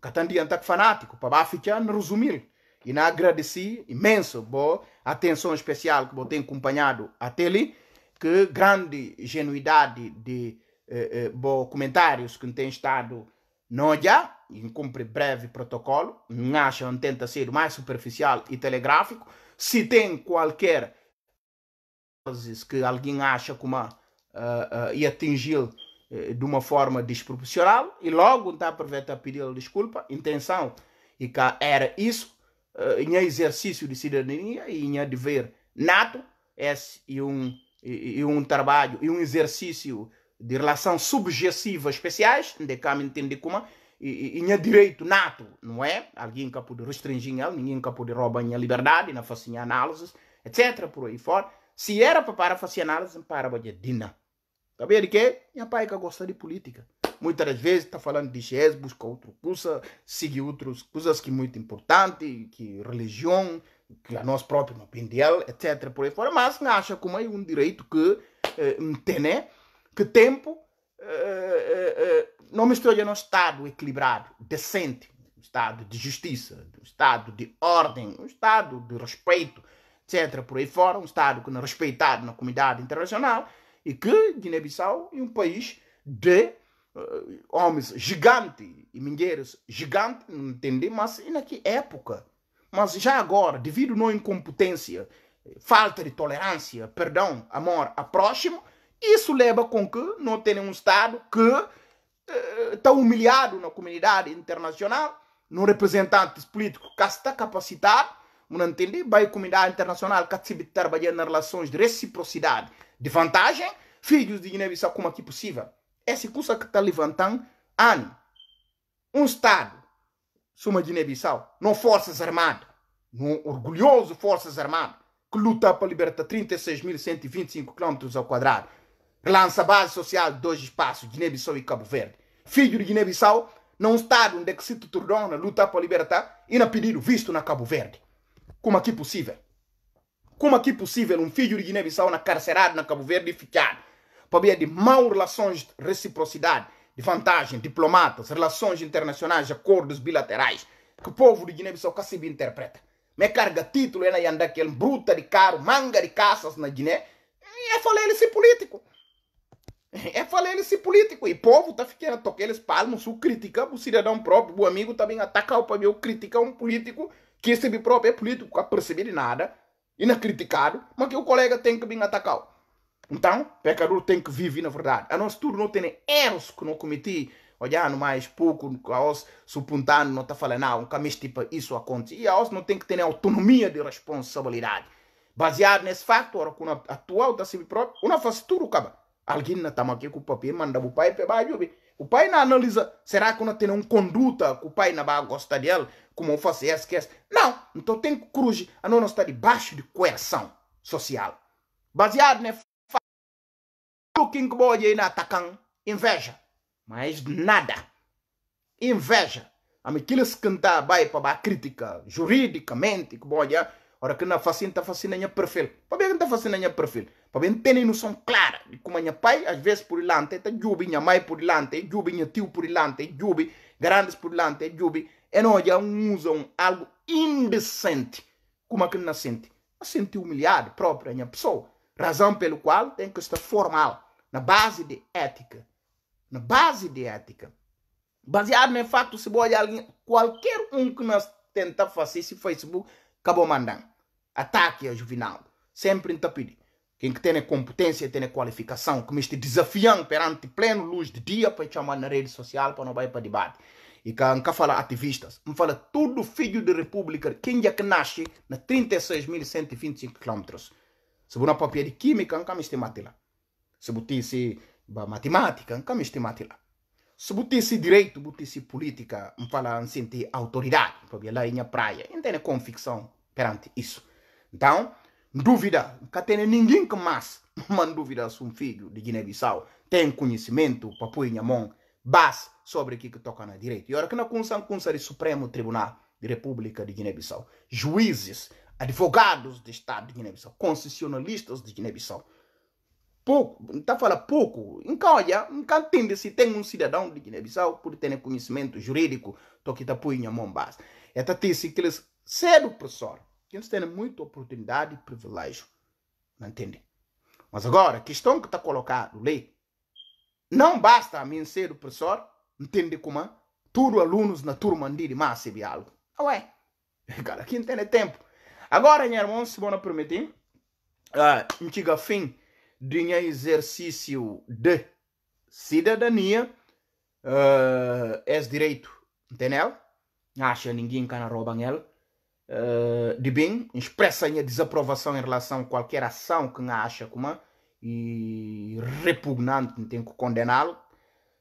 que está fanático, para baixo, resumir, e na agradeci imenso boa a atenção especial que bo tem acompanhado até ali, que grande genuidade de eh, eh, comentários que tem estado não já, e cumpre breve protocolo, não acha, não tenta ser mais superficial e telegráfico. Se tem qualquer que alguém acha que uma, uh, eh, uh, eh, atingir eh, de uma forma desproporcional, e logo está aproveita a pedir desculpa, intenção, e cá era isso, em eh, exercício de cidadania e em dever nato é e um, e, um trabalho e um exercício de relação subjetiva especiais, de cá me entende como, e, em direito nato, não é? Alguém que pode restringir, ninguém que pode roubar a liberdade, na fazer análises, etc, por aí fora. Se era para fazer análise, para fazer dina. Sabia de quê? Minha pai que gosta de política. Muitas das vezes está falando de Jesus, busca outro coisa, segue outras coisas que é muito importante, que religião, que a nossa própria opinião, etc. Por aí fora, mas acha como é um direito que eh, tem, né? Que tempo eh, eh, não mistura num Estado equilibrado, decente, um Estado de justiça, um Estado de ordem, um Estado de respeito, etc. Por aí fora, um Estado que não é respeitado na comunidade internacional e que Guiné-Bissau é um país de ah, homens gigantes e mulheres gigantes, não entendi, mas na que época. Mas já agora, devido à incompetência, falta de tolerância, perdão, amor a próximo, isso leva com que não tenha um Estado que está eh, humilhado na comunidade internacional, no representantes políticos que está capacitado, não entendi, vai a comunidade internacional que se trabalhando nas relações de reciprocidade, de vantagem, filhos de Guiné-Bissau como aqui possível essa coisa que está levantando, ano, um Estado, Suma Guiné-Bissau, não forças armadas, não orgulhoso forças armadas, que luta para libertar 36.125 km ao quadrado, lança base social de dois espaços, Guiné-Bissau e Cabo Verde. Filho de Guiné-Bissau, não está onde é que se torna lutar para libertar e não pedir visto na Cabo Verde. Como aqui é possível? Como aqui é possível um filho de Guiné-Bissau na carcerado na Cabo Verde e ficar por via de mau relações de reciprocidade, de vantagem, diplomatas, relações internacionais, acordos bilaterais, que o povo de Guiné-Bissau Cacibe interpreta. Me carga título é na Yandaquel, é bruta de caro, manga de caças na Guiné, e é falei ele ser político. É falei ele ser político. E povo tá ficando, toque eles palmos, o critica, o cidadão próprio, o amigo também ataca o eu critico um político, que esse próprio é político, a perceber de nada, e não é criticado, mas que o colega tem que vir atacar. Então, pecador tem que viver na verdade. A nossa turma não tem erros que não cometi. Olhando mais pouco, a os supontando, não está falando, não, ah, nunca mais tipo isso acontece. E a os não tem que ter autonomia de responsabilidade. Baseado nesse facto, ora, quando atual da si próprio, uma faz tudo, acaba. Alguém não está aqui com o papel, manda o pai para baixo. O pai não analisa, será que não tem uma conduta que o pai não vai gostar dele, como eu faço é, essa, que essa. Não, então tem que cruzar. a não está debaixo de coerção social. Baseado nesse looking boy na atacam inveja. Mas nada. Inveja. Amiquiles se cantar vai para a crítica juridicamente, que boy, ora que na facina está fascinando perfil. Para bem que está fascinando perfil. Para bem tem noção clara de como minha pai, às vezes por ilante, tá jubi, minha mãe por ilante, jubi, minha tio por ilante, jubi, grandes por ilante, jubi. E não já usam algo indecente. Como é que A sente humilhado própria minha pessoa razão pelo qual tem que estar formal na base de ética. Na base de ética. Baseado no facto, se pode alguém, qualquer um que nós tenta fazer esse Facebook, acabou mandando. Ataque a Juvenal. Sempre está pedir. Quem que tem competência, tem a qualificação, que me está desafiando perante pleno luz de dia para chamar na rede social para não vai para debate. E que nunca fala ativistas, me fala todo filho de República, quem é que nasce na 36.125 km. for na papel de química, nunca me este matando. Se botisse matemática, me estimate lá. Se botisse direito, botisse política, me fala, em senti autoridade, porque lá em praia, não tem convicção perante isso. Então, dúvida, nunca tem ninguém que mais manda dúvida se um filho de Guiné-Bissau tem conhecimento para pôr em mão base sobre o que, que toca na direita. E agora que na Constituição, Constituição do Supremo Tribunal de República de Guiné-Bissau, juízes, advogados do Estado de Guiné-Bissau, constitucionalistas de Guiné-Bissau, pouco, está a falar pouco. Então, olha, então entende se tem um cidadão de Guiné-Bissau por ter conhecimento jurídico, do que está a mão base. É tá ter que eles cedo professor, que eles têm muita oportunidade e privilégio, não entende? Mas agora, a questão que está colocada lei, não basta a mim ser o professor, entende como é? Tudo alunos na turma de massa e algo. Não é? Cara, aqui não tem tempo. Agora, minha irmã, se bom não permitir, ah, antiga fim dinha exercício de cidadania uh, é direito, entendeu? Acha ninguém que não rouba ele. Uh, eh, de bem, expressa a desaprovação em relação a qualquer ação que não acha como é, e repugnante, tem que condená-lo.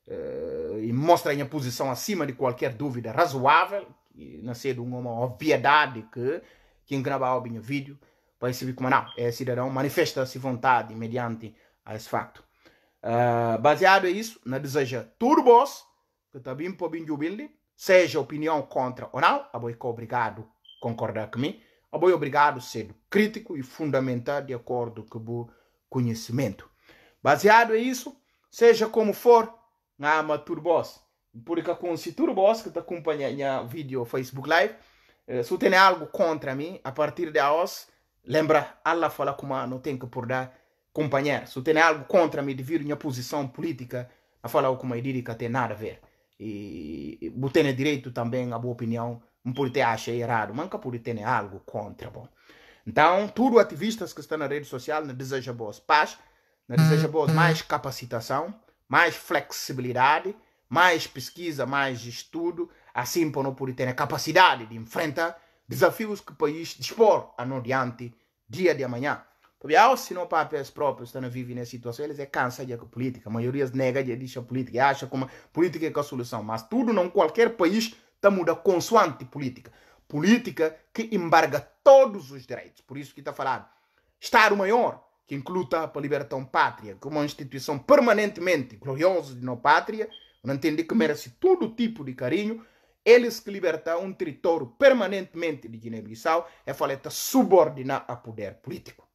Uh, e mostra a posição acima de qualquer dúvida razoável, e não ser uma obviedade que quem gravar o vídeo país cívico não É cidadão manifesta-se vontade mediante esse facto. Uh, baseado isso, não deseja turbos, que também podem jubilde, seja opinião contra ou não, a boi obrigado a concordar comigo, a boi obrigado a ser crítico e fundamental de acordo com o conhecimento. Baseado isso, seja como for, ama turbos. Porque com se turbos que está acompanhando o vídeo Facebook Live, eh, se tem algo contra mim, a partir de hoje, Lembra, Allah fala como não tem que por dar companheiro. Se tem algo contra me devido à minha posição política, a falar como eu diria que tem nada a ver. E botei direito também a boa opinião, não pode ter acha errado, mas nunca pode ter algo contra, bom. Então, tudo ativistas que estão na rede social, não deseja boas paz, não deseja boas mais capacitação, mais flexibilidade, mais pesquisa, mais estudo, assim para não poder ter a capacidade de enfrentar desafios que o país dispor ano diante, dia de amanhã. Porque ao se não papéis próprios estão a viver nessa situação, eles é cansa de a política. A maioria nega de a política e acha como política é a solução. Mas tudo não qualquer país está muda consoante política. Política que embarga todos os direitos. Por isso que está estar Estado maior, que incluta para a libertação pátria, que é uma instituição permanentemente gloriosa de nossa pátria, não entende que merece todo tipo de carinho, eles que libertaram um território permanentemente de Guiné-Bissau é faleta subordinar a poder político.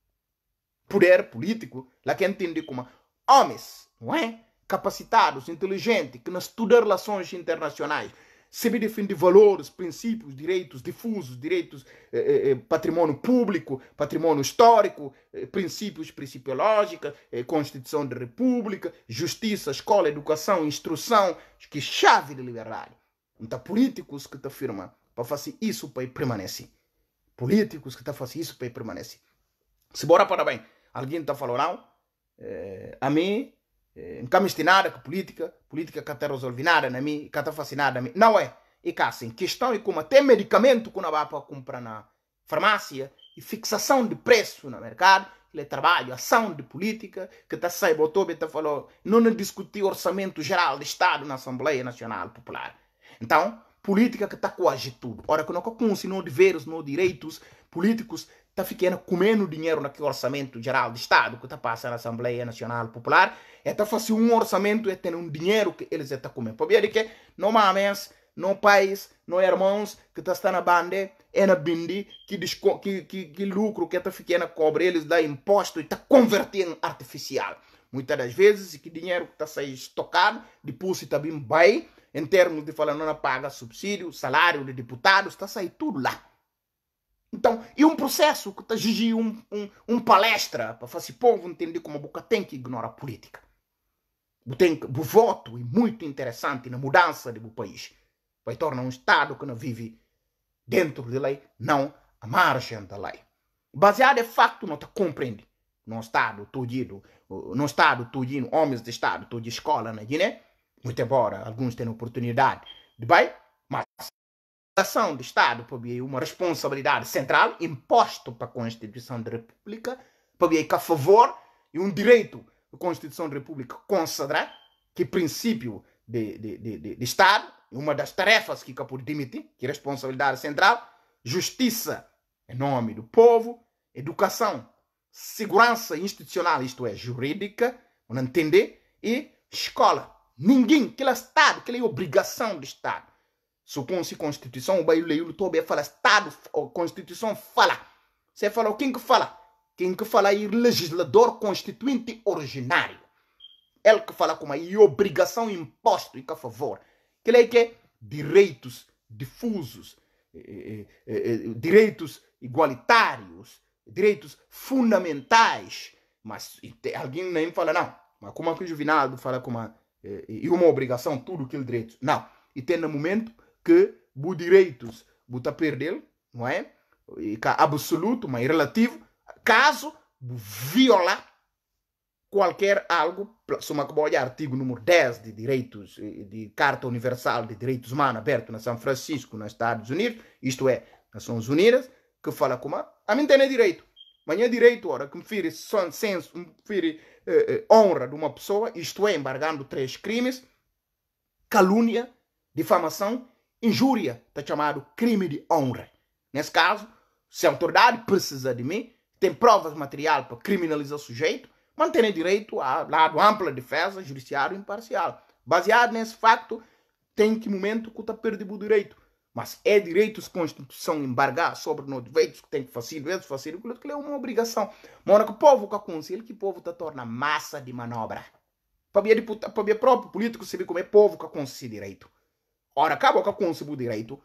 Poder político, lá que entende como homens, não é? Capacitados, inteligentes, que nas estudam relações internacionais, se defende valores, princípios, direitos difusos, direitos, eh, eh, eh, patrimônio público, patrimônio histórico, eh, princípios principiológicos, eh, constituição de república, justiça, escola, educação, instrução, que chave de liberdade. Muita políticos que te afirmam para fazer isso para permanecer. Políticos que te fazer isso para permanecer. Se bora para bem, alguém está falando, não, eh, a mim, eh, nunca me nada com política, política que até resolve nada na mim, que até faz nada na mim. Não é. E cá, assim, questão é como até medicamento que não vai para comprar na farmácia e fixação de preço no mercado, le é trabalho, ação de política, que está saiba, o Tobi está falando, não discutir orçamento geral de Estado na Assembleia Nacional Popular. Então, política que está quase tudo. Ora, que não conhece não deveres, não direitos, políticos está ficando comendo dinheiro naquele orçamento geral do Estado que está passando na Assembleia Nacional Popular. Está é fazendo um orçamento e é tem um dinheiro que eles estão é tá comendo. Para ver que não mames, não país, não irmãos que tá está na banda, é na bindi, que, que, que, que lucro que está ficando cobre eles da imposto e está convertendo em artificial. Muitas das vezes, que dinheiro que está sendo estocado, depois também tá vai em termos de falar, não paga subsídio, salário de deputados, está saindo tudo lá. Então, e um processo que está a um, um, um, palestra para fazer assim, povo entender como a boca tem que ignorar a política. Tem o voto é muito interessante na mudança do país. Vai tornar um Estado que não vive dentro da lei, não à margem da lei. Baseado em é facto, não te compreende. Num Estado todinho, num Estado todinho, homens de Estado, toda escola na né, Guiné, muito embora alguns tenham oportunidade de bem, mas a ação do Estado havia uma responsabilidade central imposto para a Constituição da República, havia que a favor e um direito da Constituição da República considera que é princípio de, de, de, de, Estado, uma das tarefas que por demitir, que é responsabilidade central, justiça em nome do povo, educação, segurança institucional, isto é, jurídica, não entender, e escola Ninguém, aquele Estado, aquela é obrigação do Estado. Supõe-se Constituição, o Bailu Leiulo Tobé fala Estado, Constituição fala. Você fala quem que fala? Quem que fala é legislador constituinte originário. Ele que fala com uma obrigação imposto e que a favor. Que lei que é direitos difusos, eh, eh, eh, eh, direitos igualitários, direitos fundamentais. Mas alguém nem fala não. Mas como é que o Juvinaldo fala com a eh, e uma obrigação, tudo aquilo direito. Não. E tem no momento que os direitos está perder, não é? E cá absoluto, mas relativo, caso violar qualquer algo, se uma que artigo número 10 de direitos, eh, de Carta Universal de Direitos Humanos, aberto na São Francisco, nos Estados Unidos, isto é, Nações Unidas, que fala como a mim tem direito mas direito, ora, que me fere senso, me eh, eh, honra de uma pessoa, isto é, embargando três crimes, calúnia, difamação, injúria, está chamado crime de honra. Nesse caso, se a autoridade precisa de mim, tem provas material para criminalizar o sujeito, mantém direito a lado ampla defesa judiciário imparcial. Baseado nesse facto, tem que momento que está perdendo o direito. Mas é direitos Constituição embargar sobre nós, direitos que tem que fazer, direitos fazer, aquilo que é uma obrigação. Mas o povo que aconselha que o povo te torna massa de manobra. Para o próprio político saber como é povo que aconselha direito. Ora, acaba que aconselha o direito.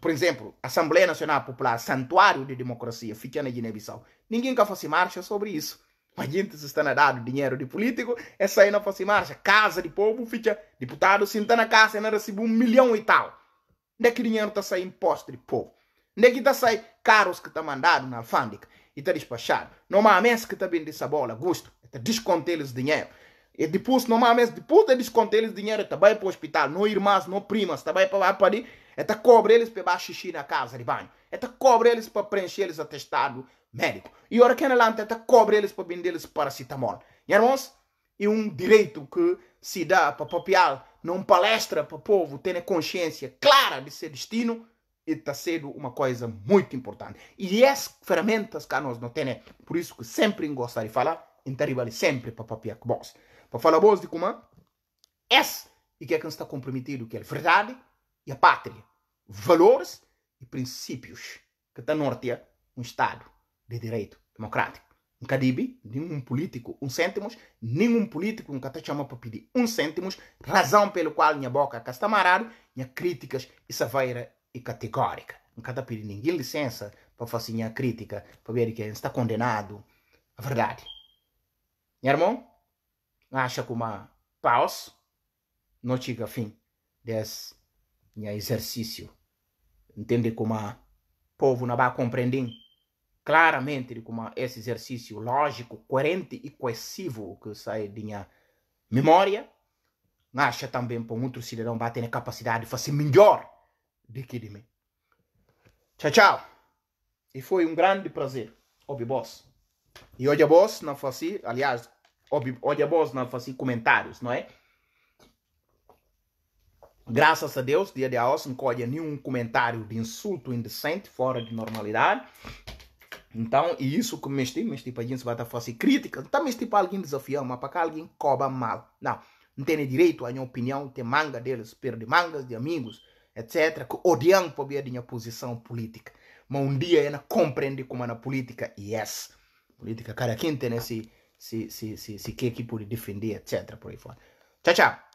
Por exemplo, Assembleia Nacional Popular, santuário de democracia, fica na Guiné-Bissau. Ninguém quer fazer marcha sobre isso. Mas gente se está nadando dinheiro de político, é sair na fazer marcha. Casa de povo fica, deputado senta na casa e não recebe um milhão e tal. Onde é que dinheiro está saindo postre, povo? Onde é que está saindo carros que está mandado na alfândega e está despachado? Normalmente que está vindo essa bola, gosto, está descontando eles dinheiro. E depois, normalmente, depois de desconto eles dinheiro, está vai para o hospital, não irmãs, não primas, está vai para para ali, está cobre eles para baixo xixi na casa de banho, está cobre eles para preencher eles atestado médico. E hora que adelante, está cobre eles para vender eles paracetamol. E, irmãos, é um direito que se dá para papiar num palestra para o povo ter consciência clara de seu destino, está sendo uma coisa muito importante. E as ferramentas que nós não temos, por isso que sempre gosto de falar, então vale sempre para papiar com vós. Para falar vós de como é, e que é que está comprometido, que é a verdade e a pátria, valores e princípios que está norte é um Estado de direito democrático nunca dibi, nenhum político, um cêntimos, nenhum político nunca te chama para pedir um cêntimos, razão pelo qual minha boca está é amarado, minha críticas e saveira e categórica. Nunca te pedi ninguém licença para fazer minha crítica, para ver que está condenado a verdade. Minha irmão, acha que uma pausa não chega a fim desse minha exercício. Entende como a povo não vai compreender claramente como esse exercício lógico, coerente e coesivo que sai de minha memória, acha também para um outro cidadão bater na capacidade de fazer melhor do que de mim. Tchau, tchau. E foi um grande prazer, obi boss. E hoje a não faço, aliás, hoje a não faço comentários, não é? Graças a Deus, dia de hoje não colhe nenhum comentário de insulto indecente, fora de normalidade. Então, e isso que mexe, mexe para tipo, a gente vai estar e assim, crítica. não me tá mexe para tipo, alguém desafiar, mas para cá alguém cobra mal. Não, não tem direito a minha opinião, tem manga deles, perde mangas de amigos, etc. Que odiam para ver a minha posição política. Mas um dia ela compreende como é na política, e yes. Política, cara, quem tem esse, se, se, se, se, que pode defender, etc. Por aí fora. Tchau, tchau.